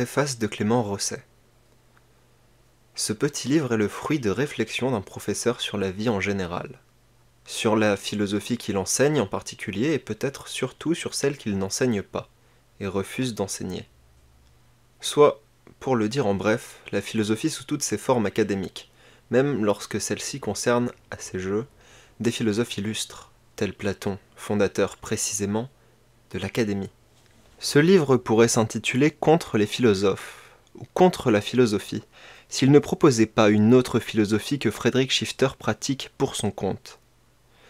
préface de Clément Rosset. Ce petit livre est le fruit de réflexions d'un professeur sur la vie en général, sur la philosophie qu'il enseigne en particulier et peut-être surtout sur celle qu'il n'enseigne pas et refuse d'enseigner. Soit, pour le dire en bref, la philosophie sous toutes ses formes académiques, même lorsque celle-ci concerne, à ses jeux, des philosophes illustres, tels Platon, fondateur précisément de l'Académie. Ce livre pourrait s'intituler Contre les philosophes ou Contre la philosophie, s'il ne proposait pas une autre philosophie que Frédéric Schifter pratique pour son compte.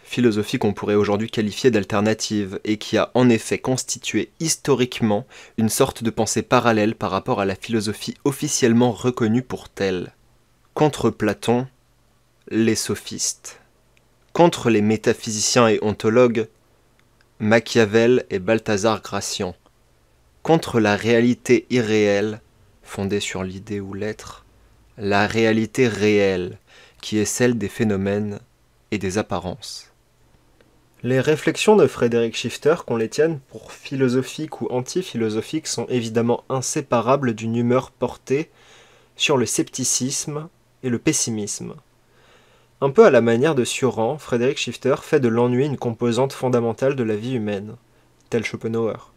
Philosophie qu'on pourrait aujourd'hui qualifier d'alternative et qui a en effet constitué historiquement une sorte de pensée parallèle par rapport à la philosophie officiellement reconnue pour telle. Contre Platon, les sophistes. Contre les métaphysiciens et ontologues, Machiavel et Balthazar Gracian contre la réalité irréelle, fondée sur l'idée ou l'être, la réalité réelle, qui est celle des phénomènes et des apparences. Les réflexions de Frédéric Schifter, qu'on les tienne pour philosophiques ou anti sont évidemment inséparables d'une humeur portée sur le scepticisme et le pessimisme. Un peu à la manière de Sioran, Frédéric Schifter fait de l'ennui une composante fondamentale de la vie humaine, tel Schopenhauer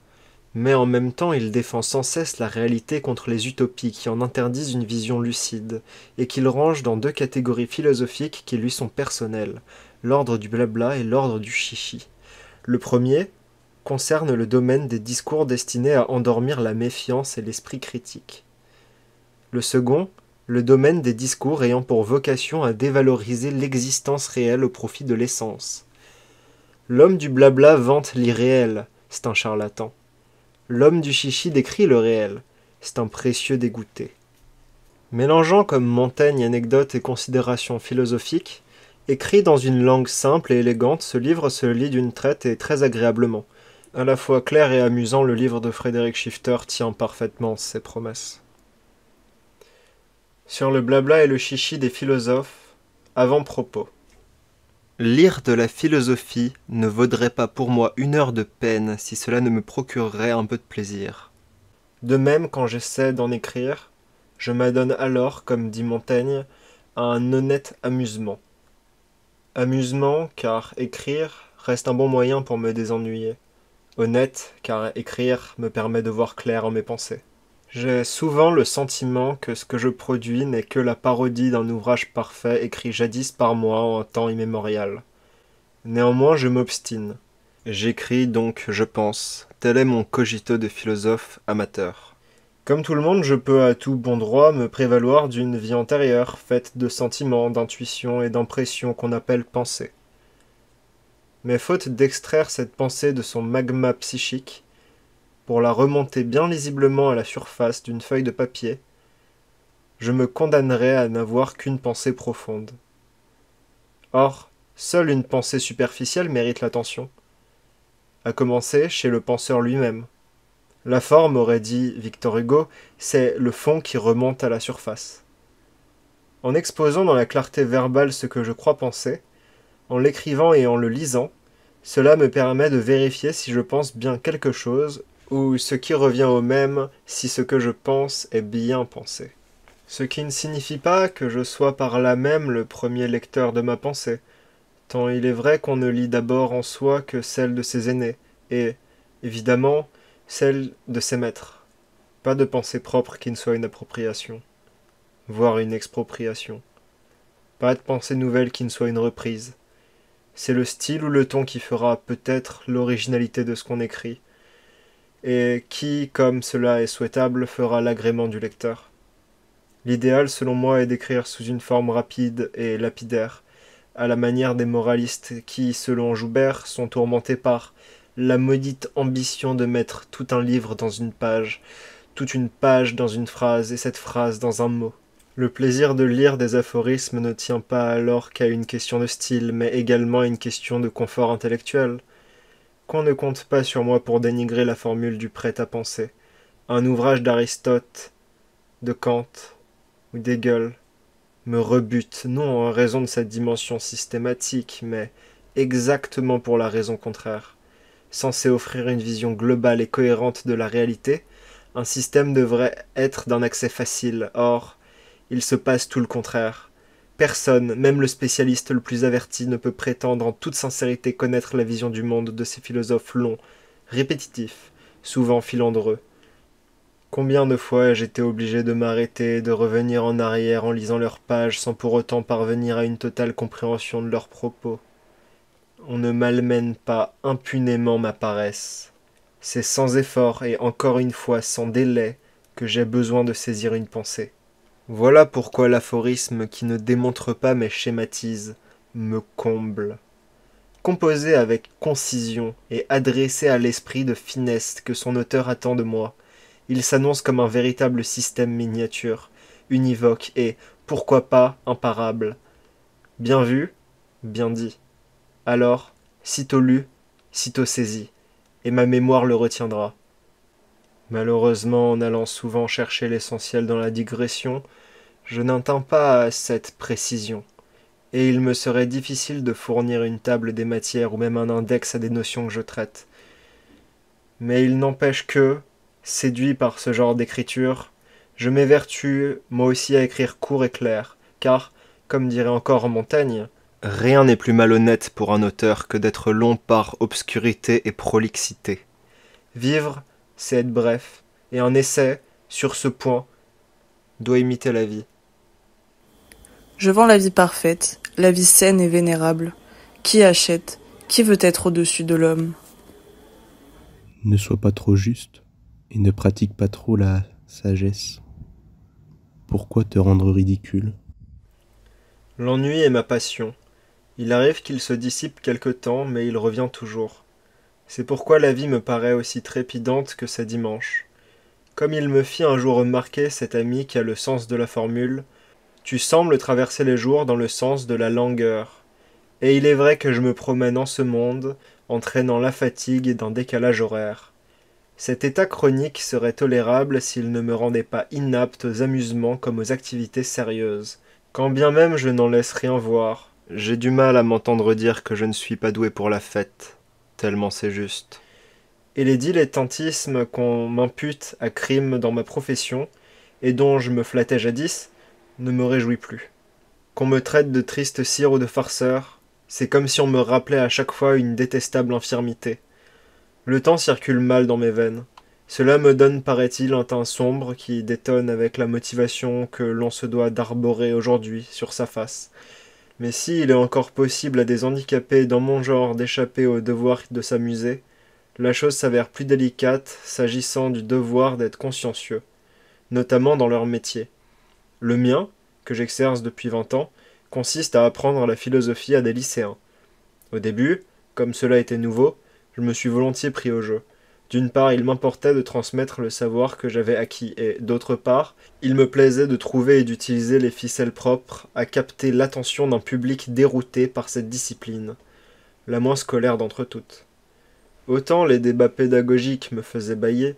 mais en même temps il défend sans cesse la réalité contre les utopies qui en interdisent une vision lucide, et qu'il range dans deux catégories philosophiques qui lui sont personnelles, l'ordre du blabla et l'ordre du chichi. Le premier concerne le domaine des discours destinés à endormir la méfiance et l'esprit critique. Le second, le domaine des discours ayant pour vocation à dévaloriser l'existence réelle au profit de l'essence. L'homme du blabla vante l'irréel, c'est un charlatan l'homme du chichi décrit le réel. C'est un précieux dégoûté. Mélangeant comme Montaigne anecdotes et considérations philosophiques, écrit dans une langue simple et élégante, ce livre se lit d'une traite et très agréablement. À la fois clair et amusant, le livre de Frédéric Schifter tient parfaitement ses promesses. Sur le blabla et le chichi des philosophes, avant-propos. Lire de la philosophie ne vaudrait pas pour moi une heure de peine si cela ne me procurerait un peu de plaisir. De même, quand j'essaie d'en écrire, je m'adonne alors, comme dit Montaigne, à un honnête amusement. Amusement, car écrire reste un bon moyen pour me désennuyer. Honnête, car écrire me permet de voir clair en mes pensées. J'ai souvent le sentiment que ce que je produis n'est que la parodie d'un ouvrage parfait écrit jadis par moi en temps immémorial. Néanmoins, je m'obstine. J'écris donc, je pense. Tel est mon cogito de philosophe amateur. Comme tout le monde, je peux à tout bon droit me prévaloir d'une vie antérieure, faite de sentiments, d'intuitions et d'impressions qu'on appelle pensée. Mais faute d'extraire cette pensée de son magma psychique, pour la remonter bien lisiblement à la surface d'une feuille de papier, je me condamnerais à n'avoir qu'une pensée profonde. Or, seule une pensée superficielle mérite l'attention, à commencer chez le penseur lui-même. La forme, aurait dit Victor Hugo, c'est le fond qui remonte à la surface. En exposant dans la clarté verbale ce que je crois penser, en l'écrivant et en le lisant, cela me permet de vérifier si je pense bien quelque chose ou ce qui revient au même si ce que je pense est bien pensé. Ce qui ne signifie pas que je sois par là même le premier lecteur de ma pensée, tant il est vrai qu'on ne lit d'abord en soi que celle de ses aînés, et, évidemment, celle de ses maîtres. Pas de pensée propre qui ne soit une appropriation, voire une expropriation. Pas de pensée nouvelle qui ne soit une reprise. C'est le style ou le ton qui fera peut-être l'originalité de ce qu'on écrit, et qui, comme cela est souhaitable, fera l'agrément du lecteur. L'idéal, selon moi, est d'écrire sous une forme rapide et lapidaire, à la manière des moralistes qui, selon Joubert, sont tourmentés par la maudite ambition de mettre tout un livre dans une page, toute une page dans une phrase et cette phrase dans un mot. Le plaisir de lire des aphorismes ne tient pas alors qu'à une question de style, mais également à une question de confort intellectuel ne compte pas sur moi pour dénigrer la formule du prêt à penser, un ouvrage d'Aristote, de Kant ou d'Hegel me rebute, non en raison de sa dimension systématique, mais exactement pour la raison contraire. Censé offrir une vision globale et cohérente de la réalité, un système devrait être d'un accès facile. Or, il se passe tout le contraire. Personne, même le spécialiste le plus averti, ne peut prétendre en toute sincérité connaître la vision du monde de ces philosophes longs, répétitifs, souvent filandreux. Combien de fois ai-je été obligé de m'arrêter de revenir en arrière en lisant leurs pages sans pour autant parvenir à une totale compréhension de leurs propos On ne malmène pas impunément ma paresse. C'est sans effort et encore une fois sans délai que j'ai besoin de saisir une pensée. Voilà pourquoi l'aphorisme qui ne démontre pas mais schématise me comble. Composé avec concision et adressé à l'esprit de finesse que son auteur attend de moi, il s'annonce comme un véritable système miniature, univoque et, pourquoi pas, imparable. Bien vu, bien dit. Alors, sitôt lu, sitôt saisi, et ma mémoire le retiendra. Malheureusement, en allant souvent chercher l'essentiel dans la digression, je n'entends pas cette précision, et il me serait difficile de fournir une table des matières ou même un index à des notions que je traite. Mais il n'empêche que, séduit par ce genre d'écriture, je m'évertue moi aussi à écrire court et clair, car, comme dirait encore Montaigne, rien n'est plus malhonnête pour un auteur que d'être long par obscurité et prolixité. Vivre, c'est être bref, et en essai, sur ce point, doit imiter la vie. Je vends la vie parfaite, la vie saine et vénérable. Qui achète Qui veut être au-dessus de l'homme Ne sois pas trop juste et ne pratique pas trop la sagesse. Pourquoi te rendre ridicule L'ennui est ma passion. Il arrive qu'il se dissipe quelque temps, mais il revient toujours. C'est pourquoi la vie me paraît aussi trépidante que ces dimanches. Comme il me fit un jour remarquer cet ami qui a le sens de la formule, tu sembles traverser les jours dans le sens de la langueur. Et il est vrai que je me promène en ce monde, entraînant la fatigue et d'un décalage horaire. Cet état chronique serait tolérable s'il ne me rendait pas inapte aux amusements comme aux activités sérieuses. Quand bien même je n'en laisse rien voir, j'ai du mal à m'entendre dire que je ne suis pas doué pour la fête tellement c'est juste. Et les dilettantismes qu'on m'impute à crime dans ma profession, et dont je me flattais jadis, ne me réjouit plus. Qu'on me traite de triste cire ou de farceur, c'est comme si on me rappelait à chaque fois une détestable infirmité. Le temps circule mal dans mes veines. Cela me donne, paraît-il, un teint sombre qui détonne avec la motivation que l'on se doit d'arborer aujourd'hui sur sa face, mais s'il est encore possible à des handicapés dans mon genre d'échapper au devoir de s'amuser, la chose s'avère plus délicate s'agissant du devoir d'être consciencieux, notamment dans leur métier. Le mien, que j'exerce depuis vingt ans, consiste à apprendre la philosophie à des lycéens. Au début, comme cela était nouveau, je me suis volontiers pris au jeu. D'une part, il m'importait de transmettre le savoir que j'avais acquis et, d'autre part, il me plaisait de trouver et d'utiliser les ficelles propres à capter l'attention d'un public dérouté par cette discipline, la moins scolaire d'entre toutes. Autant les débats pédagogiques me faisaient bailler,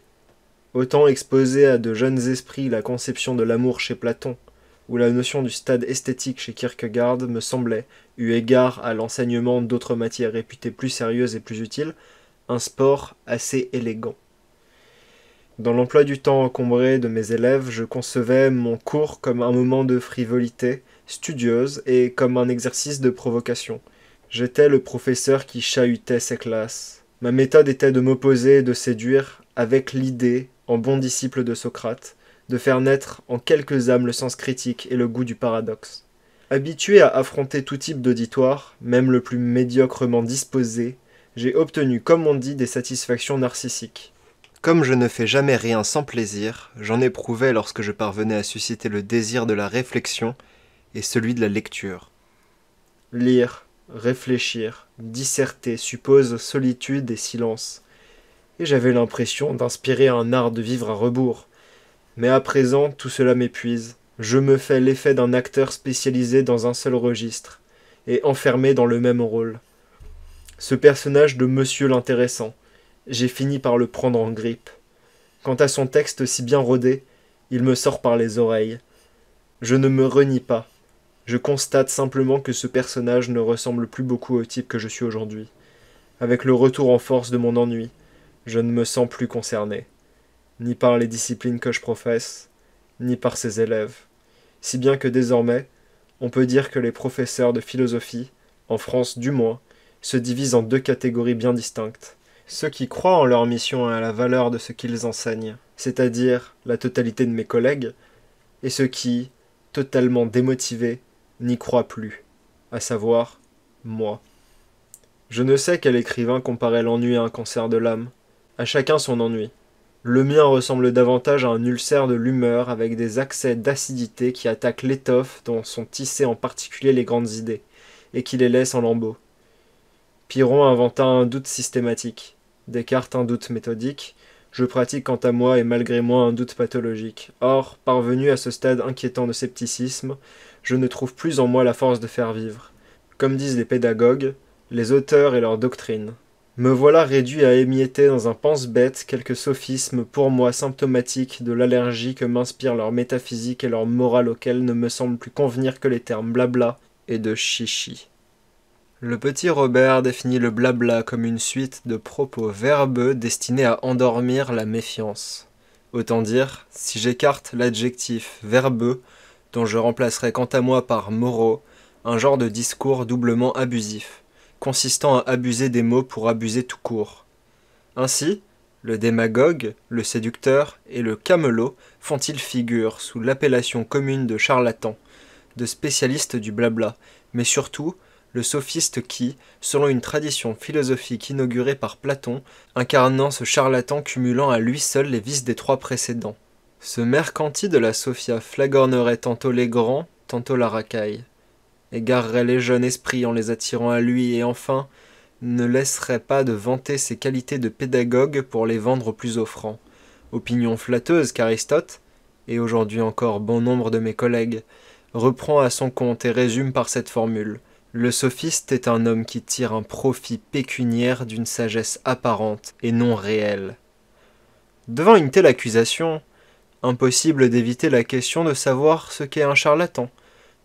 autant exposer à de jeunes esprits la conception de l'amour chez Platon, ou la notion du stade esthétique chez Kierkegaard me semblait, eu égard à l'enseignement d'autres matières réputées plus sérieuses et plus utiles, un sport assez élégant. Dans l'emploi du temps encombré de mes élèves, je concevais mon cours comme un moment de frivolité studieuse et comme un exercice de provocation. J'étais le professeur qui chahutait ses classes. Ma méthode était de m'opposer et de séduire avec l'idée, en bon disciple de Socrate, de faire naître en quelques âmes le sens critique et le goût du paradoxe. Habitué à affronter tout type d'auditoire, même le plus médiocrement disposé, j'ai obtenu, comme on dit, des satisfactions narcissiques. Comme je ne fais jamais rien sans plaisir, j'en éprouvais lorsque je parvenais à susciter le désir de la réflexion et celui de la lecture. Lire, réfléchir, disserter suppose solitude et silence, et j'avais l'impression d'inspirer un art de vivre à rebours. Mais à présent, tout cela m'épuise. Je me fais l'effet d'un acteur spécialisé dans un seul registre, et enfermé dans le même rôle. Ce personnage de monsieur l'intéressant, j'ai fini par le prendre en grippe. Quant à son texte si bien rodé, il me sort par les oreilles. Je ne me renie pas. Je constate simplement que ce personnage ne ressemble plus beaucoup au type que je suis aujourd'hui. Avec le retour en force de mon ennui, je ne me sens plus concerné, ni par les disciplines que je professe, ni par ses élèves. Si bien que désormais, on peut dire que les professeurs de philosophie, en France du moins, se divisent en deux catégories bien distinctes. Ceux qui croient en leur mission et à la valeur de ce qu'ils enseignent, c'est-à-dire la totalité de mes collègues, et ceux qui, totalement démotivés, n'y croient plus, à savoir moi. Je ne sais quel écrivain comparait l'ennui à un cancer de l'âme. À chacun son ennui. Le mien ressemble davantage à un ulcère de l'humeur avec des accès d'acidité qui attaquent l'étoffe dont sont tissées en particulier les grandes idées, et qui les laissent en lambeaux. Piron inventa un doute systématique, Descartes un doute méthodique, je pratique quant à moi et malgré moi un doute pathologique. Or, parvenu à ce stade inquiétant de scepticisme, je ne trouve plus en moi la force de faire vivre. Comme disent les pédagogues, les auteurs et leurs doctrines. Me voilà réduit à émietter dans un pense-bête quelques sophismes pour moi symptomatiques de l'allergie que m'inspirent leur métaphysique et leur morale auxquelles ne me semblent plus convenir que les termes blabla et de chichi. Le petit Robert définit le blabla comme une suite de propos verbeux destinés à endormir la méfiance. Autant dire, si j'écarte l'adjectif verbeux, dont je remplacerai quant à moi par moraux, un genre de discours doublement abusif, consistant à abuser des mots pour abuser tout court. Ainsi, le démagogue, le séducteur et le camelot font-ils figure sous l'appellation commune de charlatan, de spécialistes du blabla, mais surtout le sophiste qui, selon une tradition philosophique inaugurée par Platon, incarnant ce charlatan cumulant à lui seul les vices des trois précédents. Ce mercanti de la Sophia flagornerait tantôt les grands, tantôt la racaille, égarerait les jeunes esprits en les attirant à lui et enfin, ne laisserait pas de vanter ses qualités de pédagogue pour les vendre aux plus offrants. Opinion flatteuse qu'Aristote, et aujourd'hui encore bon nombre de mes collègues, reprend à son compte et résume par cette formule. Le sophiste est un homme qui tire un profit pécuniaire d'une sagesse apparente et non réelle. Devant une telle accusation, impossible d'éviter la question de savoir ce qu'est un charlatan.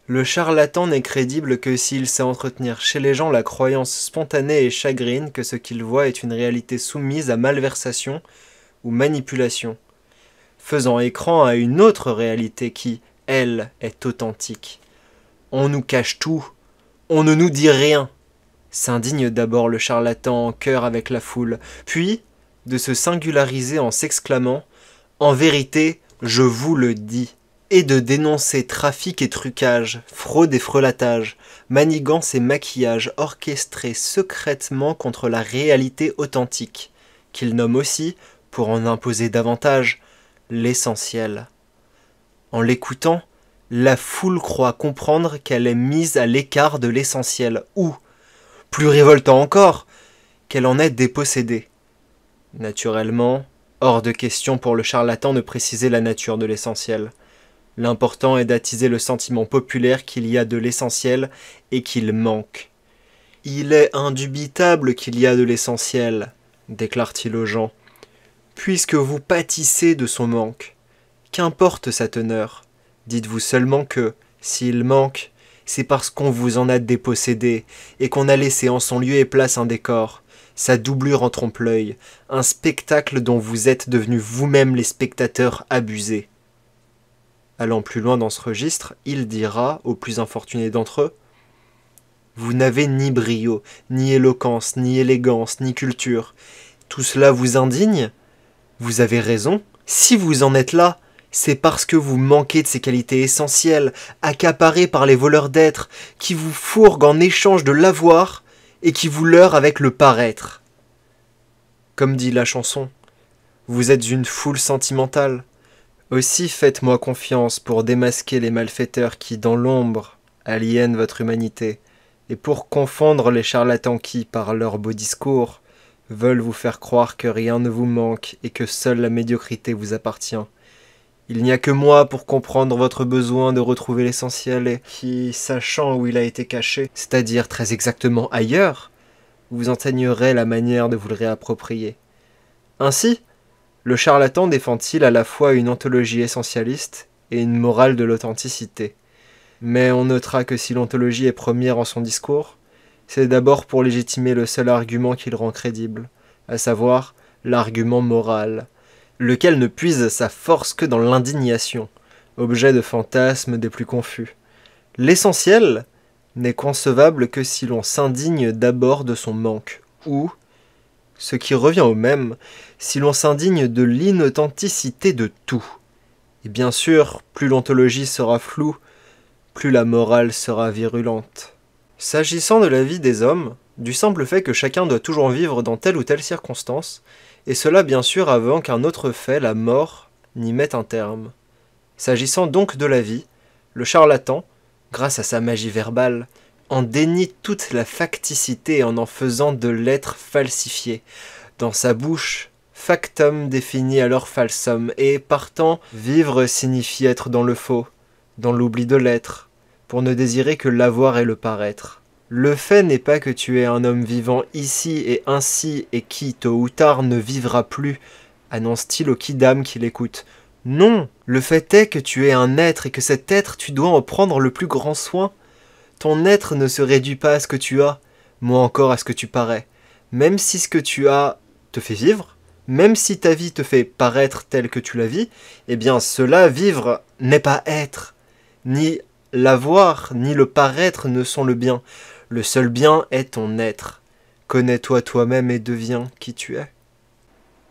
Le charlatan n'est crédible que s'il sait entretenir chez les gens la croyance spontanée et chagrine que ce qu'il voit est une réalité soumise à malversation ou manipulation, faisant écran à une autre réalité qui, elle, est authentique. On nous cache tout, on ne nous dit rien s'indigne d'abord le charlatan en chœur avec la foule, puis de se singulariser en s'exclamant En vérité, je vous le dis, et de dénoncer trafic et trucage, fraude et frelatage, manigance et maquillages orchestrés secrètement contre la réalité authentique, qu'il nomme aussi, pour en imposer davantage, l'essentiel. En l'écoutant, la foule croit comprendre qu'elle est mise à l'écart de l'essentiel, ou, plus révoltant encore, qu'elle en est dépossédée. Naturellement, hors de question pour le charlatan de préciser la nature de l'essentiel. L'important est d'attiser le sentiment populaire qu'il y a de l'essentiel et qu'il manque. Il est indubitable qu'il y a de l'essentiel, déclare-t-il aux gens, puisque vous pâtissez de son manque. Qu'importe sa teneur Dites-vous seulement que, s'il manque, c'est parce qu'on vous en a dépossédé et qu'on a laissé en son lieu et place un décor, sa doublure en trompe-l'œil, un spectacle dont vous êtes devenus vous-même les spectateurs abusés. Allant plus loin dans ce registre, il dira aux plus infortunés d'entre eux Vous n'avez ni brio, ni éloquence, ni élégance, ni culture. Tout cela vous indigne Vous avez raison. Si vous en êtes là, c'est parce que vous manquez de ces qualités essentielles, accaparées par les voleurs d'êtres, qui vous fourguent en échange de l'avoir et qui vous leurrent avec le paraître. Comme dit la chanson, vous êtes une foule sentimentale. Aussi faites-moi confiance pour démasquer les malfaiteurs qui, dans l'ombre, aliènent votre humanité, et pour confondre les charlatans qui, par leurs beaux discours, veulent vous faire croire que rien ne vous manque et que seule la médiocrité vous appartient. Il n'y a que moi pour comprendre votre besoin de retrouver l'essentiel et qui, sachant où il a été caché, c'est-à-dire très exactement ailleurs, vous enseignerait la manière de vous le réapproprier. Ainsi, le charlatan défend-il à la fois une anthologie essentialiste et une morale de l'authenticité. Mais on notera que si l'ontologie est première en son discours, c'est d'abord pour légitimer le seul argument qu'il rend crédible, à savoir l'argument moral, lequel ne puise sa force que dans l'indignation, objet de fantasmes des plus confus. L'essentiel n'est concevable que si l'on s'indigne d'abord de son manque, ou, ce qui revient au même, si l'on s'indigne de l'inauthenticité de tout. Et bien sûr, plus l'ontologie sera floue, plus la morale sera virulente. S'agissant de la vie des hommes, du simple fait que chacun doit toujours vivre dans telle ou telle circonstance, et cela bien sûr avant qu'un autre fait, la mort, n'y mette un terme. S'agissant donc de la vie, le charlatan, grâce à sa magie verbale, en dénie toute la facticité en en faisant de l'être falsifié. Dans sa bouche, factum définit alors falsum, et partant, vivre signifie être dans le faux, dans l'oubli de l'être, pour ne désirer que l'avoir et le paraître. Le fait n'est pas que tu es un homme vivant ici et ainsi et qui, tôt ou tard, ne vivra plus, annonce-t-il au kidam qui l'écoute. Non, le fait est que tu es un être et que cet être, tu dois en prendre le plus grand soin. Ton être ne se réduit pas à ce que tu as, moins encore à ce que tu parais. Même si ce que tu as te fait vivre, même si ta vie te fait paraître telle que tu la vis, eh bien cela, vivre, n'est pas être. Ni l'avoir, ni le paraître ne sont le bien. Le seul bien est ton être. Connais-toi toi-même et deviens qui tu es.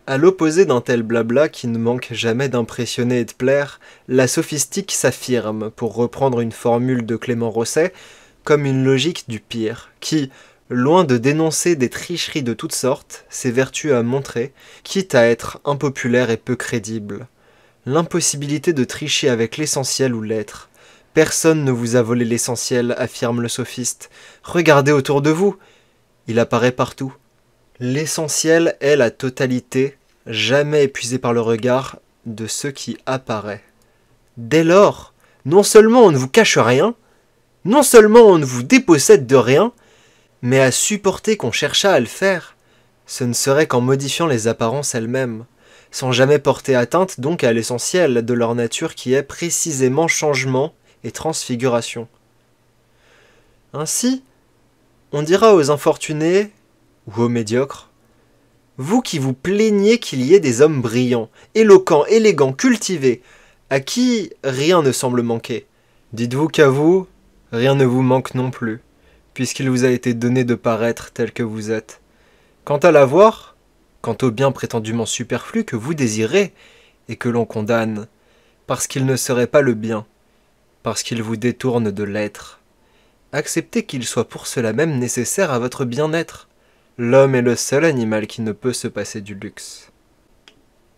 À l'opposé d'un tel blabla qui ne manque jamais d'impressionner et de plaire, la sophistique s'affirme, pour reprendre une formule de Clément Rosset, comme une logique du pire, qui, loin de dénoncer des tricheries de toutes sortes, ses vertus à montrer, quitte à être impopulaire et peu crédible. L'impossibilité de tricher avec l'essentiel ou l'être, Personne ne vous a volé l'essentiel, affirme le sophiste. Regardez autour de vous. Il apparaît partout. L'essentiel est la totalité, jamais épuisée par le regard, de ce qui apparaît. Dès lors, non seulement on ne vous cache rien, non seulement on ne vous dépossède de rien, mais à supporter qu'on cherchât à le faire, ce ne serait qu'en modifiant les apparences elles-mêmes, sans jamais porter atteinte donc à l'essentiel de leur nature qui est précisément changement et transfiguration. Ainsi, on dira aux infortunés ou aux médiocres Vous qui vous plaignez qu'il y ait des hommes brillants, éloquents, élégants, cultivés, à qui rien ne semble manquer, dites-vous qu'à vous, rien ne vous manque non plus, puisqu'il vous a été donné de paraître tel que vous êtes. Quant à l'avoir, quant au bien prétendument superflu que vous désirez et que l'on condamne, parce qu'il ne serait pas le bien, parce qu'il vous détourne de l'être. Acceptez qu'il soit pour cela même nécessaire à votre bien-être. L'homme est le seul animal qui ne peut se passer du luxe.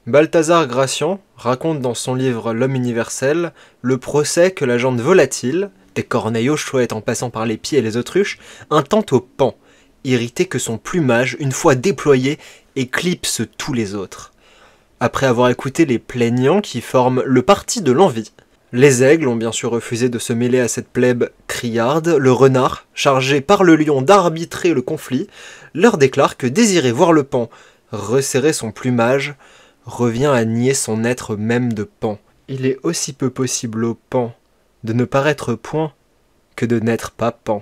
Balthazar Gracian raconte dans son livre L'homme universel le procès que la jante volatile, des corneilles aux chouettes en passant par les pieds et les autruches, intente au pan, irrité que son plumage, une fois déployé, éclipse tous les autres. Après avoir écouté les plaignants qui forment le parti de l'envie, les aigles ont bien sûr refusé de se mêler à cette plèbe criarde. Le renard, chargé par le lion d'arbitrer le conflit, leur déclare que désirer voir le pan resserrer son plumage revient à nier son être même de pan. Il est aussi peu possible au pan de ne paraître point que de n'être pas pan,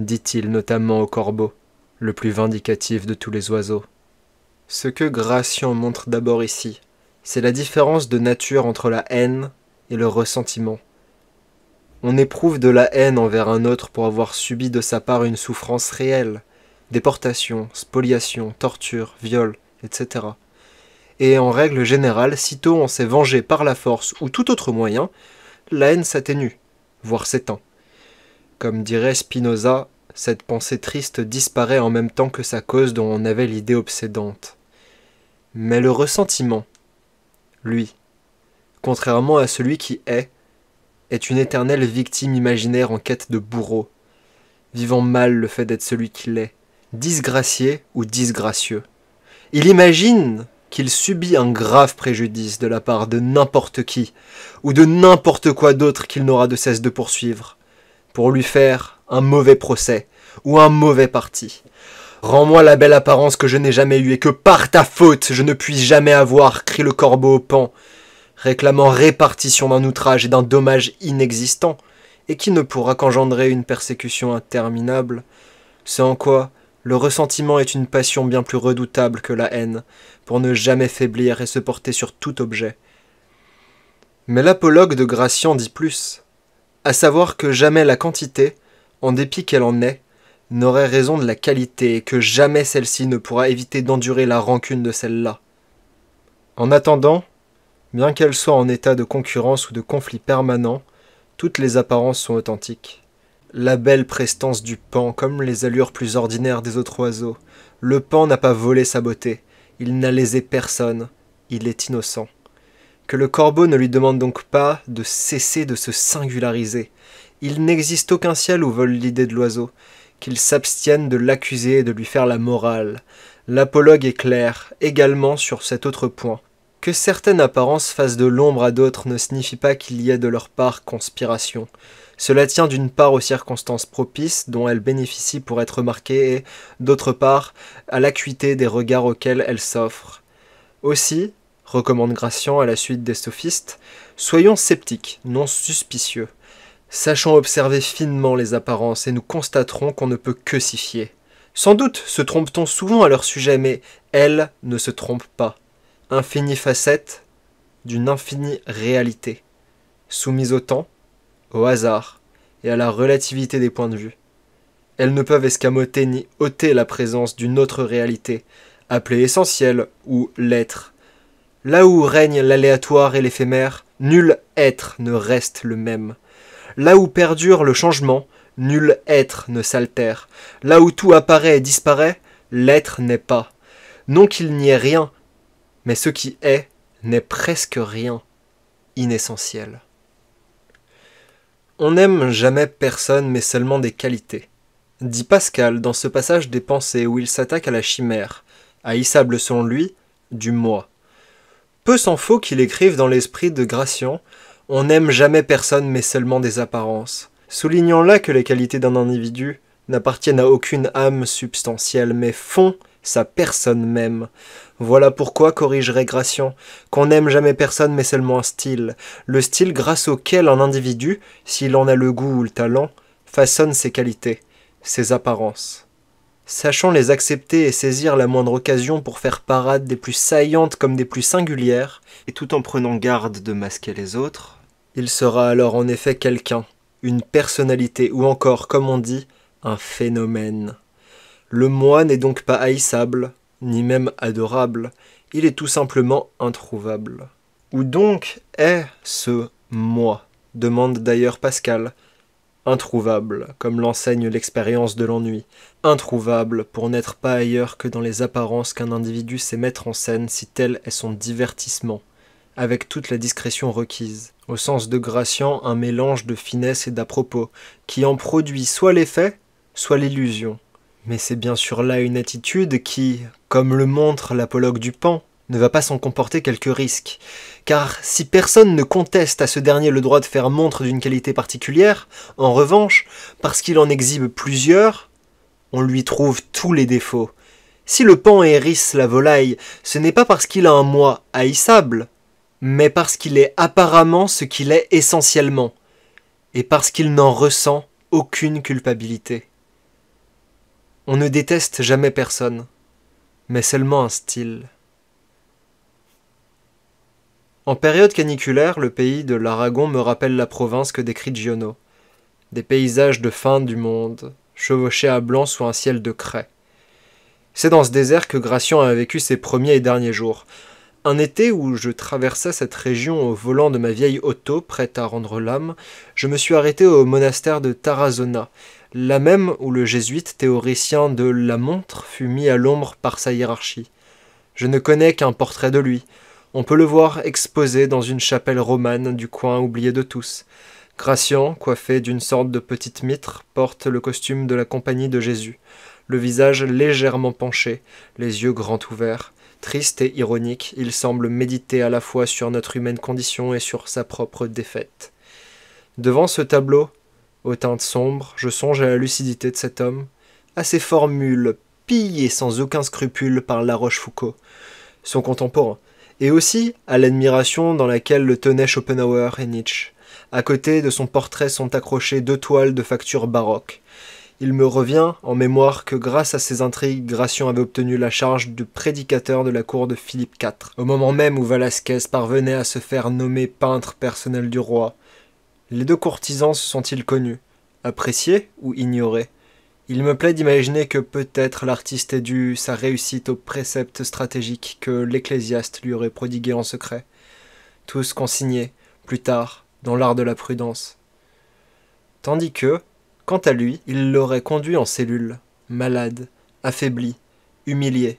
dit-il notamment au corbeau, le plus vindicatif de tous les oiseaux. Ce que Gratian montre d'abord ici, c'est la différence de nature entre la haine et le ressentiment. On éprouve de la haine envers un autre pour avoir subi de sa part une souffrance réelle, déportation, spoliation, torture, viol, etc. Et en règle générale, sitôt on s'est vengé par la force ou tout autre moyen, la haine s'atténue, voire s'éteint. Comme dirait Spinoza, cette pensée triste disparaît en même temps que sa cause dont on avait l'idée obsédante. Mais le ressentiment, lui, contrairement à celui qui est, est une éternelle victime imaginaire en quête de bourreau, vivant mal le fait d'être celui qu'il est, disgracié ou disgracieux. Il imagine qu'il subit un grave préjudice de la part de n'importe qui, ou de n'importe quoi d'autre qu'il n'aura de cesse de poursuivre, pour lui faire un mauvais procès, ou un mauvais parti. Rends-moi la belle apparence que je n'ai jamais eue et que par ta faute je ne puis jamais avoir, crie le corbeau au pan, réclamant répartition d'un outrage et d'un dommage inexistant, et qui ne pourra qu'engendrer une persécution interminable, c'est en quoi le ressentiment est une passion bien plus redoutable que la haine, pour ne jamais faiblir et se porter sur tout objet. Mais l'apologue de Gratian dit plus, à savoir que jamais la quantité, en dépit qu'elle en est, n'aurait raison de la qualité et que jamais celle-ci ne pourra éviter d'endurer la rancune de celle-là. En attendant, Bien qu'elle soit en état de concurrence ou de conflit permanent, toutes les apparences sont authentiques. La belle prestance du pan, comme les allures plus ordinaires des autres oiseaux. Le pan n'a pas volé sa beauté, il n'a lésé personne, il est innocent. Que le corbeau ne lui demande donc pas de cesser de se singulariser. Il n'existe aucun ciel où vole l'idée de l'oiseau, qu'il s'abstienne de l'accuser et de lui faire la morale. L'apologue est clair, également sur cet autre point. Que certaines apparences fassent de l'ombre à d'autres ne signifie pas qu'il y ait de leur part conspiration. Cela tient d'une part aux circonstances propices dont elles bénéficient pour être marquées, et, d'autre part, à l'acuité des regards auxquels elles s'offrent. Aussi, recommande Gratian à la suite des sophistes, soyons sceptiques, non suspicieux. Sachons observer finement les apparences et nous constaterons qu'on ne peut que s'y fier. Sans doute se trompe-t-on souvent à leur sujet, mais elles ne se trompent pas infinie facette d'une infinie réalité, soumise au temps, au hasard et à la relativité des points de vue. Elles ne peuvent escamoter ni ôter la présence d'une autre réalité, appelée essentielle ou l'être. Là où règne l'aléatoire et l'éphémère, nul être ne reste le même. Là où perdure le changement, nul être ne s'altère. Là où tout apparaît et disparaît, l'être n'est pas. Non qu'il n'y ait rien mais ce qui est n'est presque rien, inessentiel. On n'aime jamais personne mais seulement des qualités, dit Pascal dans ce passage des pensées où il s'attaque à la chimère, haïssable selon lui, du moi. Peu s'en faut qu'il écrive dans l'esprit de Gratian On n'aime jamais personne mais seulement des apparences, soulignant là que les qualités d'un individu n'appartiennent à aucune âme substantielle mais font sa personne même. Voilà pourquoi, corrigerait Gratian, qu'on n'aime jamais personne mais seulement un style, le style grâce auquel un individu, s'il en a le goût ou le talent, façonne ses qualités, ses apparences. Sachant les accepter et saisir la moindre occasion pour faire parade des plus saillantes comme des plus singulières, et tout en prenant garde de masquer les autres, il sera alors en effet quelqu'un, une personnalité ou encore, comme on dit, un phénomène. Le moi n'est donc pas haïssable, ni même adorable, il est tout simplement introuvable. Où donc est ce moi demande d'ailleurs Pascal. Introuvable, comme l'enseigne l'expérience de l'ennui. Introuvable pour n'être pas ailleurs que dans les apparences qu'un individu sait mettre en scène si tel est son divertissement, avec toute la discrétion requise. Au sens de Gratian, un mélange de finesse et d'à-propos, qui en produit soit l'effet, soit l'illusion. Mais c'est bien sûr là une attitude qui, comme le montre l'apologue du Pan, ne va pas s'en comporter quelques risques. Car si personne ne conteste à ce dernier le droit de faire montre d'une qualité particulière, en revanche, parce qu'il en exhibe plusieurs, on lui trouve tous les défauts. Si le pan hérisse la volaille, ce n'est pas parce qu'il a un moi haïssable, mais parce qu'il est apparemment ce qu'il est essentiellement, et parce qu'il n'en ressent aucune culpabilité. On ne déteste jamais personne, mais seulement un style. En période caniculaire, le pays de l'Aragon me rappelle la province que décrit Giono. Des paysages de fin du monde, chevauchés à blanc sous un ciel de craie. C'est dans ce désert que Gratian a vécu ses premiers et derniers jours. Un été où je traversais cette région au volant de ma vieille auto, prête à rendre l'âme, je me suis arrêté au monastère de Tarazona, la même où le jésuite théoricien de la montre fut mis à l'ombre par sa hiérarchie. Je ne connais qu'un portrait de lui. On peut le voir exposé dans une chapelle romane du coin oublié de tous. Gratian, coiffé d'une sorte de petite mitre, porte le costume de la compagnie de Jésus, le visage légèrement penché, les yeux grands ouverts. Triste et ironique, il semble méditer à la fois sur notre humaine condition et sur sa propre défaite. Devant ce tableau, aux teintes sombres, je songe à la lucidité de cet homme, à ses formules pillées sans aucun scrupule par La Rochefoucauld, son contemporain, et aussi à l'admiration dans laquelle le tenait Schopenhauer et Nietzsche. À côté de son portrait sont accrochées deux toiles de facture baroque. Il me revient en mémoire que grâce à ses intrigues, Gratian avait obtenu la charge de prédicateur de la cour de Philippe IV, au moment même où Velasquez parvenait à se faire nommer peintre personnel du roi, les deux courtisans se sont-ils connus Appréciés ou ignorés Il me plaît d'imaginer que peut-être l'artiste ait dû sa réussite aux préceptes stratégiques que l'ecclésiaste lui aurait prodigués en secret. Tous consignés, plus tard, dans l'art de la prudence. Tandis que, quant à lui, il l'aurait conduit en cellule, malade, affaibli, humilié.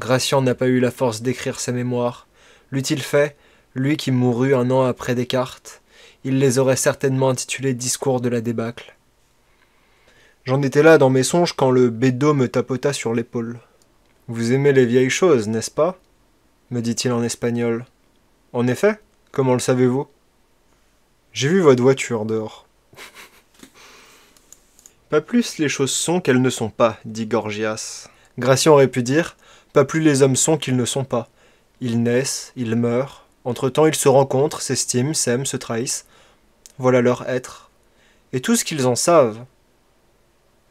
Gratian n'a pas eu la force d'écrire sa mémoire. L'eût-il fait, lui qui mourut un an après Descartes il les aurait certainement intitulés Discours de la débâcle. J'en étais là dans mes songes quand le bédo me tapota sur l'épaule. Vous aimez les vieilles choses, n'est-ce pas me dit-il en espagnol. En effet, comment le savez-vous J'ai vu votre voiture dehors. pas plus les choses sont qu'elles ne sont pas, dit Gorgias. Gracien aurait pu dire Pas plus les hommes sont qu'ils ne sont pas. Ils naissent, ils meurent, entre-temps, ils se rencontrent, s'estiment, s'aiment, se trahissent. Voilà leur être. Et tout ce qu'ils en savent.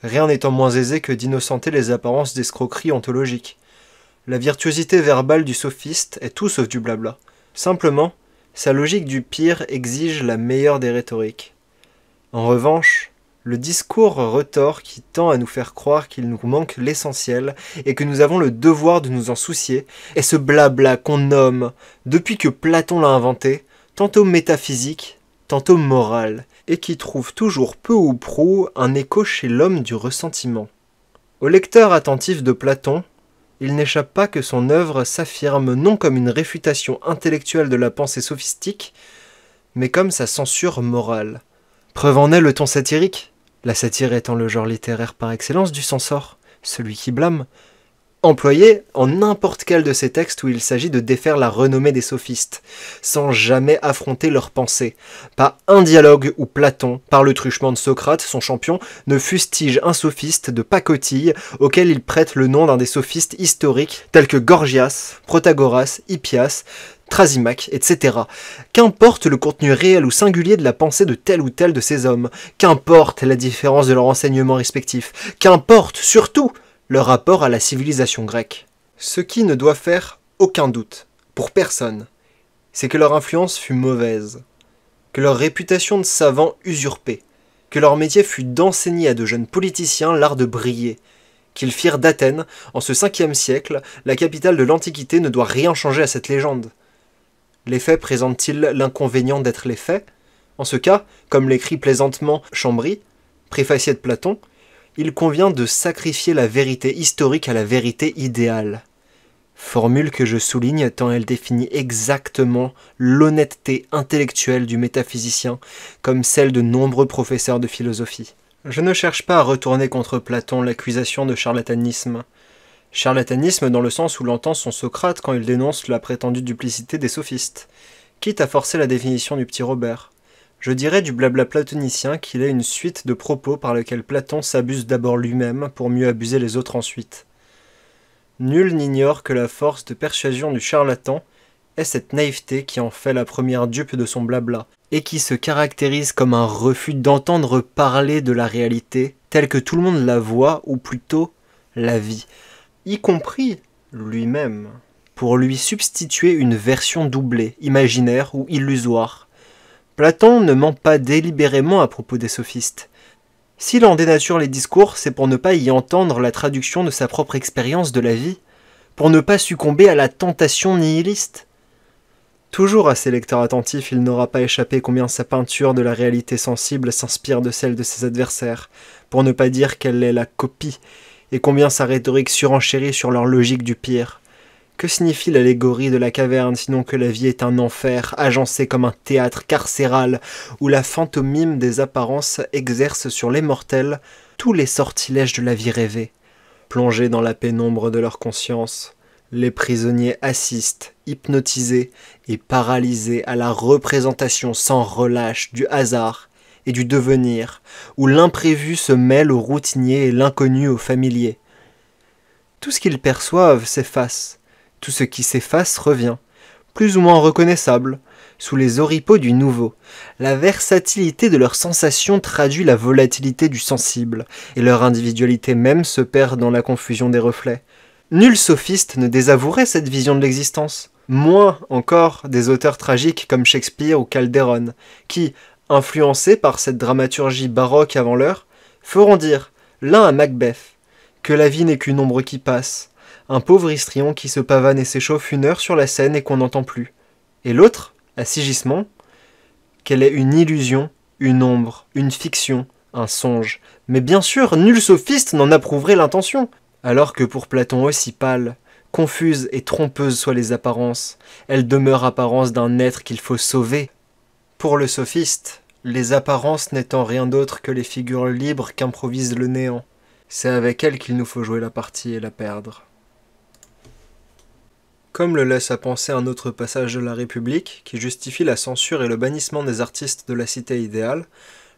Rien n'étant moins aisé que d'innocenter les apparences d'escroquerie ontologiques. La virtuosité verbale du sophiste est tout sauf du blabla. Simplement, sa logique du pire exige la meilleure des rhétoriques. En revanche, le discours retors qui tend à nous faire croire qu'il nous manque l'essentiel et que nous avons le devoir de nous en soucier, est ce blabla qu'on nomme, depuis que Platon l'a inventé, tantôt métaphysique, tantôt morale, et qui trouve toujours peu ou prou un écho chez l'homme du ressentiment. Au lecteur attentif de Platon, il n'échappe pas que son œuvre s'affirme non comme une réfutation intellectuelle de la pensée sophistique, mais comme sa censure morale. Preuve en le ton satirique, la satire étant le genre littéraire par excellence du censor, celui qui blâme, employé en n'importe quel de ces textes où il s'agit de défaire la renommée des sophistes, sans jamais affronter leurs pensées. Pas un dialogue où Platon, par le truchement de Socrate, son champion, ne fustige un sophiste de pacotille auquel il prête le nom d'un des sophistes historiques tels que Gorgias, Protagoras, Hippias, Trasimac, etc. Qu'importe le contenu réel ou singulier de la pensée de tel ou tel de ces hommes, qu'importe la différence de leur enseignement respectifs. qu'importe surtout leur rapport à la civilisation grecque. Ce qui ne doit faire aucun doute, pour personne, c'est que leur influence fut mauvaise, que leur réputation de savants usurpée, que leur métier fut d'enseigner à de jeunes politiciens l'art de briller, qu'ils firent d'Athènes, en ce cinquième siècle, la capitale de l'Antiquité ne doit rien changer à cette légende. Les faits présentent-ils l'inconvénient d'être les faits En ce cas, comme l'écrit plaisantement Chambry, préfacier de Platon, il convient de sacrifier la vérité historique à la vérité idéale. Formule que je souligne tant elle définit exactement l'honnêteté intellectuelle du métaphysicien comme celle de nombreux professeurs de philosophie. Je ne cherche pas à retourner contre Platon l'accusation de charlatanisme. Charlatanisme dans le sens où l'entend son Socrate quand il dénonce la prétendue duplicité des sophistes, quitte à forcer la définition du petit Robert. Je dirais du blabla platonicien qu'il est une suite de propos par lesquels Platon s'abuse d'abord lui-même pour mieux abuser les autres ensuite. Nul n'ignore que la force de persuasion du charlatan est cette naïveté qui en fait la première dupe de son blabla, et qui se caractérise comme un refus d'entendre parler de la réalité telle que tout le monde la voit, ou plutôt la vit y compris lui-même, pour lui substituer une version doublée, imaginaire ou illusoire. Platon ne ment pas délibérément à propos des sophistes. S'il en dénature les discours, c'est pour ne pas y entendre la traduction de sa propre expérience de la vie, pour ne pas succomber à la tentation nihiliste. Toujours à ses lecteurs attentifs, il n'aura pas échappé combien sa peinture de la réalité sensible s'inspire de celle de ses adversaires, pour ne pas dire qu'elle est la copie et combien sa rhétorique surenchérit sur leur logique du pire. Que signifie l'allégorie de la caverne sinon que la vie est un enfer, agencé comme un théâtre carcéral, où la fantomime des apparences exerce sur les mortels tous les sortilèges de la vie rêvée. Plongés dans la pénombre de leur conscience, les prisonniers assistent, hypnotisés et paralysés à la représentation sans relâche du hasard et du devenir, où l'imprévu se mêle au routinier et l'inconnu au familier. Tout ce qu'ils perçoivent s'efface, tout ce qui s'efface revient, plus ou moins reconnaissable, sous les oripeaux du nouveau. La versatilité de leurs sensations traduit la volatilité du sensible, et leur individualité même se perd dans la confusion des reflets. Nul sophiste ne désavouerait cette vision de l'existence, moins encore des auteurs tragiques comme Shakespeare ou Calderon, qui, influencés par cette dramaturgie baroque avant l'heure, feront dire, l'un à Macbeth, que la vie n'est qu'une ombre qui passe, un pauvre histrion qui se pavane et s'échauffe une heure sur la scène et qu'on n'entend plus, et l'autre, à Sigismond, qu'elle est une illusion, une ombre, une fiction, un songe. Mais bien sûr, nul sophiste n'en approuverait l'intention. Alors que pour Platon aussi pâle, confuse et trompeuse soient les apparences, elle demeure apparence d'un être qu'il faut sauver, pour le sophiste, les apparences n'étant rien d'autre que les figures libres qu'improvise le néant, c'est avec elles qu'il nous faut jouer la partie et la perdre. Comme le laisse à penser un autre passage de la République, qui justifie la censure et le bannissement des artistes de la cité idéale,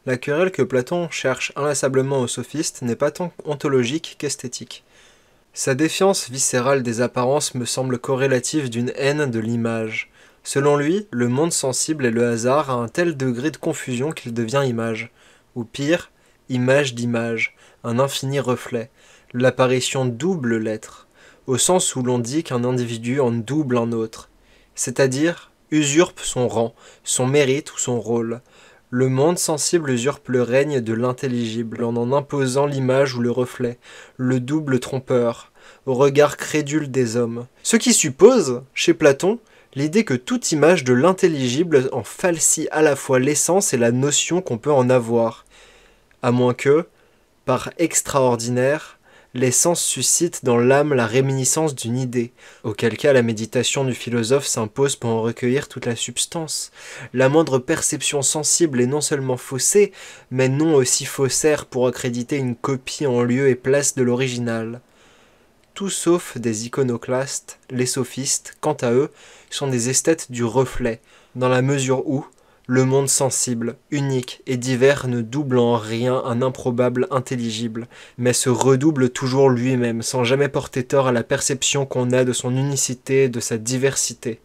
la querelle que Platon cherche inlassablement au sophiste n'est pas tant ontologique qu'esthétique. Sa défiance viscérale des apparences me semble corrélative d'une haine de l'image, Selon lui, le monde sensible et le hasard à un tel degré de confusion qu'il devient image, ou pire, image d'image, un infini reflet, l'apparition double l'être, au sens où l'on dit qu'un individu en double un autre, c'est-à-dire usurpe son rang, son mérite ou son rôle. Le monde sensible usurpe le règne de l'intelligible en en imposant l'image ou le reflet, le double trompeur, au regard crédule des hommes. Ce qui suppose, chez Platon, l'idée que toute image de l'intelligible en falsie à la fois l'essence et la notion qu'on peut en avoir, à moins que, par extraordinaire, l'essence suscite dans l'âme la réminiscence d'une idée, auquel cas la méditation du philosophe s'impose pour en recueillir toute la substance. La moindre perception sensible est non seulement faussée, mais non aussi faussaire pour accréditer une copie en lieu et place de l'original. Tout sauf des iconoclastes, les sophistes, quant à eux, sont des esthètes du reflet, dans la mesure où le monde sensible, unique et divers ne double en rien un improbable intelligible, mais se redouble toujours lui-même sans jamais porter tort à la perception qu'on a de son unicité et de sa diversité.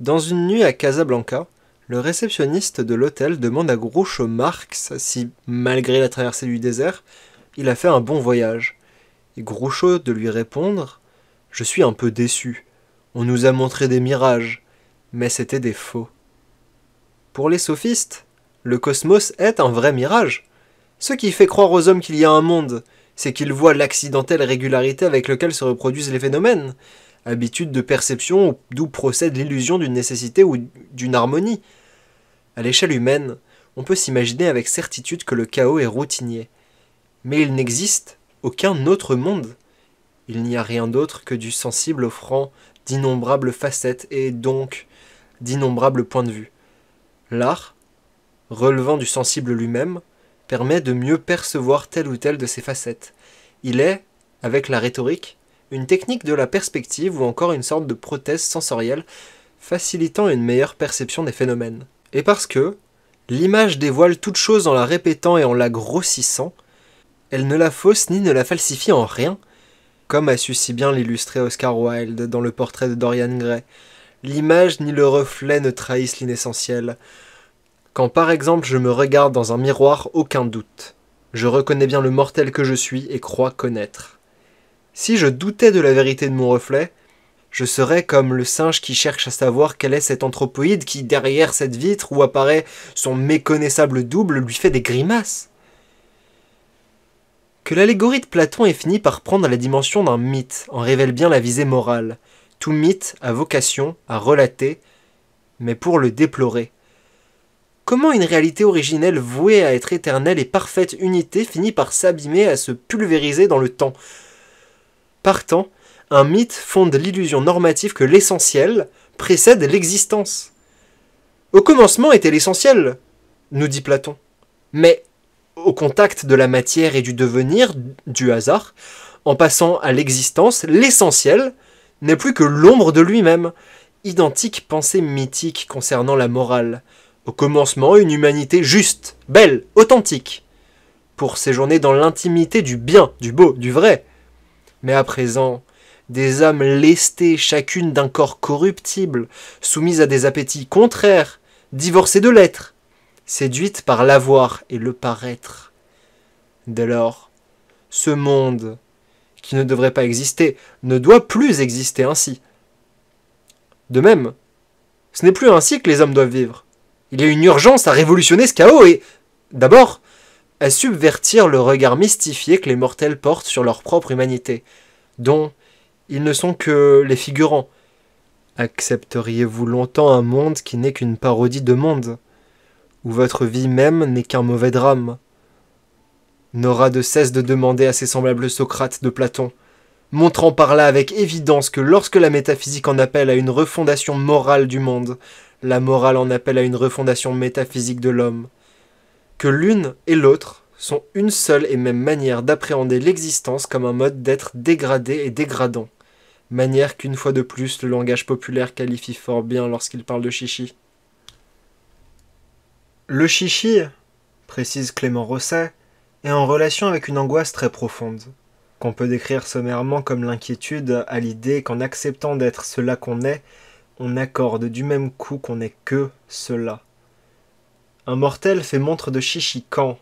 Dans une nuit à Casablanca, le réceptionniste de l'hôtel demande à Groucho Marx si, malgré la traversée du désert, il a fait un bon voyage. Et Groucho de lui répondre Je suis un peu déçu. On nous a montré des mirages, mais c'était des faux. Pour les sophistes, le cosmos est un vrai mirage. Ce qui fait croire aux hommes qu'il y a un monde, c'est qu'ils voient l'accidentelle régularité avec laquelle se reproduisent les phénomènes, habitude de perception d'où procède l'illusion d'une nécessité ou d'une harmonie. À l'échelle humaine, on peut s'imaginer avec certitude que le chaos est routinier. Mais il n'existe aucun autre monde. Il n'y a rien d'autre que du sensible offrant d'innombrables facettes et donc d'innombrables points de vue. L'art, relevant du sensible lui-même, permet de mieux percevoir telle ou telle de ces facettes. Il est, avec la rhétorique, une technique de la perspective ou encore une sorte de prothèse sensorielle facilitant une meilleure perception des phénomènes. Et parce que l'image dévoile toute chose en la répétant et en la grossissant, elle ne la fausse ni ne la falsifie en rien, comme a su si bien l'illustrer Oscar Wilde dans le portrait de Dorian Gray. L'image ni le reflet ne trahissent l'inessentiel. Quand par exemple je me regarde dans un miroir, aucun doute. Je reconnais bien le mortel que je suis et crois connaître. Si je doutais de la vérité de mon reflet, je serais comme le singe qui cherche à savoir quel est cet anthropoïde qui, derrière cette vitre où apparaît son méconnaissable double, lui fait des grimaces. Que l'allégorie de Platon ait fini par prendre la dimension d'un mythe en révèle bien la visée morale. Tout mythe a vocation à relater, mais pour le déplorer. Comment une réalité originelle vouée à être éternelle et parfaite unité finit par s'abîmer, à se pulvériser dans le temps Partant, un mythe fonde l'illusion normative que l'essentiel précède l'existence. Au commencement était l'essentiel, nous dit Platon. Mais au contact de la matière et du devenir, du hasard, en passant à l'existence, l'essentiel n'est plus que l'ombre de lui-même. Identique pensée mythique concernant la morale. Au commencement, une humanité juste, belle, authentique, pour séjourner dans l'intimité du bien, du beau, du vrai. Mais à présent, des âmes lestées chacune d'un corps corruptible, soumises à des appétits contraires, divorcées de l'être, séduite par l'avoir et le paraître. Dès lors, ce monde, qui ne devrait pas exister, ne doit plus exister ainsi. De même, ce n'est plus ainsi que les hommes doivent vivre. Il y a une urgence à révolutionner ce chaos et, d'abord, à subvertir le regard mystifié que les mortels portent sur leur propre humanité, dont ils ne sont que les figurants. Accepteriez-vous longtemps un monde qui n'est qu'une parodie de monde où votre vie même n'est qu'un mauvais drame. N'aura de cesse de demander à ses semblables Socrate de Platon, montrant par là avec évidence que lorsque la métaphysique en appelle à une refondation morale du monde, la morale en appelle à une refondation métaphysique de l'homme, que l'une et l'autre sont une seule et même manière d'appréhender l'existence comme un mode d'être dégradé et dégradant, manière qu'une fois de plus le langage populaire qualifie fort bien lorsqu'il parle de chichi. Le chichi, précise Clément Rosset, est en relation avec une angoisse très profonde, qu'on peut décrire sommairement comme l'inquiétude à l'idée qu'en acceptant d'être cela qu'on est, on accorde du même coup qu'on n'est que cela. Un mortel fait montre de chichi quand,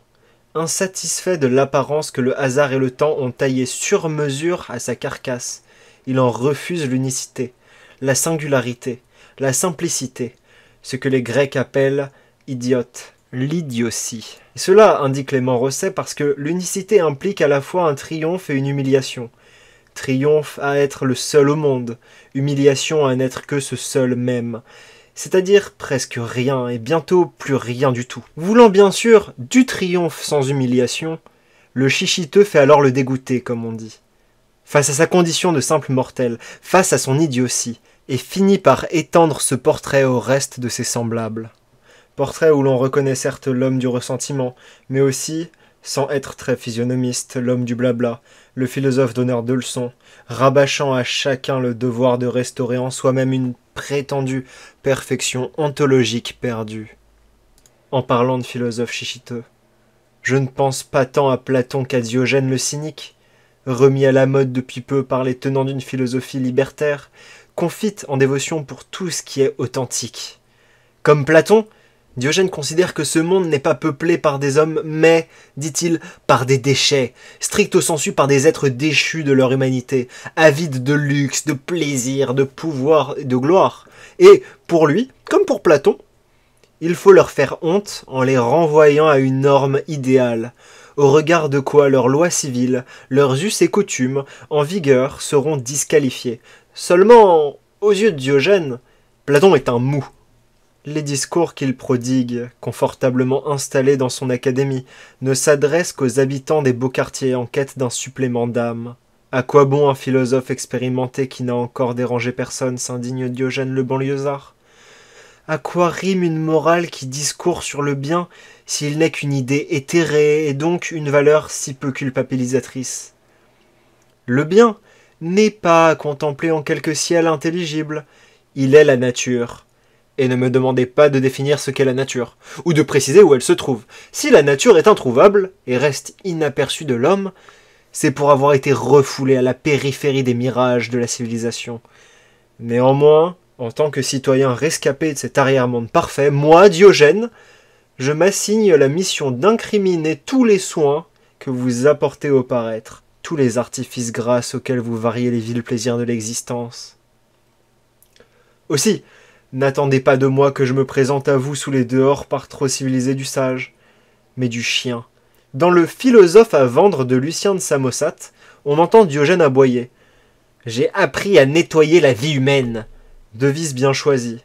insatisfait de l'apparence que le hasard et le temps ont taillée sur mesure à sa carcasse, il en refuse l'unicité, la singularité, la simplicité, ce que les Grecs appellent idiote, l'idiotie. Cela indique Clément Rosset parce que l'unicité implique à la fois un triomphe et une humiliation. Triomphe à être le seul au monde, humiliation à n'être que ce seul même c'est-à-dire presque rien et bientôt plus rien du tout. Voulant bien sûr du triomphe sans humiliation, le chichiteux fait alors le dégoûté, comme on dit. Face à sa condition de simple mortel, face à son idiotie, et finit par étendre ce portrait au reste de ses semblables. Portrait où l'on reconnaît certes l'homme du ressentiment, mais aussi, sans être très physionomiste, l'homme du blabla, le philosophe donneur de leçons, rabâchant à chacun le devoir de restaurer en soi-même une prétendue perfection ontologique perdue. En parlant de philosophe chichiteux, je ne pense pas tant à Platon qu'à Diogène le cynique, remis à la mode depuis peu par les tenants d'une philosophie libertaire, confite en dévotion pour tout ce qui est authentique. Comme Platon, Diogène considère que ce monde n'est pas peuplé par des hommes, mais, dit-il, par des déchets, au sensu par des êtres déchus de leur humanité, avides de luxe, de plaisir, de pouvoir et de gloire. Et, pour lui, comme pour Platon, il faut leur faire honte en les renvoyant à une norme idéale, au regard de quoi leurs lois civiles, leurs us et coutumes, en vigueur, seront disqualifiées. Seulement, aux yeux de Diogène, Platon est un mou, les discours qu'il prodigue, confortablement installés dans son académie, ne s'adressent qu'aux habitants des beaux quartiers en quête d'un supplément d'âme. À quoi bon un philosophe expérimenté qui n'a encore dérangé personne s'indigne Diogène le banlieusard À quoi rime une morale qui discourt sur le bien s'il n'est qu'une idée éthérée et donc une valeur si peu culpabilisatrice Le bien n'est pas à contempler en quelque ciel intelligible, il est la nature, et ne me demandez pas de définir ce qu'est la nature, ou de préciser où elle se trouve. Si la nature est introuvable et reste inaperçue de l'homme, c'est pour avoir été refoulée à la périphérie des mirages de la civilisation. Néanmoins, en tant que citoyen rescapé de cet arrière-monde parfait, moi, Diogène, je m'assigne la mission d'incriminer tous les soins que vous apportez au paraître, tous les artifices grâce auxquels vous variez les vils plaisirs de l'existence. Aussi, N'attendez pas de moi que je me présente à vous sous les dehors par trop civilisés du sage, mais du chien. Dans le philosophe à vendre de Lucien de Samosat, on entend Diogène aboyer. J'ai appris à nettoyer la vie humaine. Devise bien choisie,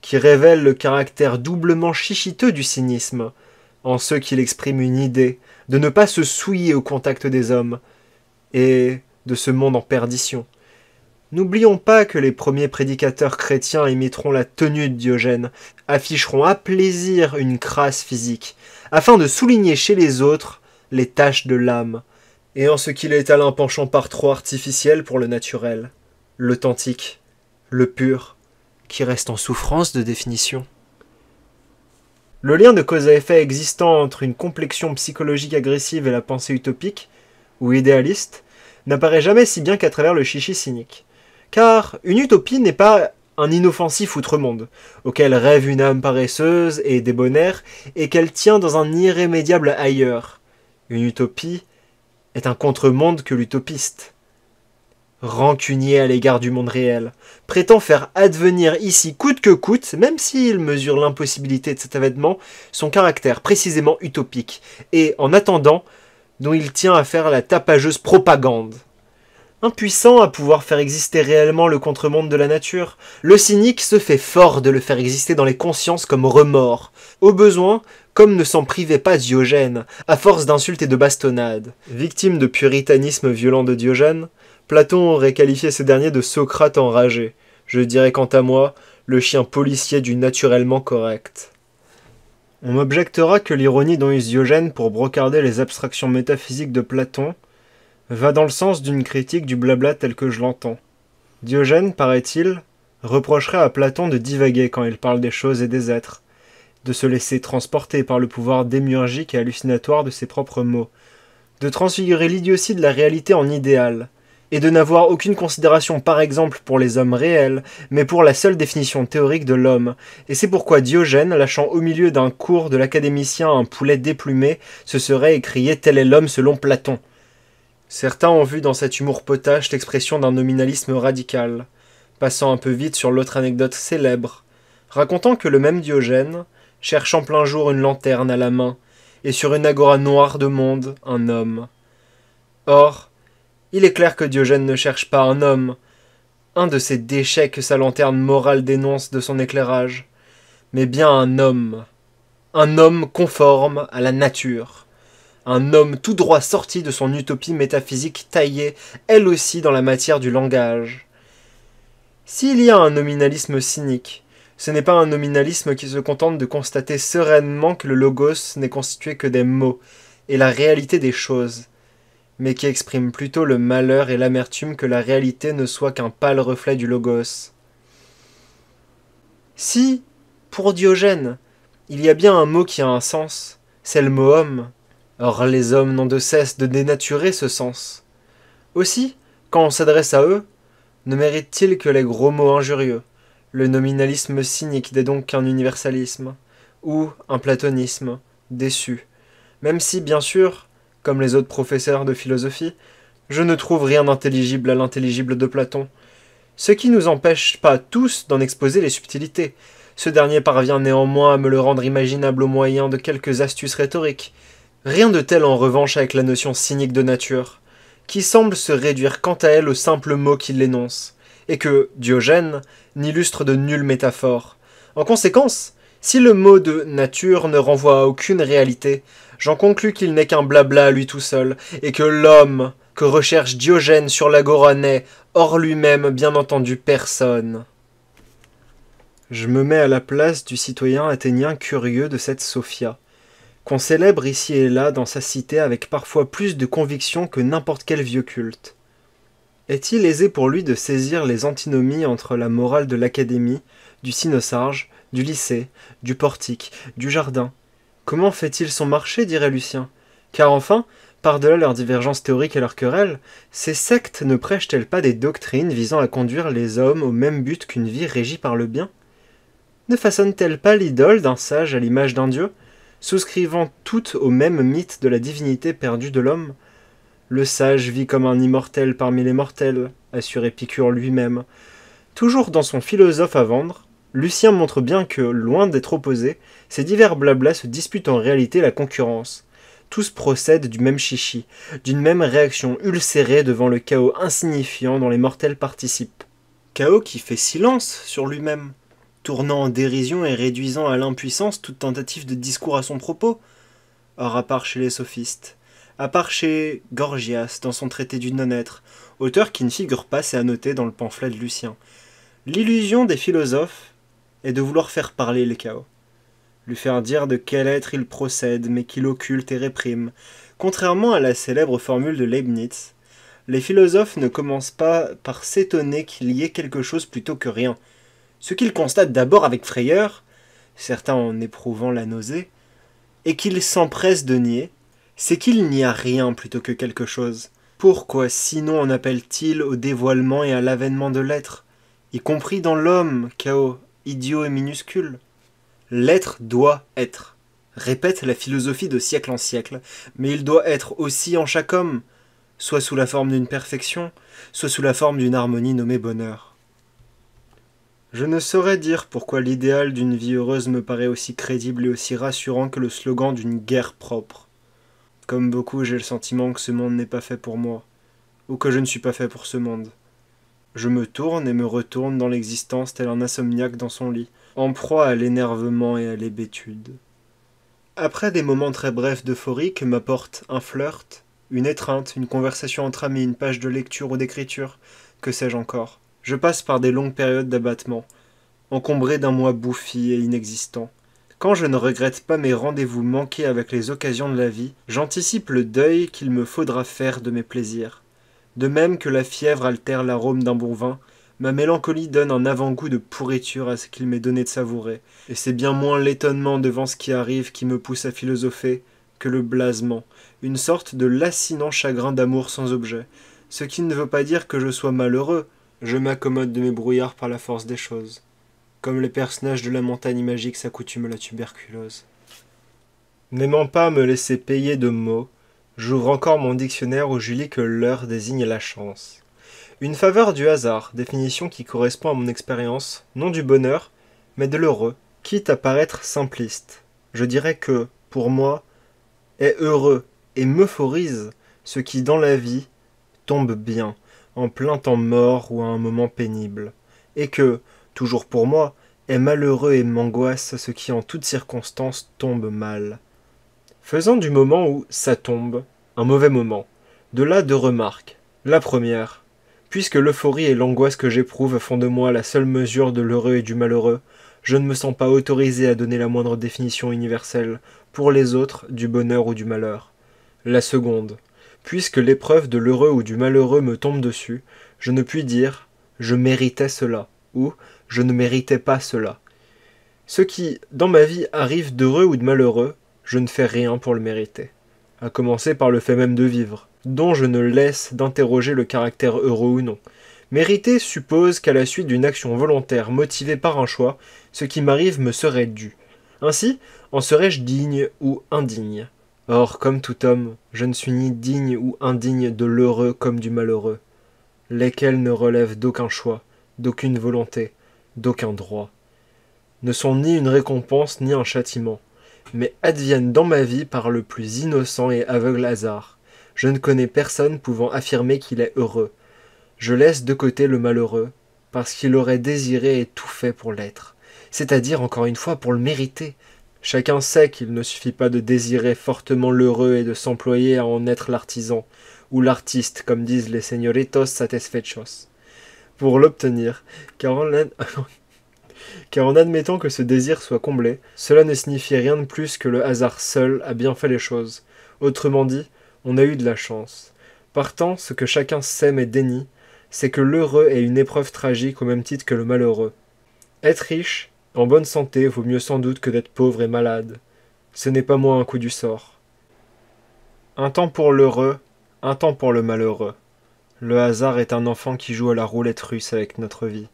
qui révèle le caractère doublement chichiteux du cynisme, en ce qu'il exprime une idée, de ne pas se souiller au contact des hommes, et de ce monde en perdition. N'oublions pas que les premiers prédicateurs chrétiens imiteront la tenue de Diogène, afficheront à plaisir une crasse physique, afin de souligner chez les autres les tâches de l'âme, et en ce qu'il est à penchant par trop artificiel pour le naturel, l'authentique, le pur, qui reste en souffrance de définition. Le lien de cause à effet existant entre une complexion psychologique agressive et la pensée utopique, ou idéaliste, n'apparaît jamais si bien qu'à travers le chichi cynique. Car une utopie n'est pas un inoffensif outre-monde, auquel rêve une âme paresseuse et débonnaire, et qu'elle tient dans un irrémédiable ailleurs. Une utopie est un contre-monde que l'utopiste. Rancunier à l'égard du monde réel, prétend faire advenir ici coûte que coûte, même s'il mesure l'impossibilité de cet avènement, son caractère précisément utopique, et en attendant, dont il tient à faire la tapageuse propagande. Impuissant à pouvoir faire exister réellement le contre-monde de la nature, le cynique se fait fort de le faire exister dans les consciences comme remords, au besoin, comme ne s'en privait pas Diogène, à force d'insultes et de bastonnades. Victime de puritanisme violent de Diogène, Platon aurait qualifié ces derniers de Socrate enragé. Je dirais quant à moi, le chien policier du naturellement correct. On m'objectera que l'ironie dont use Diogène pour brocarder les abstractions métaphysiques de Platon va dans le sens d'une critique du blabla tel que je l'entends. Diogène, paraît-il, reprocherait à Platon de divaguer quand il parle des choses et des êtres, de se laisser transporter par le pouvoir démiurgique et hallucinatoire de ses propres mots, de transfigurer l'idiotie de la réalité en idéal, et de n'avoir aucune considération par exemple pour les hommes réels, mais pour la seule définition théorique de l'homme. Et c'est pourquoi Diogène, lâchant au milieu d'un cours de l'académicien un poulet déplumé, se serait écrié Tel est l'homme selon Platon. Certains ont vu dans cet humour potache l'expression d'un nominalisme radical, passant un peu vite sur l'autre anecdote célèbre, racontant que le même Diogène, cherchant plein jour une lanterne à la main, et sur une agora noire de monde, un homme. Or, il est clair que Diogène ne cherche pas un homme, un de ces déchets que sa lanterne morale dénonce de son éclairage, mais bien un homme, un homme conforme à la nature un homme tout droit sorti de son utopie métaphysique taillée, elle aussi, dans la matière du langage. S'il y a un nominalisme cynique, ce n'est pas un nominalisme qui se contente de constater sereinement que le logos n'est constitué que des mots et la réalité des choses, mais qui exprime plutôt le malheur et l'amertume que la réalité ne soit qu'un pâle reflet du logos. Si, pour Diogène, il y a bien un mot qui a un sens, c'est le mot homme, Or les hommes n'ont de cesse de dénaturer ce sens. Aussi, quand on s'adresse à eux, ne méritent-ils que les gros mots injurieux, le nominalisme cynique n'est donc qu'un universalisme, ou un platonisme, déçu. Même si, bien sûr, comme les autres professeurs de philosophie, je ne trouve rien d'intelligible à l'intelligible de Platon. Ce qui nous empêche pas tous d'en exposer les subtilités. Ce dernier parvient néanmoins à me le rendre imaginable au moyen de quelques astuces rhétoriques, Rien de tel en revanche avec la notion cynique de nature, qui semble se réduire quant à elle au simple mot qui l'énonce, et que Diogène n'illustre de nulle métaphore. En conséquence, si le mot de nature ne renvoie à aucune réalité, j'en conclus qu'il n'est qu'un blabla à lui tout seul, et que l'homme que recherche Diogène sur l'agora n'est, hors lui-même, bien entendu, personne. Je me mets à la place du citoyen athénien curieux de cette Sophia, qu'on célèbre ici et là dans sa cité avec parfois plus de conviction que n'importe quel vieux culte. Est-il aisé pour lui de saisir les antinomies entre la morale de l'académie, du cynosarge, du lycée, du portique, du jardin Comment fait-il son marché dirait Lucien. Car enfin, par-delà leurs divergences théoriques et leurs querelles, ces sectes ne prêchent-elles pas des doctrines visant à conduire les hommes au même but qu'une vie régie par le bien Ne façonnent-elles pas l'idole d'un sage à l'image d'un dieu souscrivant toutes au même mythe de la divinité perdue de l'homme. Le sage vit comme un immortel parmi les mortels, assure Épicure lui-même. Toujours dans son philosophe à vendre, Lucien montre bien que, loin d'être opposé, ces divers blablas se disputent en réalité la concurrence. Tous procèdent du même chichi, d'une même réaction ulcérée devant le chaos insignifiant dont les mortels participent. Chaos qui fait silence sur lui-même, tournant en dérision et réduisant à l'impuissance toute tentative de discours à son propos Or, à part chez les sophistes, à part chez Gorgias dans son traité du non-être, auteur qui ne figure pas, c'est à noter dans le pamphlet de Lucien, l'illusion des philosophes est de vouloir faire parler le chaos, lui faire dire de quel être il procède, mais qu'il occulte et réprime. Contrairement à la célèbre formule de Leibniz, les philosophes ne commencent pas par s'étonner qu'il y ait quelque chose plutôt que rien ce qu'il constate d'abord avec frayeur, certains en éprouvant la nausée, et qu'ils s'empresse de nier, c'est qu'il n'y a rien plutôt que quelque chose. Pourquoi sinon en appelle-t-il au dévoilement et à l'avènement de l'être, y compris dans l'homme, chaos, idiot et minuscule L'être doit être, répète la philosophie de siècle en siècle, mais il doit être aussi en chaque homme, soit sous la forme d'une perfection, soit sous la forme d'une harmonie nommée bonheur. Je ne saurais dire pourquoi l'idéal d'une vie heureuse me paraît aussi crédible et aussi rassurant que le slogan d'une guerre propre. Comme beaucoup, j'ai le sentiment que ce monde n'est pas fait pour moi, ou que je ne suis pas fait pour ce monde. Je me tourne et me retourne dans l'existence tel un insomniaque dans son lit, en proie à l'énervement et à l'hébétude. Après des moments très brefs d'euphorie que m'apporte un flirt, une étreinte, une conversation entre amis, une page de lecture ou d'écriture, que sais-je encore, je passe par des longues périodes d'abattement, encombré d'un moi bouffi et inexistant. Quand je ne regrette pas mes rendez-vous manqués avec les occasions de la vie, j'anticipe le deuil qu'il me faudra faire de mes plaisirs. De même que la fièvre altère l'arôme d'un bon vin, ma mélancolie donne un avant-goût de pourriture à ce qu'il m'est donné de savourer, et c'est bien moins l'étonnement devant ce qui arrive qui me pousse à philosopher que le blasement, une sorte de lacinant chagrin d'amour sans objet, ce qui ne veut pas dire que je sois malheureux, je m'accommode de mes brouillards par la force des choses, comme les personnages de la montagne magique s'accoutument à la tuberculose. N'aimant pas me laisser payer de mots, j'ouvre encore mon dictionnaire où je que l'heure désigne la chance. Une faveur du hasard, définition qui correspond à mon expérience, non du bonheur, mais de l'heureux, quitte à paraître simpliste. Je dirais que, pour moi, est heureux et m'euphorise ce qui dans la vie tombe bien en plein temps mort ou à un moment pénible, et que, toujours pour moi, est malheureux et m'angoisse ce qui en toutes circonstances tombe mal. Faisant du moment où ça tombe un mauvais moment, de là deux remarques. La première, puisque l'euphorie et l'angoisse que j'éprouve font de moi la seule mesure de l'heureux et du malheureux, je ne me sens pas autorisé à donner la moindre définition universelle, pour les autres, du bonheur ou du malheur. La seconde, Puisque l'épreuve de l'heureux ou du malheureux me tombe dessus, je ne puis dire je méritais cela ou je ne méritais pas cela. Ce qui, dans ma vie, arrive d'heureux ou de malheureux, je ne fais rien pour le mériter. À commencer par le fait même de vivre, dont je ne laisse d'interroger le caractère heureux ou non. Mériter suppose qu'à la suite d'une action volontaire motivée par un choix, ce qui m'arrive me serait dû. Ainsi, en serais-je digne ou indigne Or, comme tout homme, je ne suis ni digne ou indigne de l'heureux comme du malheureux, lesquels ne relèvent d'aucun choix, d'aucune volonté, d'aucun droit, ne sont ni une récompense ni un châtiment, mais adviennent dans ma vie par le plus innocent et aveugle hasard. Je ne connais personne pouvant affirmer qu'il est heureux. Je laisse de côté le malheureux, parce qu'il aurait désiré et tout fait pour l'être, c'est-à-dire encore une fois pour le mériter, Chacun sait qu'il ne suffit pas de désirer fortement l'heureux et de s'employer à en être l'artisan, ou l'artiste, comme disent les señoritos satisfechos. Pour l'obtenir, car en, admettant que ce désir soit comblé, cela ne signifie rien de plus que le hasard seul a bien fait les choses. Autrement dit, on a eu de la chance. Partant, ce que chacun sème et dénie, c'est que l'heureux est une épreuve tragique au même titre que le malheureux. Être riche, en bonne santé vaut mieux sans doute que d'être pauvre et malade. Ce n'est pas moins un coup du sort. Un temps pour l'heureux, un temps pour le malheureux. Le hasard est un enfant qui joue à la roulette russe avec notre vie.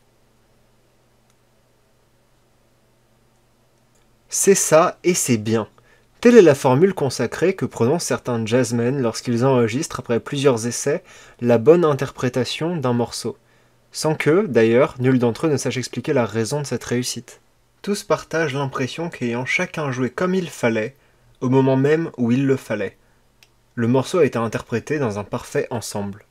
C'est ça et c'est bien. Telle est la formule consacrée que prononcent certains jazzmen lorsqu'ils enregistrent après plusieurs essais la bonne interprétation d'un morceau, sans que, d'ailleurs, nul d'entre eux ne sache expliquer la raison de cette réussite. Tous partagent l'impression qu'ayant chacun joué comme il fallait, au moment même où il le fallait. Le morceau a été interprété dans un parfait ensemble.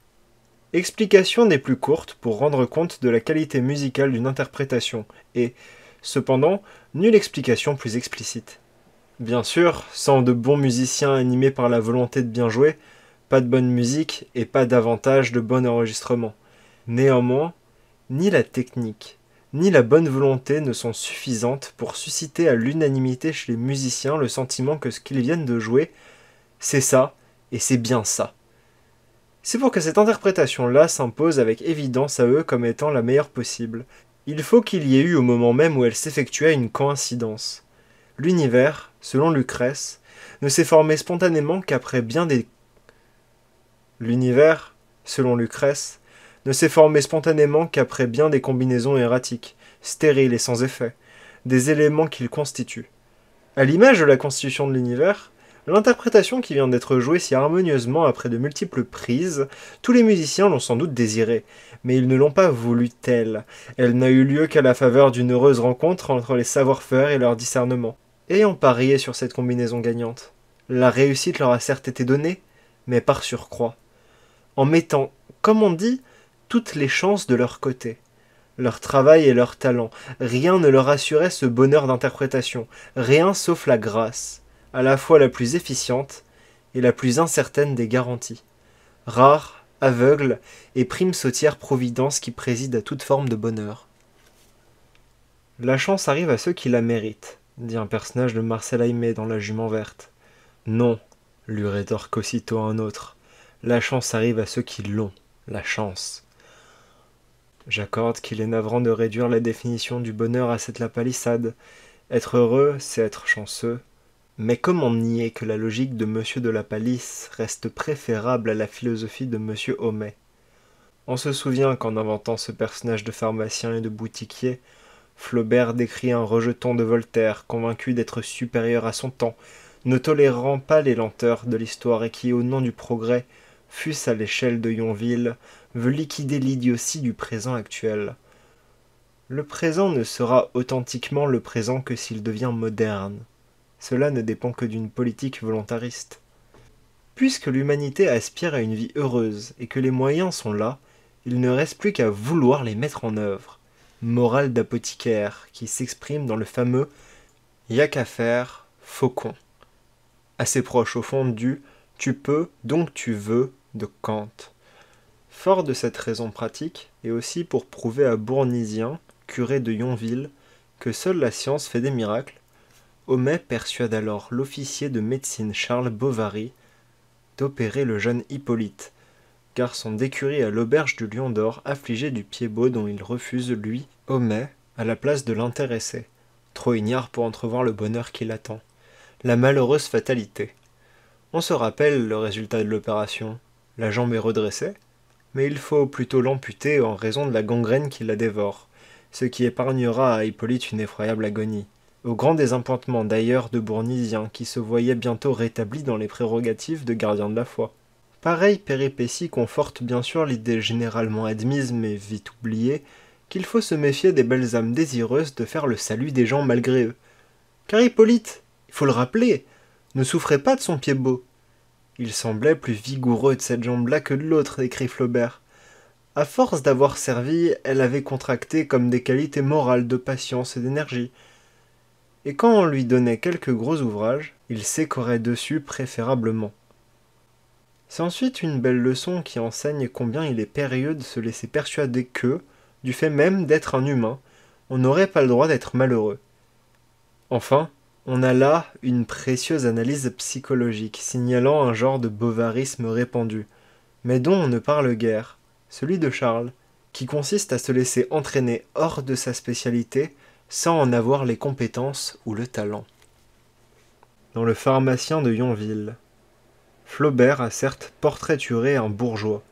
Explication n'est plus courte pour rendre compte de la qualité musicale d'une interprétation et, cependant, nulle explication plus explicite. Bien sûr, sans de bons musiciens animés par la volonté de bien jouer, pas de bonne musique et pas davantage de bon enregistrement. Néanmoins, ni la technique, ni la bonne volonté ne sont suffisantes pour susciter à l'unanimité chez les musiciens le sentiment que ce qu'ils viennent de jouer, c'est ça, et c'est bien ça. C'est pour que cette interprétation-là s'impose avec évidence à eux comme étant la meilleure possible. Il faut qu'il y ait eu au moment même où elle s'effectuait une coïncidence. L'univers, selon Lucrèce, ne s'est formé spontanément qu'après bien des... L'univers, selon Lucrèce, ne s'est formé spontanément qu'après bien des combinaisons erratiques, stériles et sans effet, des éléments qu'il constitue. À l'image de la constitution de l'univers, l'interprétation qui vient d'être jouée si harmonieusement après de multiples prises, tous les musiciens l'ont sans doute désirée, mais ils ne l'ont pas voulu telle. Elle n'a eu lieu qu'à la faveur d'une heureuse rencontre entre les savoir-faire et leur discernement. Ayant parié sur cette combinaison gagnante, la réussite leur a certes été donnée, mais par surcroît. En mettant, comme on dit, toutes les chances de leur côté. Leur travail et leur talent, rien ne leur assurait ce bonheur d'interprétation, rien sauf la grâce, à la fois la plus efficiente et la plus incertaine des garanties. Rare, aveugle et prime sautière providence qui préside à toute forme de bonheur. La chance arrive à ceux qui la méritent, dit un personnage de Marcel Aimé dans La Jument Verte. Non, lui rétorque aussitôt un autre, la chance arrive à ceux qui l'ont, la chance. J'accorde qu'il est navrant de réduire la définition du bonheur à cette lapalissade. Être heureux, c'est être chanceux. Mais comment nier que la logique de M. de la Palisse reste préférable à la philosophie de M. Homais On se souvient qu'en inventant ce personnage de pharmacien et de boutiquier, Flaubert décrit un rejeton de Voltaire convaincu d'être supérieur à son temps, ne tolérant pas les lenteurs de l'histoire et qui, au nom du progrès, fût à l'échelle de Yonville, veut liquider l'idiotie du présent actuel. Le présent ne sera authentiquement le présent que s'il devient moderne. Cela ne dépend que d'une politique volontariste. Puisque l'humanité aspire à une vie heureuse et que les moyens sont là, il ne reste plus qu'à vouloir les mettre en œuvre. Morale d'apothicaire qui s'exprime dans le fameux Y'a qu'à faire, faucon. Assez proche au fond du Tu peux, donc tu veux de Kant. Fort de cette raison pratique, et aussi pour prouver à Bournisien, curé de Yonville, que seule la science fait des miracles, Homais persuade alors l'officier de médecine Charles Bovary d'opérer le jeune Hippolyte, garçon d'écurie à l'auberge du Lion d'Or affligé du pied beau dont il refuse, lui, Homais, à la place de l'intéressé, trop ignare pour entrevoir le bonheur qui l'attend. La malheureuse fatalité. On se rappelle le résultat de l'opération. La jambe est redressée, mais il faut plutôt l'amputer en raison de la gangrène qui la dévore, ce qui épargnera à Hippolyte une effroyable agonie. Au grand désappointement d'ailleurs de Bournisien, qui se voyait bientôt rétabli dans les prérogatives de gardien de la foi. Pareille péripétie conforte bien sûr l'idée généralement admise mais vite oubliée qu'il faut se méfier des belles âmes désireuses de faire le salut des gens malgré eux. Car Hippolyte, il faut le rappeler, ne souffrait pas de son pied beau, il semblait plus vigoureux de cette jambe-là que de l'autre, écrit Flaubert. À force d'avoir servi, elle avait contracté comme des qualités morales de patience et d'énergie. Et quand on lui donnait quelques gros ouvrages, il s'écorait dessus préférablement. C'est ensuite une belle leçon qui enseigne combien il est périlleux de se laisser persuader que, du fait même d'être un humain, on n'aurait pas le droit d'être malheureux. Enfin, on a là une précieuse analyse psychologique signalant un genre de bovarisme répandu, mais dont on ne parle guère, celui de Charles, qui consiste à se laisser entraîner hors de sa spécialité sans en avoir les compétences ou le talent. Dans le pharmacien de Yonville, Flaubert a certes portraituré un bourgeois,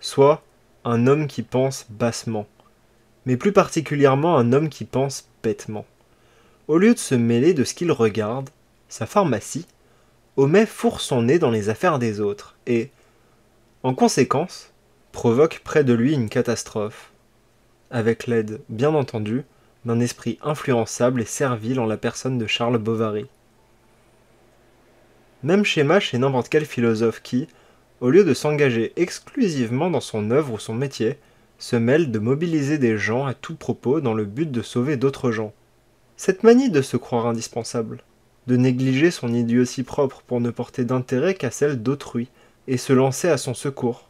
soit un homme qui pense bassement, mais plus particulièrement un homme qui pense bêtement au lieu de se mêler de ce qu'il regarde, sa pharmacie, Homais fourre son nez dans les affaires des autres et, en conséquence, provoque près de lui une catastrophe, avec l'aide, bien entendu, d'un esprit influençable et servile en la personne de Charles Bovary. Même schéma chez n'importe quel philosophe qui, au lieu de s'engager exclusivement dans son œuvre ou son métier, se mêle de mobiliser des gens à tout propos dans le but de sauver d'autres gens. Cette manie de se croire indispensable, de négliger son idiotie propre pour ne porter d'intérêt qu'à celle d'autrui, et se lancer à son secours,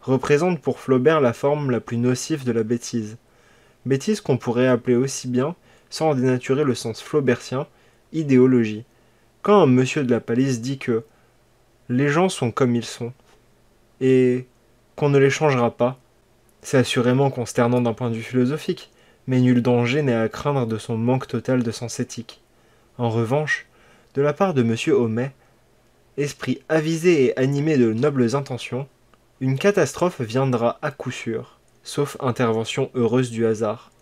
représente pour Flaubert la forme la plus nocive de la bêtise. Bêtise qu'on pourrait appeler aussi bien, sans dénaturer le sens flaubertien, idéologie. Quand un monsieur de la palisse dit que les gens sont comme ils sont, et qu'on ne les changera pas, c'est assurément consternant d'un point de vue philosophique, mais nul danger n'est à craindre de son manque total de sens éthique. En revanche, de la part de M. Homais, esprit avisé et animé de nobles intentions, une catastrophe viendra à coup sûr, sauf intervention heureuse du hasard.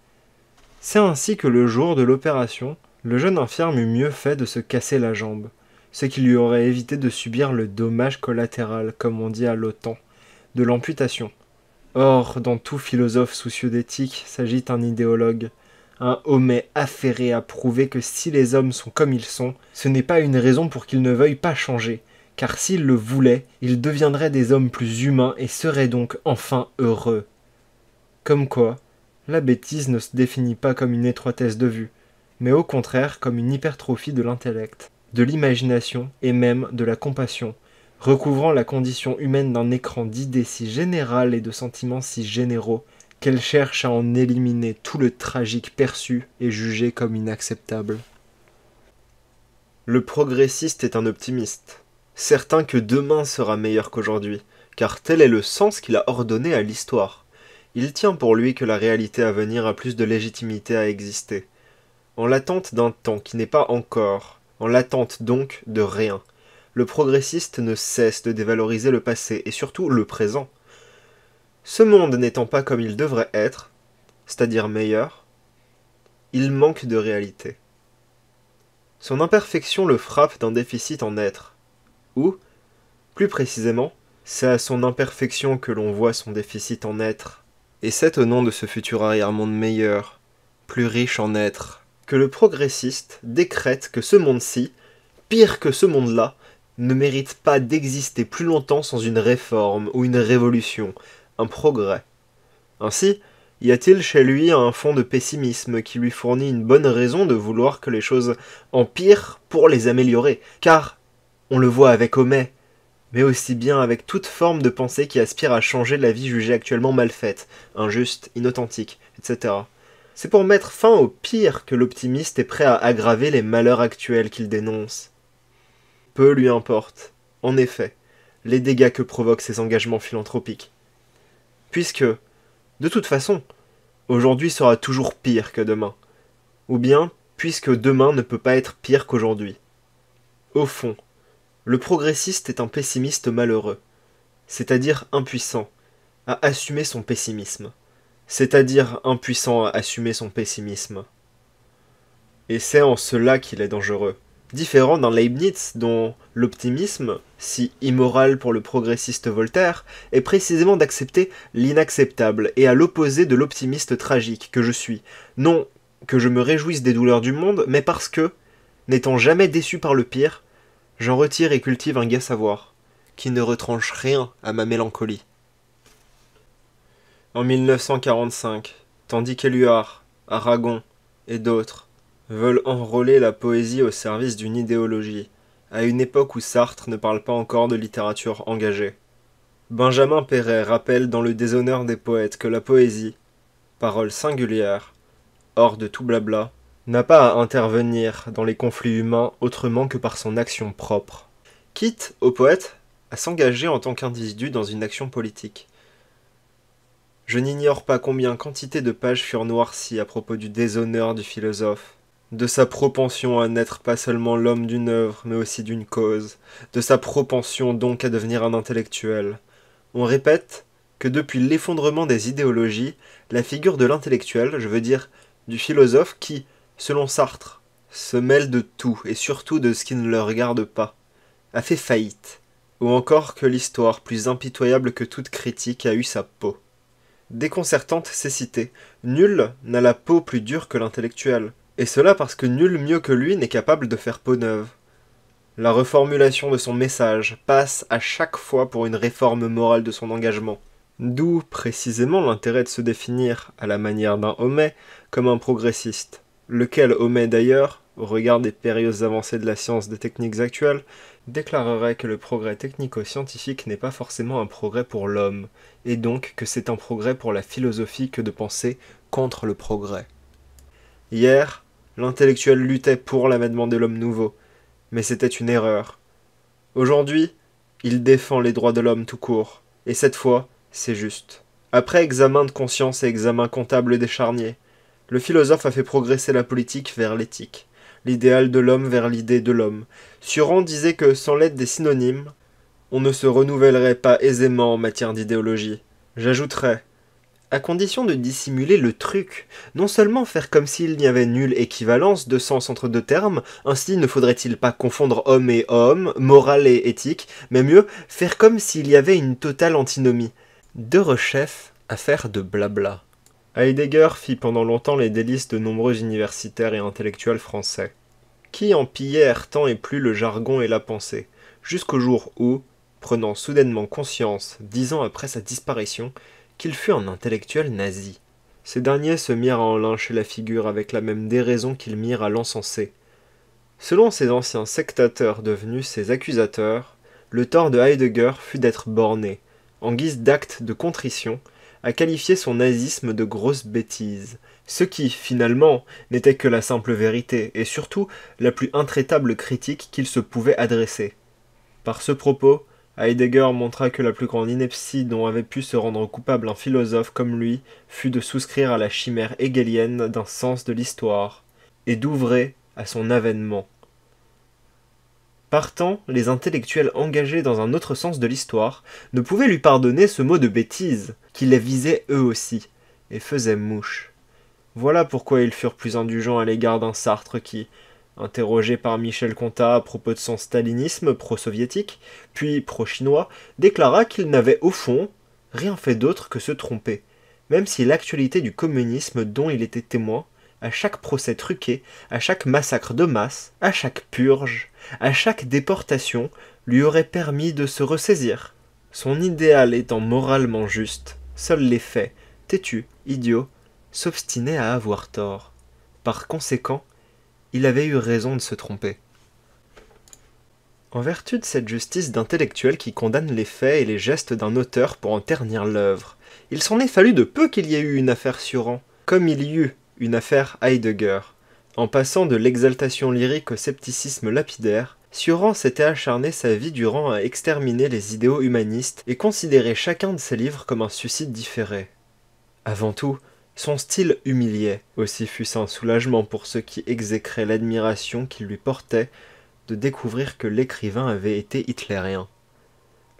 C'est ainsi que le jour de l'opération, le jeune infirme eut mieux fait de se casser la jambe, ce qui lui aurait évité de subir le dommage collatéral, comme on dit à l'OTAN, de l'amputation, Or, dans tout philosophe soucieux d'éthique s'agit un idéologue, un Homais affairé à prouver que si les hommes sont comme ils sont, ce n'est pas une raison pour qu'ils ne veuillent pas changer, car s'ils le voulaient, ils deviendraient des hommes plus humains et seraient donc enfin heureux. Comme quoi, la bêtise ne se définit pas comme une étroitesse de vue, mais au contraire comme une hypertrophie de l'intellect, de l'imagination et même de la compassion, recouvrant la condition humaine d'un écran d'idées si générales et de sentiments si généraux qu'elle cherche à en éliminer tout le tragique perçu et jugé comme inacceptable. Le progressiste est un optimiste, certain que demain sera meilleur qu'aujourd'hui, car tel est le sens qu'il a ordonné à l'histoire. Il tient pour lui que la réalité à venir a plus de légitimité à exister, en l'attente d'un temps qui n'est pas encore, en l'attente donc de rien, le progressiste ne cesse de dévaloriser le passé et surtout le présent. Ce monde n'étant pas comme il devrait être, c'est-à-dire meilleur, il manque de réalité. Son imperfection le frappe d'un déficit en être, ou, plus précisément, c'est à son imperfection que l'on voit son déficit en être, et c'est au nom de ce futur arrière-monde meilleur, plus riche en être, que le progressiste décrète que ce monde-ci, pire que ce monde-là, ne mérite pas d'exister plus longtemps sans une réforme ou une révolution, un progrès. Ainsi, y a-t-il chez lui un fond de pessimisme qui lui fournit une bonne raison de vouloir que les choses empirent pour les améliorer Car, on le voit avec Homais, mais aussi bien avec toute forme de pensée qui aspire à changer la vie jugée actuellement mal faite, injuste, inauthentique, etc. C'est pour mettre fin au pire que l'optimiste est prêt à aggraver les malheurs actuels qu'il dénonce. Peu lui importe, en effet, les dégâts que provoquent ses engagements philanthropiques. Puisque, de toute façon, aujourd'hui sera toujours pire que demain. Ou bien, puisque demain ne peut pas être pire qu'aujourd'hui. Au fond, le progressiste est un pessimiste malheureux, c'est-à-dire impuissant, à assumer son pessimisme, c'est-à-dire impuissant à assumer son pessimisme. Et c'est en cela qu'il est dangereux différent d'un Leibniz dont l'optimisme, si immoral pour le progressiste Voltaire, est précisément d'accepter l'inacceptable et à l'opposé de l'optimiste tragique que je suis, non que je me réjouisse des douleurs du monde, mais parce que, n'étant jamais déçu par le pire, j'en retire et cultive un gai savoir, qui ne retranche rien à ma mélancolie. En 1945, tandis qu'Éluard, Aragon et d'autres veulent enrôler la poésie au service d'une idéologie, à une époque où Sartre ne parle pas encore de littérature engagée. Benjamin Perret rappelle dans Le déshonneur des poètes que la poésie, parole singulière, hors de tout blabla, n'a pas à intervenir dans les conflits humains autrement que par son action propre. Quitte au poète à s'engager en tant qu'individu dans une action politique. Je n'ignore pas combien quantité de pages furent noircies à propos du déshonneur du philosophe, de sa propension à n'être pas seulement l'homme d'une œuvre, mais aussi d'une cause, de sa propension donc à devenir un intellectuel. On répète que depuis l'effondrement des idéologies, la figure de l'intellectuel, je veux dire du philosophe qui, selon Sartre, se mêle de tout et surtout de ce qui ne le regarde pas, a fait faillite, ou encore que l'histoire, plus impitoyable que toute critique, a eu sa peau. Déconcertante cécité, nul n'a la peau plus dure que l'intellectuel, et cela parce que nul mieux que lui n'est capable de faire peau neuve. La reformulation de son message passe à chaque fois pour une réforme morale de son engagement. D'où précisément l'intérêt de se définir, à la manière d'un Homais, comme un progressiste, lequel Homais d'ailleurs, au regard des périlleuses avancées de la science des techniques actuelles, déclarerait que le progrès technico-scientifique n'est pas forcément un progrès pour l'homme, et donc que c'est un progrès pour la philosophie que de penser contre le progrès. Hier, L'intellectuel luttait pour l'avènement de l'homme nouveau. Mais c'était une erreur. Aujourd'hui, il défend les droits de l'homme tout court. Et cette fois, c'est juste. Après examen de conscience et examen comptable des charniers, le philosophe a fait progresser la politique vers l'éthique, l'idéal de l'homme vers l'idée de l'homme. Suran disait que sans l'aide des synonymes, on ne se renouvellerait pas aisément en matière d'idéologie. J'ajouterais à condition de dissimuler le truc. Non seulement faire comme s'il n'y avait nulle équivalence de sens entre deux termes, ainsi ne faudrait-il pas confondre homme et homme, morale et éthique, mais mieux, faire comme s'il y avait une totale antinomie. De rechef, affaire de blabla. Heidegger fit pendant longtemps les délices de nombreux universitaires et intellectuels français, qui en pillèrent tant et plus le jargon et la pensée, jusqu'au jour où, prenant soudainement conscience, dix ans après sa disparition, qu'il fut un intellectuel nazi. Ces derniers se mirent à en lyncher la figure avec la même déraison qu'ils mirent à l'encenser. Selon ces anciens sectateurs devenus ses accusateurs, le tort de Heidegger fut d'être borné, en guise d'acte de contrition, à qualifier son nazisme de grosse bêtise, ce qui, finalement, n'était que la simple vérité, et surtout la plus intraitable critique qu'il se pouvait adresser. Par ce propos, Heidegger montra que la plus grande ineptie dont avait pu se rendre coupable un philosophe comme lui fut de souscrire à la chimère hegelienne d'un sens de l'histoire, et d'ouvrer à son avènement. Partant, les intellectuels engagés dans un autre sens de l'histoire ne pouvaient lui pardonner ce mot de bêtise, qui les visait eux aussi, et faisait mouche. Voilà pourquoi ils furent plus indulgents à l'égard d'un Sartre qui, Interrogé par Michel Conta à propos de son stalinisme pro-soviétique, puis pro-chinois, déclara qu'il n'avait au fond rien fait d'autre que se tromper, même si l'actualité du communisme dont il était témoin, à chaque procès truqué, à chaque massacre de masse, à chaque purge, à chaque déportation, lui aurait permis de se ressaisir. Son idéal étant moralement juste, seuls les faits, têtus, idiots, s'obstinaient à avoir tort. Par conséquent, il avait eu raison de se tromper. En vertu de cette justice d'intellectuel qui condamne les faits et les gestes d'un auteur pour en ternir l'œuvre, il s'en est fallu de peu qu'il y ait eu une affaire Suran, comme il y eut une affaire Heidegger. En passant de l'exaltation lyrique au scepticisme lapidaire, Suran s'était acharné sa vie durant à exterminer les idéaux humanistes et considérer chacun de ses livres comme un suicide différé. Avant tout, son style humiliait, aussi fut-ce un soulagement pour ceux qui exécraient l'admiration qu'il lui portait de découvrir que l'écrivain avait été hitlérien.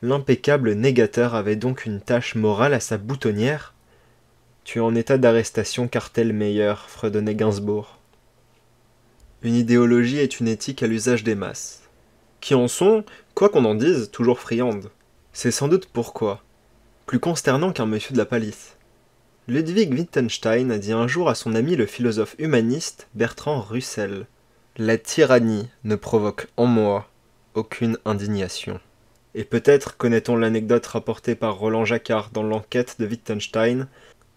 L'impeccable négateur avait donc une tâche morale à sa boutonnière Tu es en état d'arrestation cartel meilleur, fredonnait Gainsbourg. Une idéologie est une éthique à l'usage des masses, qui en sont, quoi qu'on en dise, toujours friandes. C'est sans doute pourquoi, plus consternant qu'un monsieur de la palisse. Ludwig Wittgenstein a dit un jour à son ami le philosophe humaniste Bertrand Russell La tyrannie ne provoque en moi aucune indignation. Et peut-être connaît-on l'anecdote rapportée par Roland Jacquard dans l'enquête de Wittgenstein,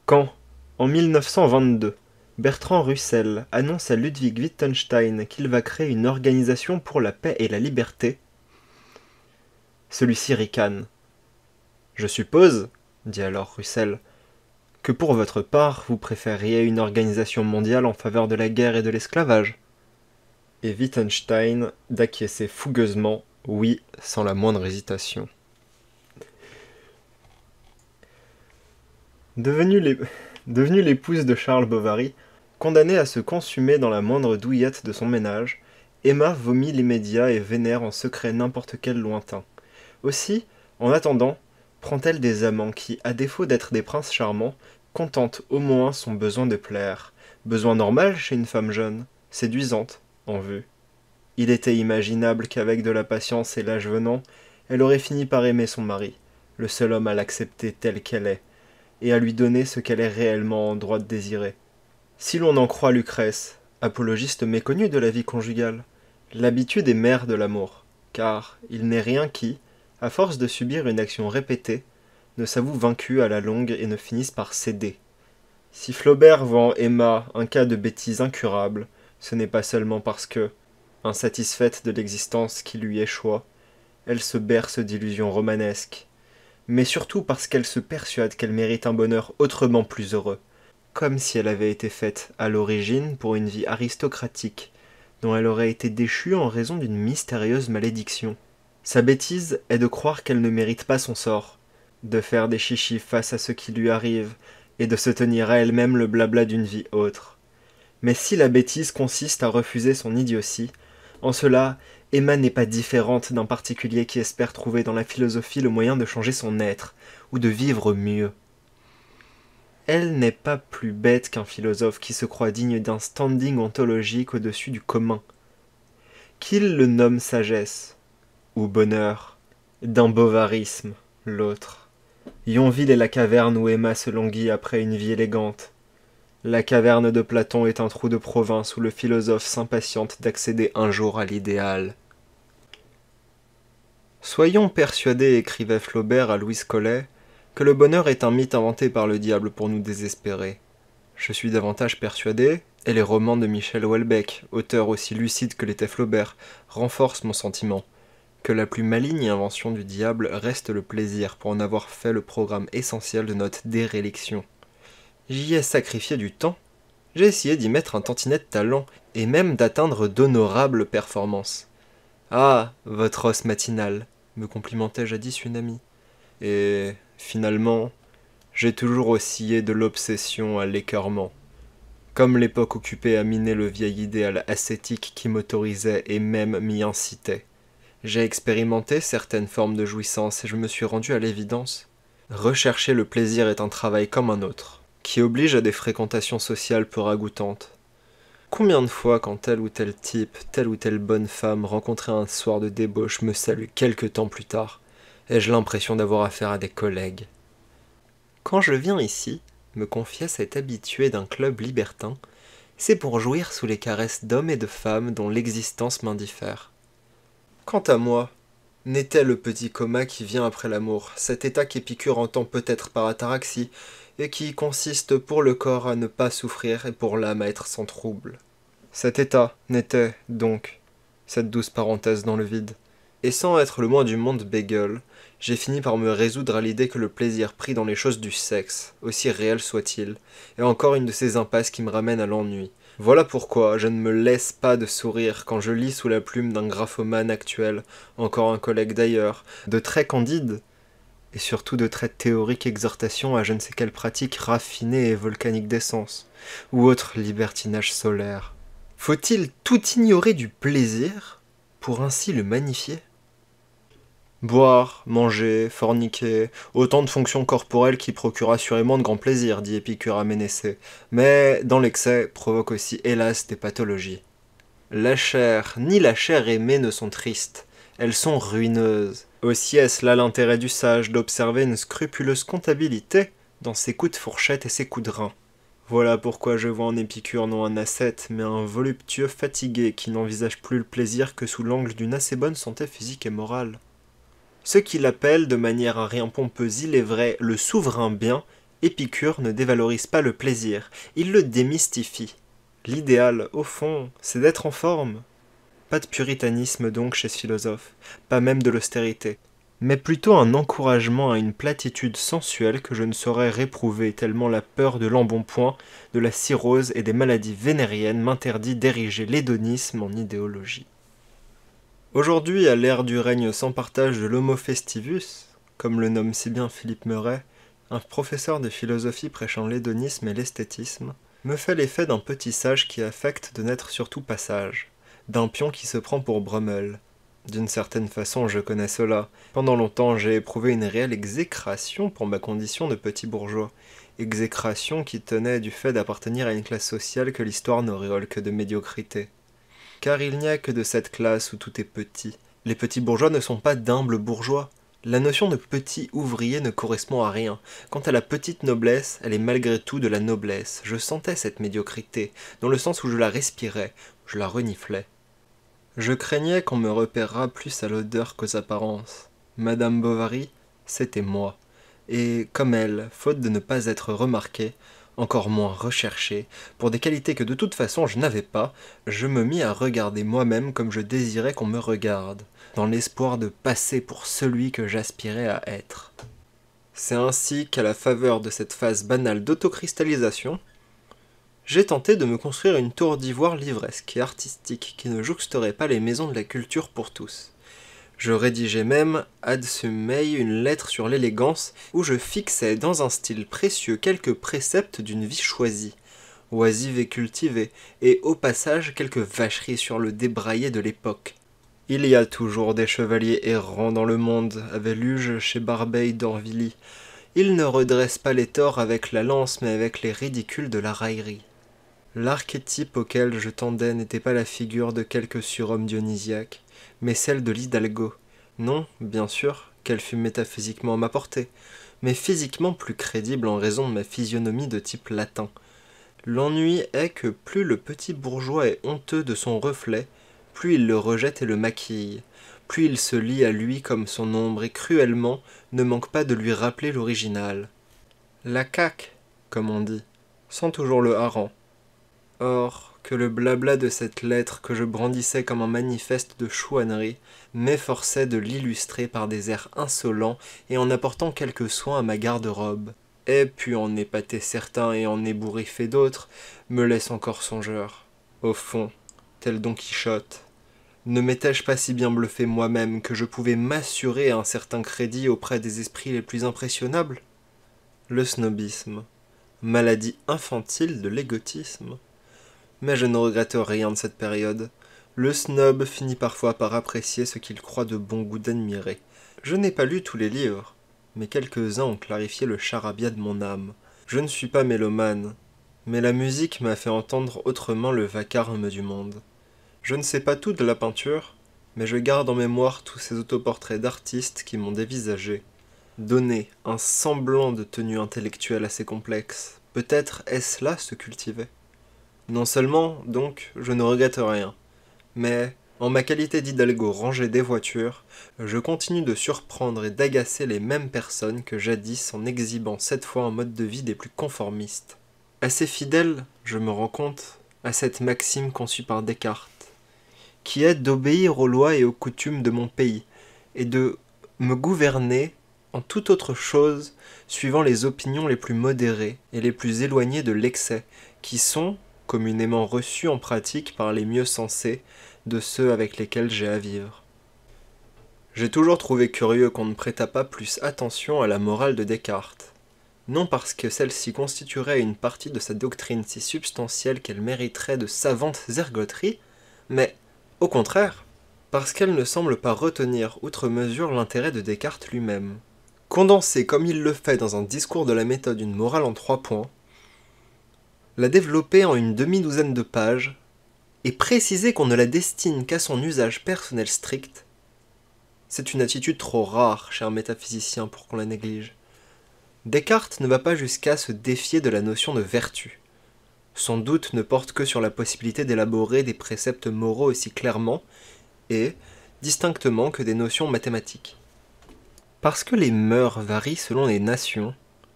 quand, en 1922, Bertrand Russell annonce à Ludwig Wittgenstein qu'il va créer une organisation pour la paix et la liberté. Celui-ci ricane. Je suppose, dit alors Russell, que pour votre part vous préfériez une organisation mondiale en faveur de la guerre et de l'esclavage Et Wittgenstein d'acquiescer fougueusement oui sans la moindre hésitation. Devenue l'épouse de Charles Bovary, condamnée à se consumer dans la moindre douillette de son ménage, Emma vomit les médias et vénère en secret n'importe quel lointain. Aussi, en attendant, prend-elle des amants qui, à défaut d'être des princes charmants, contente au moins son besoin de plaire, besoin normal chez une femme jeune, séduisante, en vue. Il était imaginable qu'avec de la patience et l'âge venant, elle aurait fini par aimer son mari, le seul homme à l'accepter telle qu'elle est, et à lui donner ce qu'elle est réellement en droit de désirer. Si l'on en croit Lucrèce, apologiste méconnu de la vie conjugale, l'habitude est mère de l'amour, car il n'est rien qui, à force de subir une action répétée, ne s'avouent vaincus à la longue et ne finissent par céder. Si Flaubert vend Emma un cas de bêtise incurable, ce n'est pas seulement parce que, insatisfaite de l'existence qui lui échoit, elle se berce d'illusions romanesques, mais surtout parce qu'elle se persuade qu'elle mérite un bonheur autrement plus heureux, comme si elle avait été faite à l'origine pour une vie aristocratique, dont elle aurait été déchue en raison d'une mystérieuse malédiction. Sa bêtise est de croire qu'elle ne mérite pas son sort, de faire des chichis face à ce qui lui arrive, et de se tenir à elle-même le blabla d'une vie autre. Mais si la bêtise consiste à refuser son idiotie, en cela, Emma n'est pas différente d'un particulier qui espère trouver dans la philosophie le moyen de changer son être, ou de vivre mieux. Elle n'est pas plus bête qu'un philosophe qui se croit digne d'un standing ontologique au-dessus du commun. Qu'il le nomme sagesse, ou bonheur, d'un bovarisme, l'autre. Yonville est la caverne où Emma se languit après une vie élégante. La caverne de Platon est un trou de province où le philosophe s'impatiente d'accéder un jour à l'idéal. Soyons persuadés, écrivait Flaubert à Louis Collet, que le bonheur est un mythe inventé par le diable pour nous désespérer. Je suis davantage persuadé, et les romans de Michel Houellebecq, auteur aussi lucide que l'était Flaubert, renforcent mon sentiment que la plus maligne invention du diable reste le plaisir pour en avoir fait le programme essentiel de notre dérélection. J'y ai sacrifié du temps, j'ai essayé d'y mettre un tantinet de talent, et même d'atteindre d'honorables performances. Ah, votre os matinal, me complimentait jadis une amie. Et finalement, j'ai toujours oscillé de l'obsession à l'écœurement. Comme l'époque occupée à miner le vieil idéal ascétique qui m'autorisait et même m'y incitait. J'ai expérimenté certaines formes de jouissance et je me suis rendu à l'évidence. Rechercher le plaisir est un travail comme un autre, qui oblige à des fréquentations sociales peu ragoûtantes. Combien de fois, quand tel ou tel type, telle ou telle bonne femme rencontrée un soir de débauche me salue quelque temps plus tard, ai-je l'impression d'avoir affaire à des collègues Quand je viens ici, me confier cet habitué d'un club libertin, c'est pour jouir sous les caresses d'hommes et de femmes dont l'existence m'indiffère. Quant à moi, n'était le petit coma qui vient après l'amour, cet état qu'Épicure entend peut-être par ataraxie, et qui consiste pour le corps à ne pas souffrir et pour l'âme à être sans trouble. Cet état n'était, donc, cette douce parenthèse dans le vide. Et sans être le moins du monde bégueule, j'ai fini par me résoudre à l'idée que le plaisir pris dans les choses du sexe, aussi réel soit-il, est encore une de ces impasses qui me ramènent à l'ennui. Voilà pourquoi je ne me laisse pas de sourire quand je lis sous la plume d'un graphomane actuel, encore un collègue d'ailleurs, de très candide et surtout de très théoriques exhortation à je ne sais quelle pratique raffinée et volcanique d'essence, ou autre libertinage solaire. Faut-il tout ignorer du plaisir pour ainsi le magnifier Boire, manger, forniquer, autant de fonctions corporelles qui procurent assurément de grands plaisirs, dit Épicure à Ménécée, mais dans l'excès provoque aussi hélas des pathologies. La chair, ni la chair aimée ne sont tristes, elles sont ruineuses. Aussi est-ce là l'intérêt du sage d'observer une scrupuleuse comptabilité dans ses coups de fourchette et ses coups de rein. Voilà pourquoi je vois en Épicure non un ascète, mais un voluptueux fatigué qui n'envisage plus le plaisir que sous l'angle d'une assez bonne santé physique et morale. Ce qu'il appelle, de manière à rien pompeuse, il est vrai, le souverain bien, Épicure ne dévalorise pas le plaisir, il le démystifie. L'idéal, au fond, c'est d'être en forme. Pas de puritanisme donc chez ce philosophe, pas même de l'austérité, mais plutôt un encouragement à une platitude sensuelle que je ne saurais réprouver tellement la peur de l'embonpoint, de la cirrhose et des maladies vénériennes m'interdit d'ériger l'hédonisme en idéologie. Aujourd'hui, à l'ère du règne sans partage de l'Homo Festivus, comme le nomme si bien Philippe Meuret, un professeur de philosophie prêchant l'hédonisme et l'esthétisme, me fait l'effet d'un petit sage qui affecte de n'être surtout pas sage, d'un pion qui se prend pour Brummel. D'une certaine façon, je connais cela. Pendant longtemps, j'ai éprouvé une réelle exécration pour ma condition de petit bourgeois, exécration qui tenait du fait d'appartenir à une classe sociale que l'histoire n'auréole que de médiocrité car il n'y a que de cette classe où tout est petit. Les petits bourgeois ne sont pas d'humbles bourgeois. La notion de petit ouvrier ne correspond à rien. Quant à la petite noblesse, elle est malgré tout de la noblesse. Je sentais cette médiocrité, dans le sens où je la respirais, je la reniflais. Je craignais qu'on me repérât plus à l'odeur qu'aux apparences. Madame Bovary, c'était moi. Et comme elle, faute de ne pas être remarquée, encore moins recherché pour des qualités que de toute façon je n'avais pas, je me mis à regarder moi-même comme je désirais qu'on me regarde, dans l'espoir de passer pour celui que j'aspirais à être. C'est ainsi qu'à la faveur de cette phase banale d'autocristallisation, j'ai tenté de me construire une tour d'ivoire livresque et artistique qui ne jouxterait pas les maisons de la culture pour tous. Je rédigeais même ad sommeil, une lettre sur l'élégance où je fixais dans un style précieux quelques préceptes d'une vie choisie, oisive et cultivée, et au passage quelques vacheries sur le débraillé de l'époque. Il y a toujours des chevaliers errants dans le monde, avait l'uge chez Barbeil d'Orvilly. Ils ne redressent pas les torts avec la lance mais avec les ridicules de la raillerie. L'archétype auquel je tendais n'était pas la figure de quelque surhomme dionysiaque mais celle de l'hidalgo. Non, bien sûr, qu'elle fût métaphysiquement à ma portée, mais physiquement plus crédible en raison de ma physionomie de type latin. L'ennui est que plus le petit bourgeois est honteux de son reflet, plus il le rejette et le maquille, plus il se lie à lui comme son ombre et cruellement ne manque pas de lui rappeler l'original. La caque, comme on dit, sent toujours le hareng. Or, que le blabla de cette lettre que je brandissais comme un manifeste de chouannerie m'efforçait de l'illustrer par des airs insolents et en apportant quelques soins à ma garde-robe, et puis en épater certains et en ébouriffer d'autres, me laisse encore songeur. Au fond, tel Don Quichotte, ne m'étais-je pas si bien bluffé moi-même que je pouvais m'assurer un certain crédit auprès des esprits les plus impressionnables Le snobisme, maladie infantile de l'égotisme mais je ne regrette rien de cette période. Le snob finit parfois par apprécier ce qu'il croit de bon goût d'admirer. Je n'ai pas lu tous les livres, mais quelques-uns ont clarifié le charabia de mon âme. Je ne suis pas mélomane, mais la musique m'a fait entendre autrement le vacarme du monde. Je ne sais pas tout de la peinture, mais je garde en mémoire tous ces autoportraits d'artistes qui m'ont dévisagé. Donner un semblant de tenue intellectuelle assez complexe, peut-être est-ce là se cultiver non seulement, donc, je ne regrette rien, mais, en ma qualité d'Hidalgo rangé des voitures, je continue de surprendre et d'agacer les mêmes personnes que jadis en exhibant cette fois un mode de vie des plus conformistes. Assez fidèle, je me rends compte, à cette maxime conçue par Descartes, qui est d'obéir aux lois et aux coutumes de mon pays, et de me gouverner en toute autre chose, suivant les opinions les plus modérées et les plus éloignées de l'excès, qui sont, communément reçu en pratique par les mieux sensés de ceux avec lesquels j'ai à vivre. J'ai toujours trouvé curieux qu'on ne prêtât pas plus attention à la morale de Descartes, non parce que celle-ci constituerait une partie de sa doctrine si substantielle qu'elle mériterait de savantes ergoteries, mais, au contraire, parce qu'elle ne semble pas retenir outre mesure l'intérêt de Descartes lui-même. Condensé comme il le fait dans un discours de la méthode une morale en trois points, la développer en une demi-douzaine de pages, et préciser qu'on ne la destine qu'à son usage personnel strict, c'est une attitude trop rare, cher métaphysicien, pour qu'on la néglige. Descartes ne va pas jusqu'à se défier de la notion de vertu. Son doute ne porte que sur la possibilité d'élaborer des préceptes moraux aussi clairement et distinctement que des notions mathématiques. Parce que les mœurs varient selon les nations,